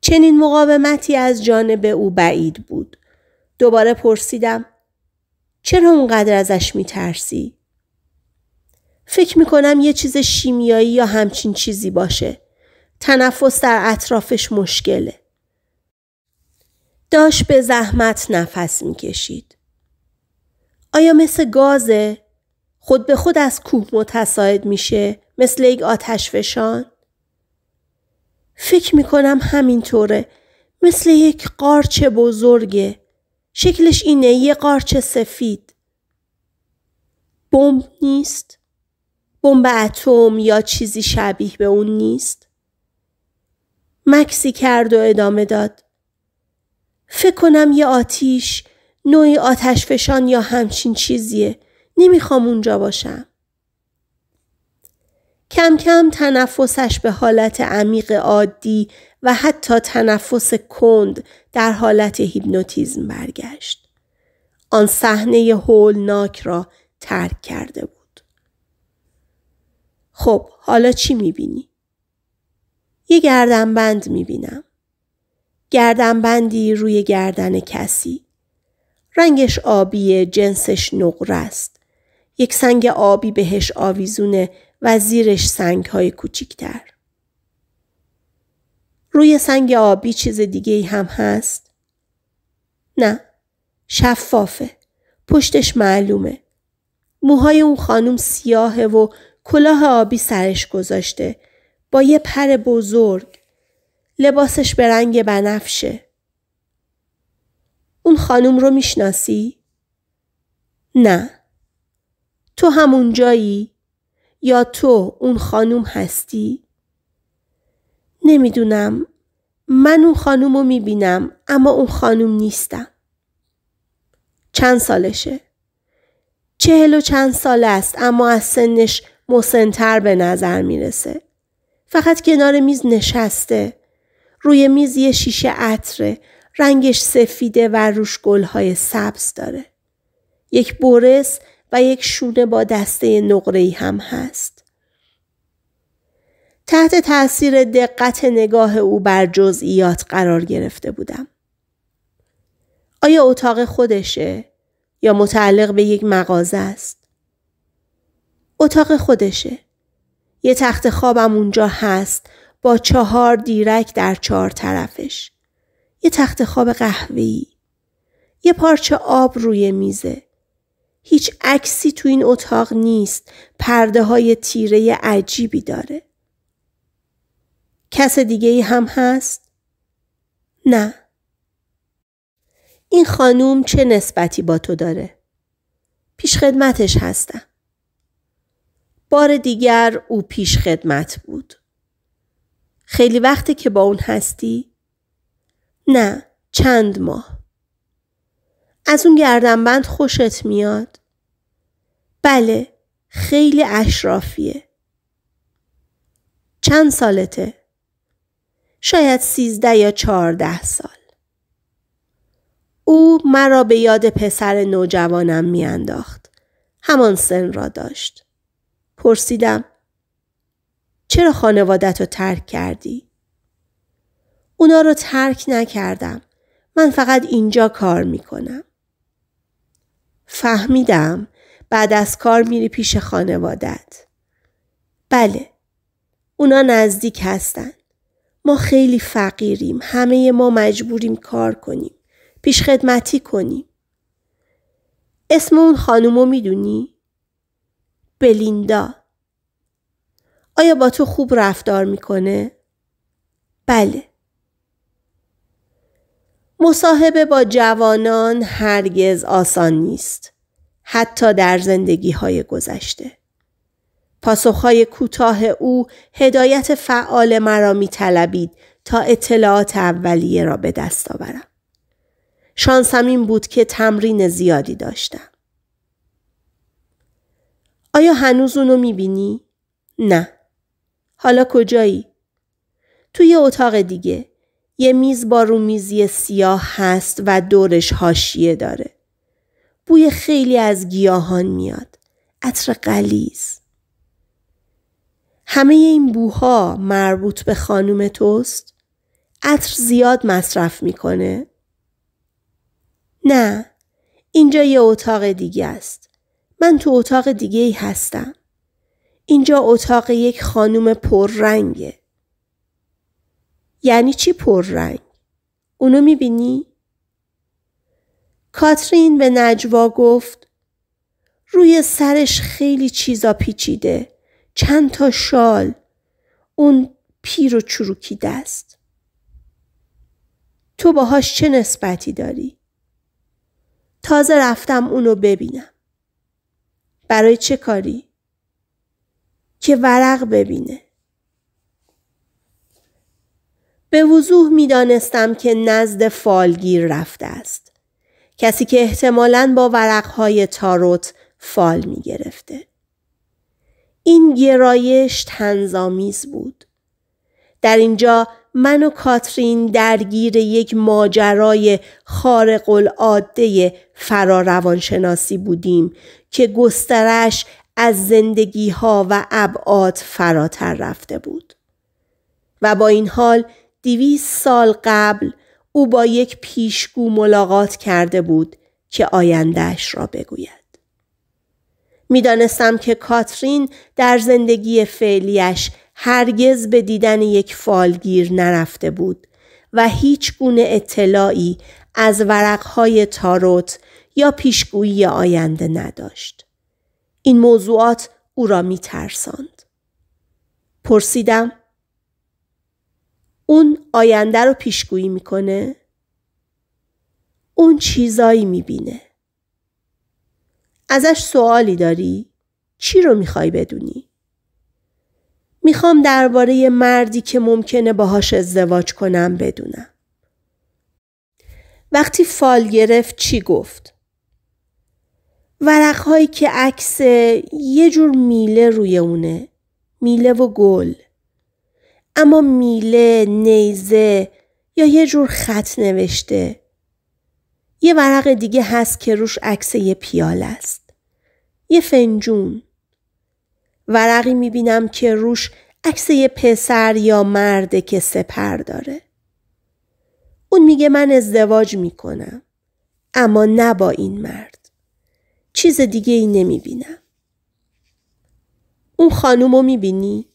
چنین مقاومتی از جانب او بعید بود. دوباره پرسیدم چرا اونقدر ازش میترسی؟ فکر میکنم یه چیز شیمیایی یا همچین چیزی باشه. تنفس در اطرافش مشکله. داشت به زحمت نفس میکشید. آیا مثل گازه؟ خود به خود از کوه متساعد میشه مثل یک آتش فشان؟ فکر میکنم همینطوره مثل یک قارچ بزرگه شکلش اینه یه قارچ سفید بمب نیست؟ بمب اتم یا چیزی شبیه به اون نیست؟ مکسی کرد و ادامه داد فکر کنم یه آتیش نوعی آتش فشان یا همچین چیزیه. نمیخوام اونجا باشم. کم کم تنفسش به حالت عمیق عادی و حتی تنفس کند در حالت هیپنوتیزم برگشت. آن صحنه هولناک را ترک کرده بود. خب حالا چی میبینی؟ یه گردنبند میبینم. گردنبندی روی گردن کسی. رنگش آبیه جنسش نقره است. یک سنگ آبی بهش آویزونه و زیرش سنگ های کوچیکتر. روی سنگ آبی چیز دیگه ای هم هست؟ نه. شفافه. پشتش معلومه. موهای اون خانم سیاهه و کلاه آبی سرش گذاشته. با یه پر بزرگ. لباسش به رنگ بنفشه. اون خانم رو میشناسی؟ نه تو همون جایی؟ یا تو اون خانم هستی؟ نمیدونم من اون خانم رو میبینم اما اون خانم نیستم چند سالشه؟ چهل و چند سال است اما از سنش مسنتر به نظر میرسه فقط کنار میز نشسته روی میز یه شیشه عطره رنگش سفیده و روش گلهای سبز داره. یک برس و یک شونه با دسته نقره هم هست. تحت تاثیر دقت نگاه او بر جزئیات قرار گرفته بودم. آیا اتاق خودشه یا متعلق به یک مغازه است؟ اتاق خودشه. یه تخت خوابم اونجا هست با چهار دیرک در چهار طرفش. یه تخت خواب قهوه‌ای یه پارچه آب روی میزه هیچ عکسی تو این اتاق نیست پرده های تیره عجیبی داره کس دیگه ای هم هست؟ نه این خانوم چه نسبتی با تو داره؟ پیش خدمتش هستم بار دیگر او پیش خدمت بود خیلی وقتی که با اون هستی؟ نه چند ماه از اون گردنبند خوشت میاد بله خیلی اشرافیه چند سالته شاید سیزده یا چهارده سال او مرا به یاد پسر نوجوانم میانداخت همان سن را داشت پرسیدم چرا خانوادت رو ترک کردی؟ اونا رو ترک نکردم. من فقط اینجا کار میکنم. فهمیدم بعد از کار میری پیش خانوادت. بله. اونا نزدیک هستن. ما خیلی فقیریم. همه ما مجبوریم کار کنیم. پیش خدمتی کنیم. اسم اون خانومو میدونی؟ بلیندا آیا با تو خوب رفتار میکنه؟ بله مصاحبه با جوانان هرگز آسان نیست. حتی در زندگی های گذشته. پاسخهای کوتاه او هدایت فعال مرا می تا اطلاعات اولیه را به دست آورم. شانسم این بود که تمرین زیادی داشتم. آیا هنوز اونو می بینی؟ نه. حالا کجایی؟ توی اتاق دیگه. یه میز با رومیزی سیاه هست و دورش هاشیه داره. بوی خیلی از گیاهان میاد. عطر قلیز. همه این بوها مربوط به خانم توست؟ عطر زیاد مصرف میکنه؟ نه. اینجا یه اتاق دیگه است. من تو اتاق دیگه ای هستم. اینجا اتاق یک خانم پررنگه. یعنی چی پررنگ؟ اونو میبینی؟ کاترین به نجوا گفت روی سرش خیلی چیزا پیچیده چند تا شال اون پیر و چروکیده است تو باهاش چه نسبتی داری؟ تازه رفتم اونو ببینم برای چه کاری؟ که ورق ببینه به وضوح می دانستم که نزد فالگیر رفته است. کسی که احتمالاً با ورقهای تاروت فال می گرفته. این گرایش تنظامیز بود. در اینجا من و کاترین درگیر یک ماجرای خارق العاده فراروانشناسی بودیم که گسترش از زندگی ها و ابعاد فراتر رفته بود. و با این حال دیویس سال قبل او با یک پیشگو ملاقات کرده بود که آیندهش را بگوید. میدانستم که کاترین در زندگی فعلیش هرگز به دیدن یک فالگیر نرفته بود و هیچ گونه اطلاعی از ورقهای تاروت یا پیشگویی آینده نداشت. این موضوعات او را می ترساند. پرسیدم اون آینده رو پیشگویی میکنه اون چیزایی میبینه ازش سوالی داری؟ چی رو میخوای بدونی؟ میخوام درباره مردی که ممکنه باهاش ازدواج کنم بدونم. وقتی فال گرفت چی گفت؟ ورقهایی که عکس یه جور میله روی اونه. میله و گل. اما میله، نیزه یا یه جور خط نوشته. یه ورق دیگه هست که روش عکس یه پیال است. یه فنجون. ورقی میبینم که روش عکس یه پسر یا مرد که سپر داره. اون میگه من ازدواج میکنم. اما نه با این مرد. چیز دیگه ای نمیبینم. اون خانومو میبینی؟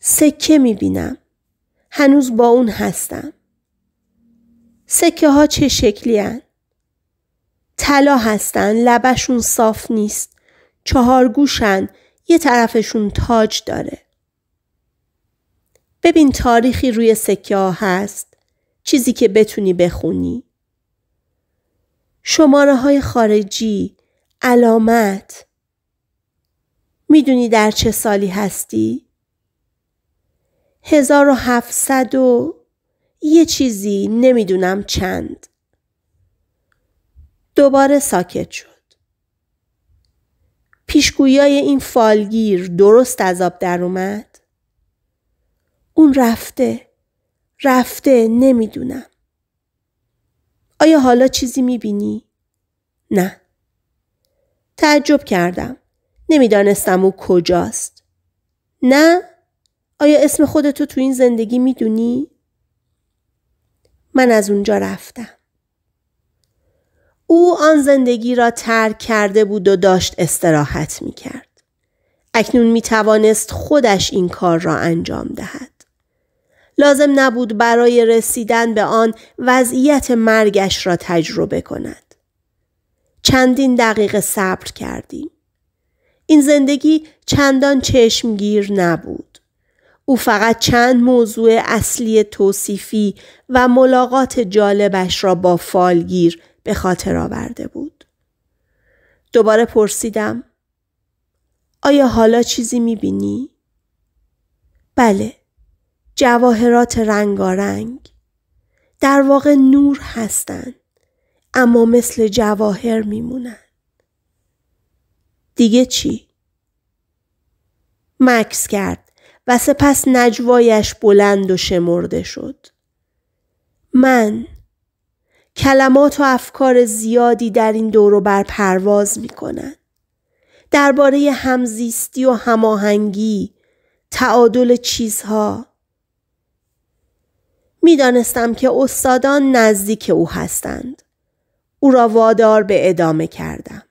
سکه میبینم. هنوز با اون هستم. سکه ها چه شکلی هن؟ طلا هستن لبشون صاف نیست. چهار گوشن یه طرفشون تاج داره. ببین تاریخی روی سکه ها هست. چیزی که بتونی بخونی. شماره های خارجی، علامت. میدونی در چه سالی هستی؟ 1700 و یه چیزی نمیدونم چند. دوباره ساکت شد. پیشگویای این فالگیر درست از آب در اومد. اون رفته. رفته نمیدونم. آیا حالا چیزی میبینی؟ نه. تعجب کردم. نمیدانستم او کجاست. نه آیا اسم خودتو تو این زندگی میدونی؟ من از اونجا رفتم. او آن زندگی را ترک کرده بود و داشت استراحت می کرد. اکنون می توانست خودش این کار را انجام دهد. لازم نبود برای رسیدن به آن وضعیت مرگش را تجربه کند. چندین دقیقه صبر کردیم. این زندگی چندان چشمگیر نبود. او فقط چند موضوع اصلی توصیفی و ملاقات جالبش را با فالگیر به خاطر آورده بود. دوباره پرسیدم آیا حالا چیزی میبینی؟ بله جواهرات رنگارنگ در واقع نور هستند اما مثل جواهر میمونن دیگه چی؟ مکس کرد و سپس نجوایش بلند و شمرده شد. من کلمات و افکار زیادی در این دورو بر پرواز می کنن. درباره همزیستی و هماهنگی، تعادل چیزها. میدانستم که استادان نزدیک او هستند. او را وادار به ادامه کردم.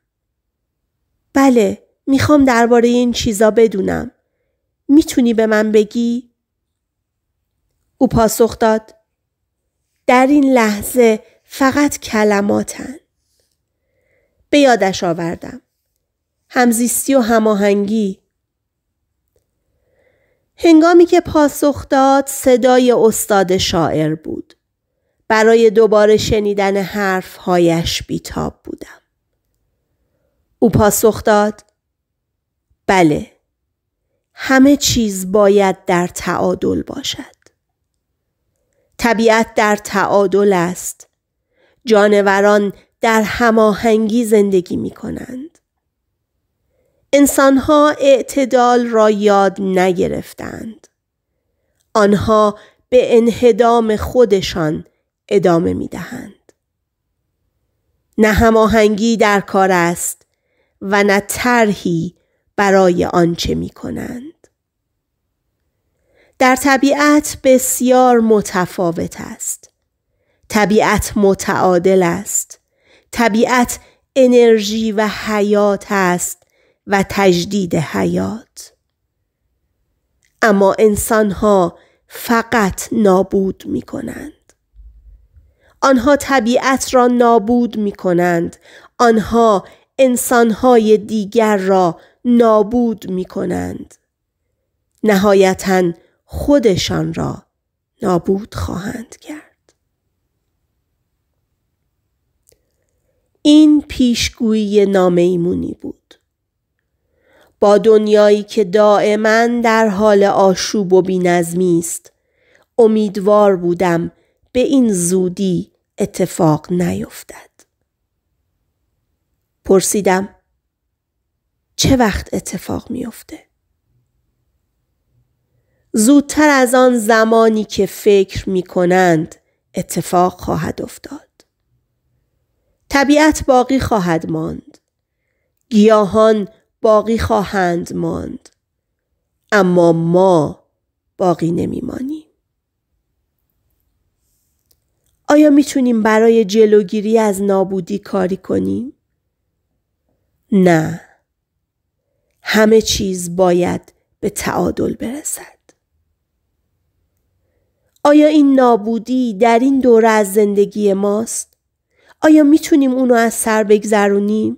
بله، میخوام درباره این چیزا بدونم. میتونی به من بگی؟ او پاسخ داد در این لحظه فقط کلماتن. به یادش آوردم. همزیستی و هماهنگی هنگامی که پاسخ داد صدای استاد شاعر بود. برای دوباره شنیدن حرفهایش بیتاب بودم. او پاسخ داد بله همه چیز باید در تعادل باشد. طبیعت در تعادل است. جانوران در هماهنگی زندگی می کنند. انسانها اعتدال را یاد نگرفتند. آنها به انهدام خودشان ادامه می دهند. نه هماهنگی در کار است و نه طرحی برای آنچه می کنند. در طبیعت بسیار متفاوت است. طبیعت متعادل است. طبیعت انرژی و حیات است و تجدید حیات. اما انسان ها فقط نابود می کنند. آنها طبیعت را نابود می کنند. آنها انسانهای دیگر را نابود می کنند. نهایتا خودشان را نابود خواهند کرد. این پیشگویی نامیمونی بود. با دنیایی که دائما در حال آشوب و بینظمی است امیدوار بودم به این زودی اتفاق نیفتد پرسیدم چه وقت اتفاق میافته؟ زودتر از آن زمانی که فکر می کنند اتفاق خواهد افتاد. طبیعت باقی خواهد ماند. گیاهان باقی خواهند ماند. اما ما باقی نمیمانیم. آیا میتونیم برای جلوگیری از نابودی کاری کنیم؟ نه. همه چیز باید به تعادل برسد. آیا این نابودی در این دوره از زندگی ماست؟ آیا میتونیم اونو از سر بگذرونیم؟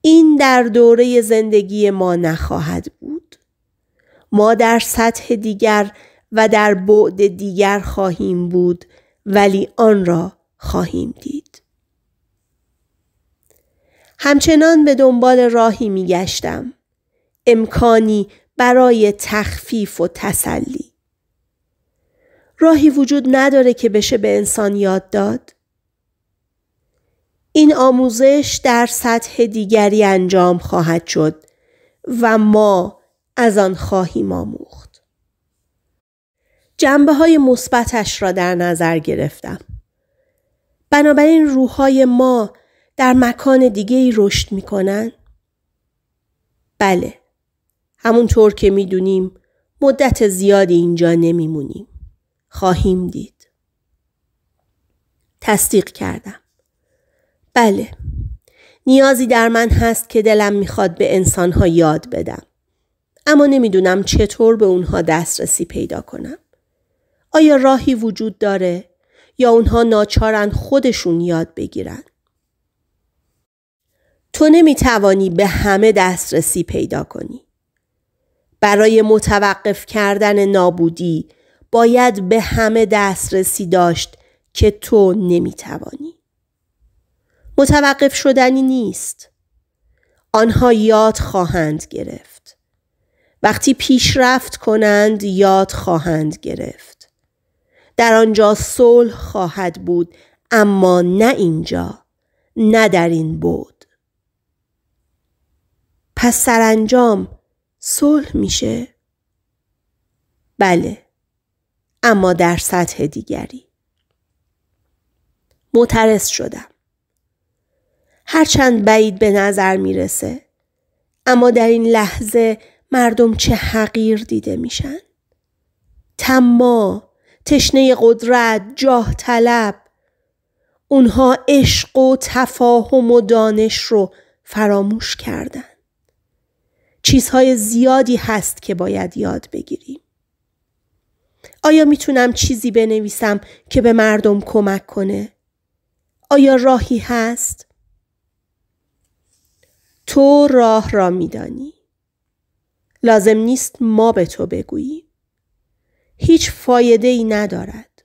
این در دوره زندگی ما نخواهد بود. ما در سطح دیگر و در بعد دیگر خواهیم بود ولی آن را خواهیم دید. همچنان به دنبال راهی می گشتم. امکانی برای تخفیف و تسلی. راهی وجود نداره که بشه به انسان یاد داد. این آموزش در سطح دیگری انجام خواهد شد و ما از آن خواهیم آموخت. جنبه های مثبتش را در نظر گرفتم. بنابراین روحهای ما در مکان دیگه ای رشد می کنن؟ بله. همونطور که می دونیم مدت زیادی اینجا نمیمونیم. خواهیم دید. تصدیق کردم. بله. نیازی در من هست که دلم میخواد به انسانها یاد بدم. اما نمیدونم چطور به اونها دسترسی پیدا کنم. آیا راهی وجود داره یا اونها ناچارن خودشون یاد بگیرن؟ تو نمی توانی به همه دسترسی پیدا کنی. برای متوقف کردن نابودی باید به همه دسترسی داشت که تو نمی توانی. متوقف شدنی نیست. آنها یاد خواهند گرفت. وقتی پیشرفت کنند یاد خواهند گرفت. در آنجا صلح خواهد بود اما نه اینجا نه در این بود. پس سرانجام صلح میشه؟ بله. اما در سطح دیگری. مترس شدم. هرچند بعید به نظر میرسه اما در این لحظه مردم چه حقیر دیده میشن تما تشنه قدرت جاه طلب اونها عشق و تفاهم و دانش رو فراموش کردن چیزهای زیادی هست که باید یاد بگیریم. آیا میتونم چیزی بنویسم که به مردم کمک کنه؟ آیا راهی هست؟ تو راه را میدانی. لازم نیست ما به تو بگوییم. هیچ فایده ای ندارد.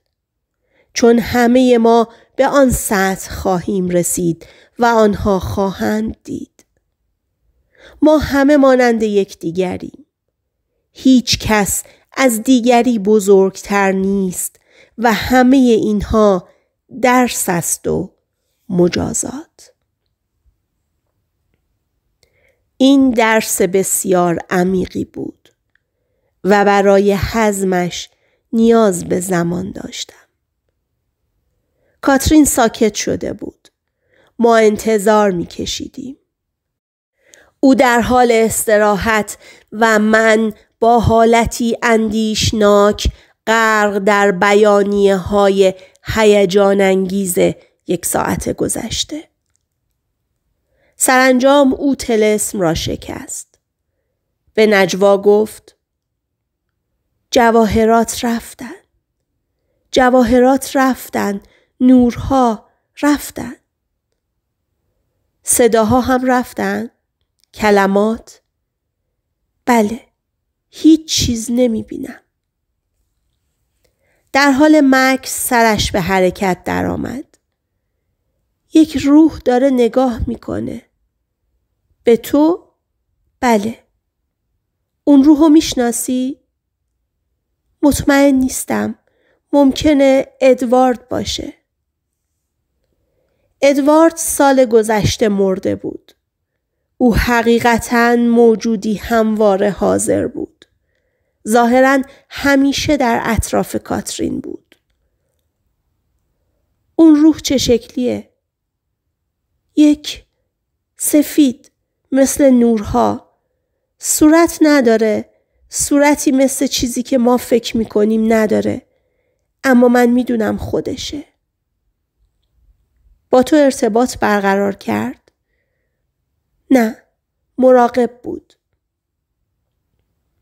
چون همه ما به آن سطح خواهیم رسید و آنها خواهند دید. ما همه مانند یکدیگریم هیچ کس از دیگری بزرگتر نیست و همه اینها درس است و مجازات این درس بسیار عمیقی بود و برای حزمش نیاز به زمان داشتم کاترین ساکت شده بود ما انتظار می کشیدیم. او در حال استراحت و من با حالتی اندیشناک غرق در بیانیه های هیجان انگیز یک ساعت گذشته. سرانجام او تلسم را شکست. به نجوا گفت جواهرات رفتن. جواهرات رفتن. نورها رفتن. صداها هم رفتن. کلمات بله هیچ چیز نمی بینم. در حال مکس سرش به حرکت درآمد. یک روح داره نگاه میکنه. به تو؟ بله. اون روح رو میشناسی؟ مطمئن نیستم. ممکنه ادوارد باشه. ادوارد سال گذشته مرده بود. او حقیقتا موجودی همواره حاضر بود. ظاهرا همیشه در اطراف کاترین بود. اون روح چه شکلیه؟ یک سفید مثل نورها صورت نداره صورتی مثل چیزی که ما فکر میکنیم نداره اما من میدونم خودشه با تو ارتباط برقرار کرد نه مراقب بود.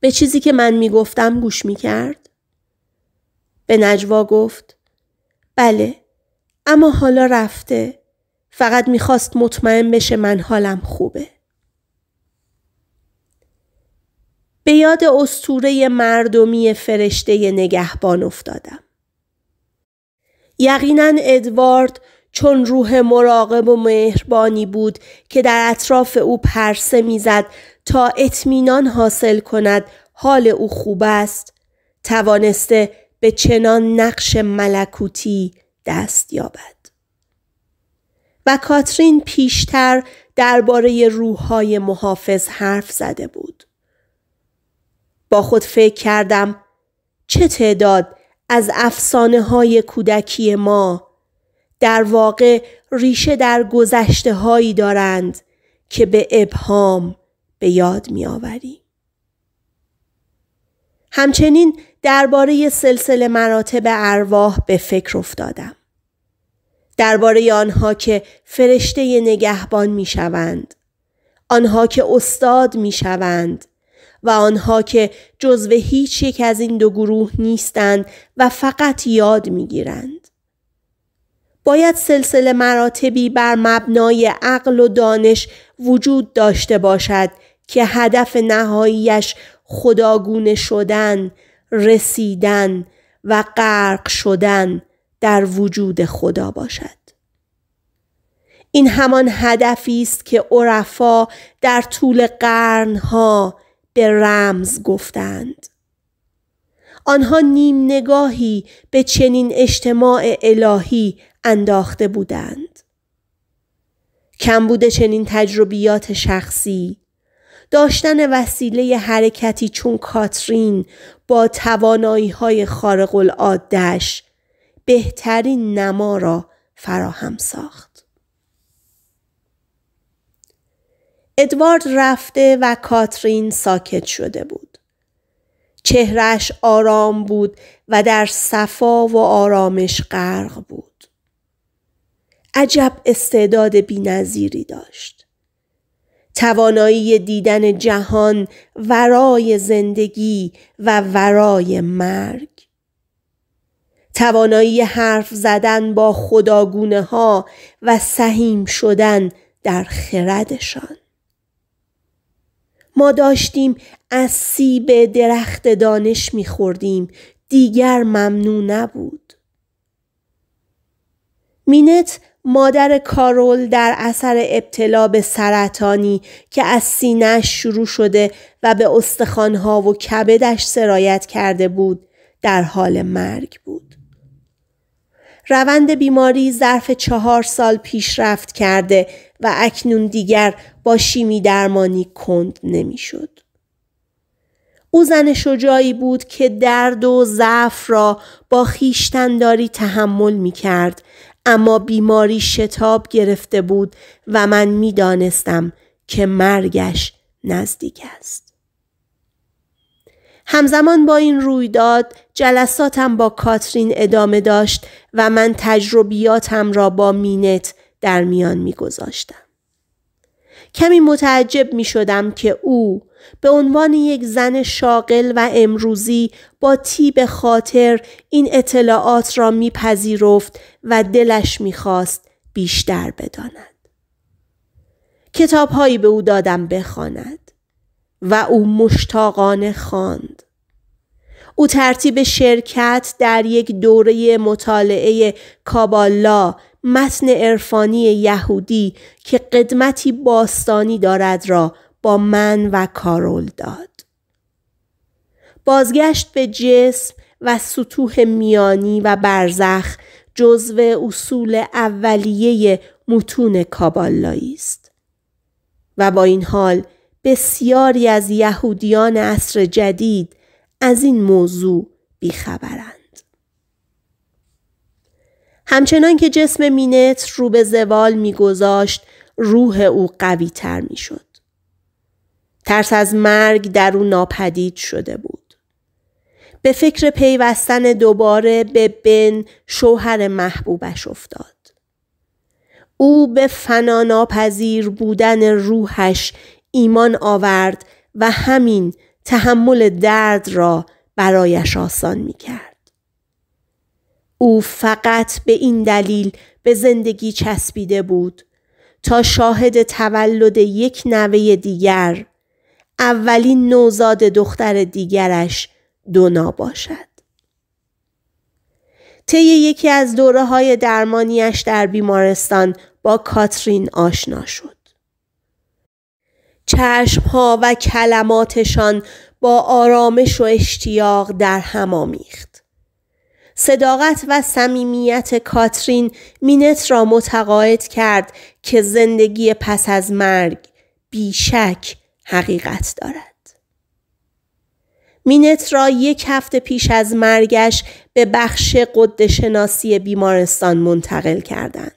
به چیزی که من می گفتم گوش می کرد؟ به نجوا گفت بله اما حالا رفته فقط میخواست مطمئن بشه من حالم خوبه. به یاد استوره مردمی فرشته نگهبان افتادم. یقینا ادوارد چون روح مراقب و مهربانی بود که در اطراف او پرسه میزد تا اطمینان حاصل کند حال او خوب است توانسته به چنان نقش ملکوتی دست یابد و کاترین پیشتر درباره روحهای محافظ حرف زده بود با خود فکر کردم چه تعداد از افسانه های کودکی ما در واقع ریشه در گذشته هایی دارند که به ابهام به یاد می آوری. همچنین درباره سلسله مراتب ارواح به فکر افتادم. درباره آنها که فرشته نگهبان می شوند. آنها که استاد می شوند و آنها که جزو هیچ یک از این دو گروه نیستند و فقط یاد می گیرند. باید سلسله مراتبی بر مبنای عقل و دانش وجود داشته باشد که هدف نهاییش خداگونه شدن، رسیدن و غرق شدن در وجود خدا باشد. این همان هدفی است که عرفا در طول قرنها به رمز گفتند. آنها نیم نگاهی به چنین اجتماع الهی انداخته بودند. کم بوده چنین تجربیات شخصی داشتن وسیله حرکتی چون کاترین با توانایی های خارق العادش بهترین نما را فراهم ساخت. ادوارد رفته و کاترین ساکت شده بود. چهرش آرام بود و در صفا و آرامش غرق بود. عجب استعداد بینظیری داشت توانایی دیدن جهان ورای زندگی و ورای مرگ توانایی حرف زدن با خداگونه ها و سهیم شدن در خردشان ما داشتیم از سیب درخت دانش میخوردیم دیگر ممنوع نبود مینت مادر کارول در اثر ابتلا به سرطانی که از سینهش شروع شده و به استخوانها و کبدش سرایت کرده بود در حال مرگ بود. روند بیماری ظرف چهار سال پیشرفت کرده و اکنون دیگر با شیمی درمانی کند نمیشد. او زن شجاعی بود که درد و ضعف را با خیشتنداری تحمل می کرد اما بیماری شتاب گرفته بود و من میدانستم که مرگش نزدیک است. همزمان با این رویداد جلساتم با کاترین ادامه داشت و من تجربیاتم را با مینت در میان میگذاشتم. کمی متعجب می شدم که او به عنوان یک زن شاغل و امروزی با تیب خاطر این اطلاعات را میپذیرفت و دلش میخواست بیشتر بداند. کتابهایی به او دادم بخواند و او مشتاقانه خواند. او ترتیب شرکت در یک دوره مطالعه کابالا متن عرفانی یهودی که قدمتی باستانی دارد را با من و کارول داد. بازگشت به جسم و سطوح میانی و برزخ جزو اصول اولیه متون کابالایی است و با این حال بسیاری از یهودیان عصر جدید از این موضوع بیخبرند همچنان که جسم مینت رو به زوال میگذاشت روح او قوی تر می شد. ترس از مرگ در او ناپدید شده بود. به فکر پیوستن دوباره به بن شوهر محبوبش افتاد. او به فنا ناپذیر بودن روحش ایمان آورد و همین تحمل درد را برایش آسان می کرد. او فقط به این دلیل به زندگی چسبیده بود تا شاهد تولد یک نوه دیگر اولین نوزاد دختر دیگرش دونا باشد. طی یکی از دوره های درمانیش در بیمارستان با کاترین آشنا شد. چشمها و کلماتشان با آرامش و اشتیاق در هم آمیخت. صداقت و صمیمیت کاترین مینت را متقاعد کرد که زندگی پس از مرگ بیشک حقیقت دارد. مینت را یک هفته پیش از مرگش به بخش قد شناسی بیمارستان منتقل کردند.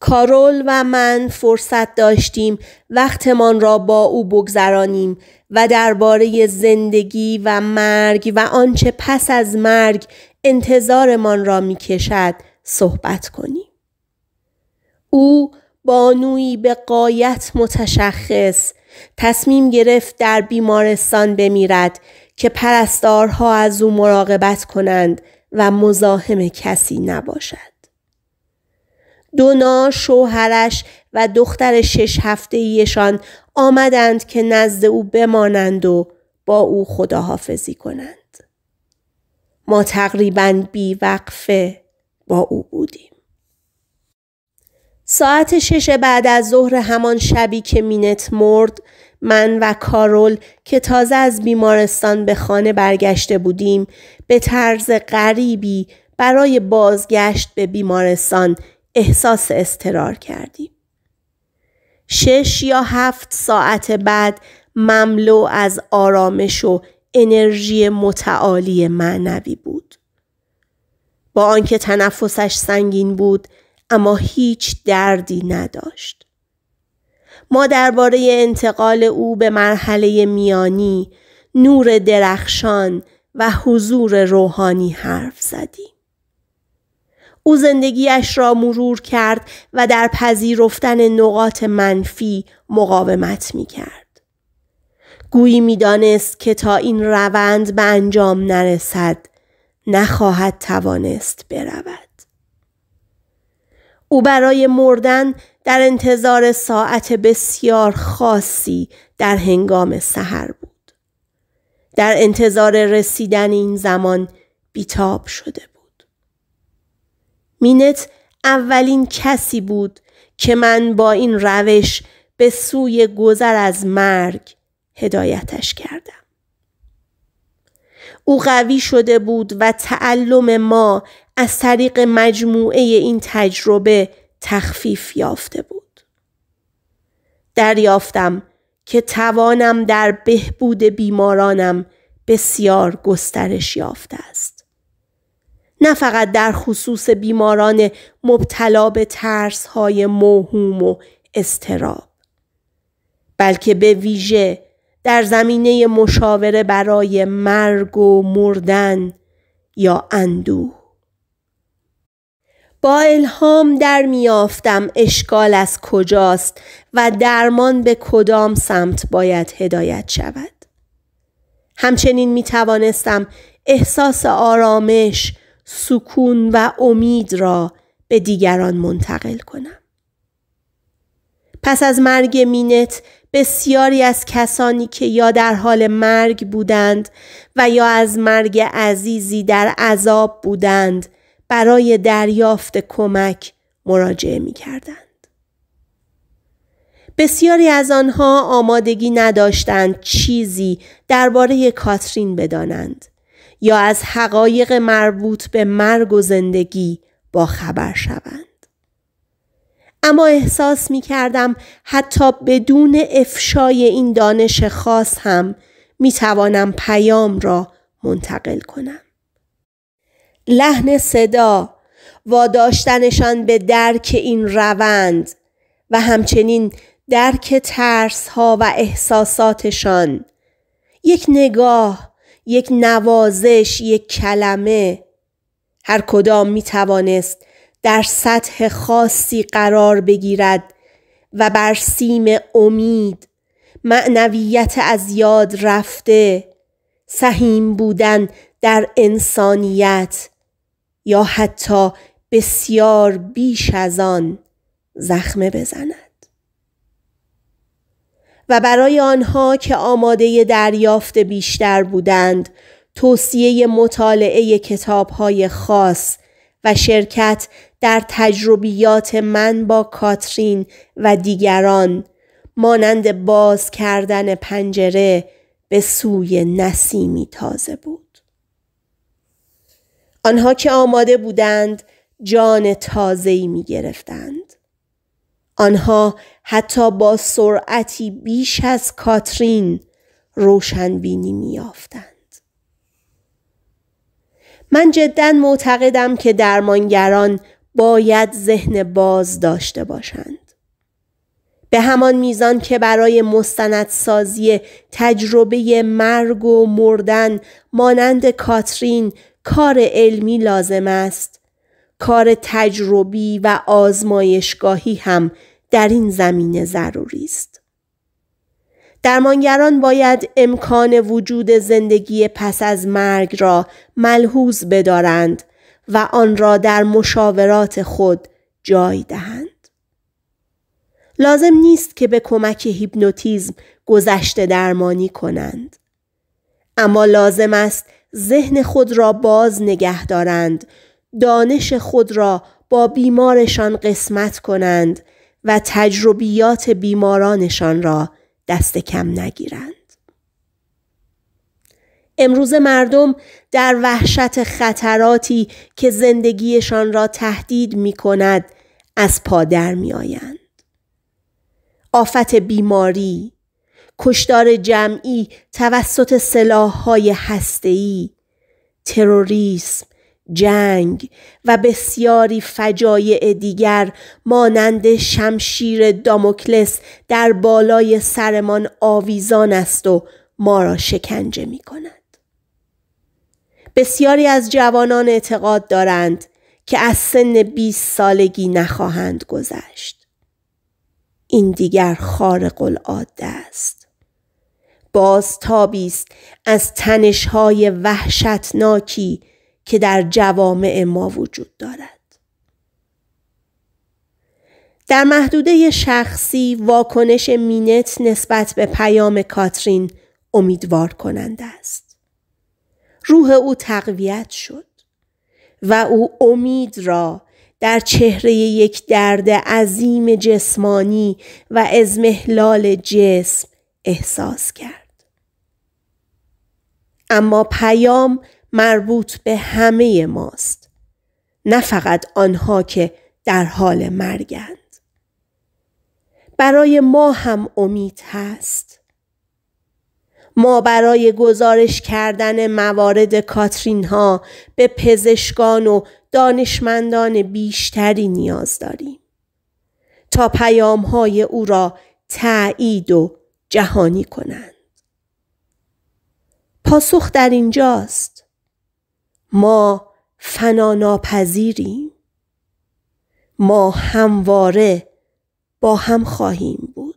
کارول و من فرصت داشتیم وقتمان را با او بگذرانیم و درباره زندگی و مرگ و آنچه پس از مرگ انتظارمان را میکشد صحبت کنیم او بانویی به قایت متشخص تصمیم گرفت در بیمارستان بمیرد که پرستارها از او مراقبت کنند و مزاحم کسی نباشد. دونا شوهرش و دختر شش هفته ایشان آمدند که نزد او بمانند و با او خداحافظی کنند. ما تقریبا بیوقفه با او بودیم. ساعت شش بعد از ظهر همان شبی که مینت مرد من و کارول که تازه از بیمارستان به خانه برگشته بودیم به طرز غریبی برای بازگشت به بیمارستان احساس استرار کردیم. شش یا هفت ساعت بعد مملو از آرامش و انرژی متعالی معنوی بود. با آنکه تنفسش سنگین بود اما هیچ دردی نداشت. ما درباره انتقال او به مرحله میانی، نور درخشان و حضور روحانی حرف زدیم. او زندگیش را مرور کرد و در پذیرفتن نقاط منفی مقاومت می کرد. گویی دانست که تا این روند به انجام نرسد نخواهد توانست برود. او برای مردن در انتظار ساعت بسیار خاصی در هنگام سحر بود. در انتظار رسیدن این زمان بیتاب شده بود. مینت اولین کسی بود که من با این روش به سوی گذر از مرگ هدایتش کردم. او قوی شده بود و تعلم ما از طریق مجموعه این تجربه تخفیف یافته بود. دریافتم که توانم در بهبود بیمارانم بسیار گسترش یافته است. نه فقط در خصوص بیماران مبتلا به ترس های موهوم و استراب بلکه به ویژه در زمینه مشاوره برای مرگ و مردن یا اندوه با الهام در میافتم اشکال از کجاست و درمان به کدام سمت باید هدایت شود همچنین می احساس آرامش سکون و امید را به دیگران منتقل کنم. پس از مرگ مینت بسیاری از کسانی که یا در حال مرگ بودند و یا از مرگ عزیزی در عذاب بودند برای دریافت کمک مراجعه می کردند. بسیاری از آنها آمادگی نداشتند چیزی درباره کاترین بدانند یا از حقایق مربوط به مرگ و زندگی با خبر شوند. اما احساس می کردم حتی بدون افشای این دانش خاص هم می توانم پیام را منتقل کنم. لحن صدا واداشتنشان به درک این روند و همچنین درک ترس ها و احساساتشان یک نگاه یک نوازش یک کلمه هر کدام می توانست در سطح خاصی قرار بگیرد و بر سیم امید معنویت از یاد رفته سهیم بودن در انسانیت یا حتی بسیار بیش از آن زخمه بزند و برای آنها که آماده دریافت بیشتر بودند توصیه مطالعه کتابهای خاص و شرکت در تجربیات من با کاترین و دیگران مانند باز کردن پنجره به سوی نسیمی تازه بود. آنها که آماده بودند جان تازه‌ای می گرفتند. آنها حتی با سرعتی بیش از کاترین روشنبینی میافتند من جدا معتقدم که درمانگران باید ذهن باز داشته باشند به همان میزان که برای مستندسازی تجربه مرگ و مردن مانند کاترین کار علمی لازم است کار تجربی و آزمایشگاهی هم در این زمینه ضروری است. درمانگران باید امکان وجود زندگی پس از مرگ را ملحوظ بدارند و آن را در مشاورات خود جای دهند. لازم نیست که به کمک هیپنوتیزم گذشته درمانی کنند. اما لازم است ذهن خود را باز نگه دارند، دانش خود را با بیمارشان قسمت کنند و تجربیات بیمارانشان را دست کم نگیرند. امروز مردم در وحشت خطراتی که زندگیشان را تهدید می کند از پادر می آیند. آفت بیماری، کشدار جمعی توسط سلاح های هستهی، تروریسم، جنگ و بسیاری فجایع دیگر مانند شمشیر داموکلس در بالای سرمان آویزان است و ما را شکنجه می کند. بسیاری از جوانان اعتقاد دارند که از سن 20 سالگی نخواهند گذشت. این دیگر خارق العاده است. باز است از تنشهای وحشتناکی که در جوامع ما وجود دارد. در محدوده شخصی واکنش مینت نسبت به پیام کاترین امیدوار کننده است. روح او تقویت شد و او امید را در چهره یک درد عظیم جسمانی و ازمهلال جسم احساس کرد. اما پیام مربوط به همه ماست نه فقط آنها که در حال مرگند برای ما هم امید هست ما برای گزارش کردن موارد کاترین ها به پزشکان و دانشمندان بیشتری نیاز داریم تا پیام های او را تعیید و جهانی کنند پاسخ در اینجاست ما فناناپذیریم ما همواره با هم خواهیم بود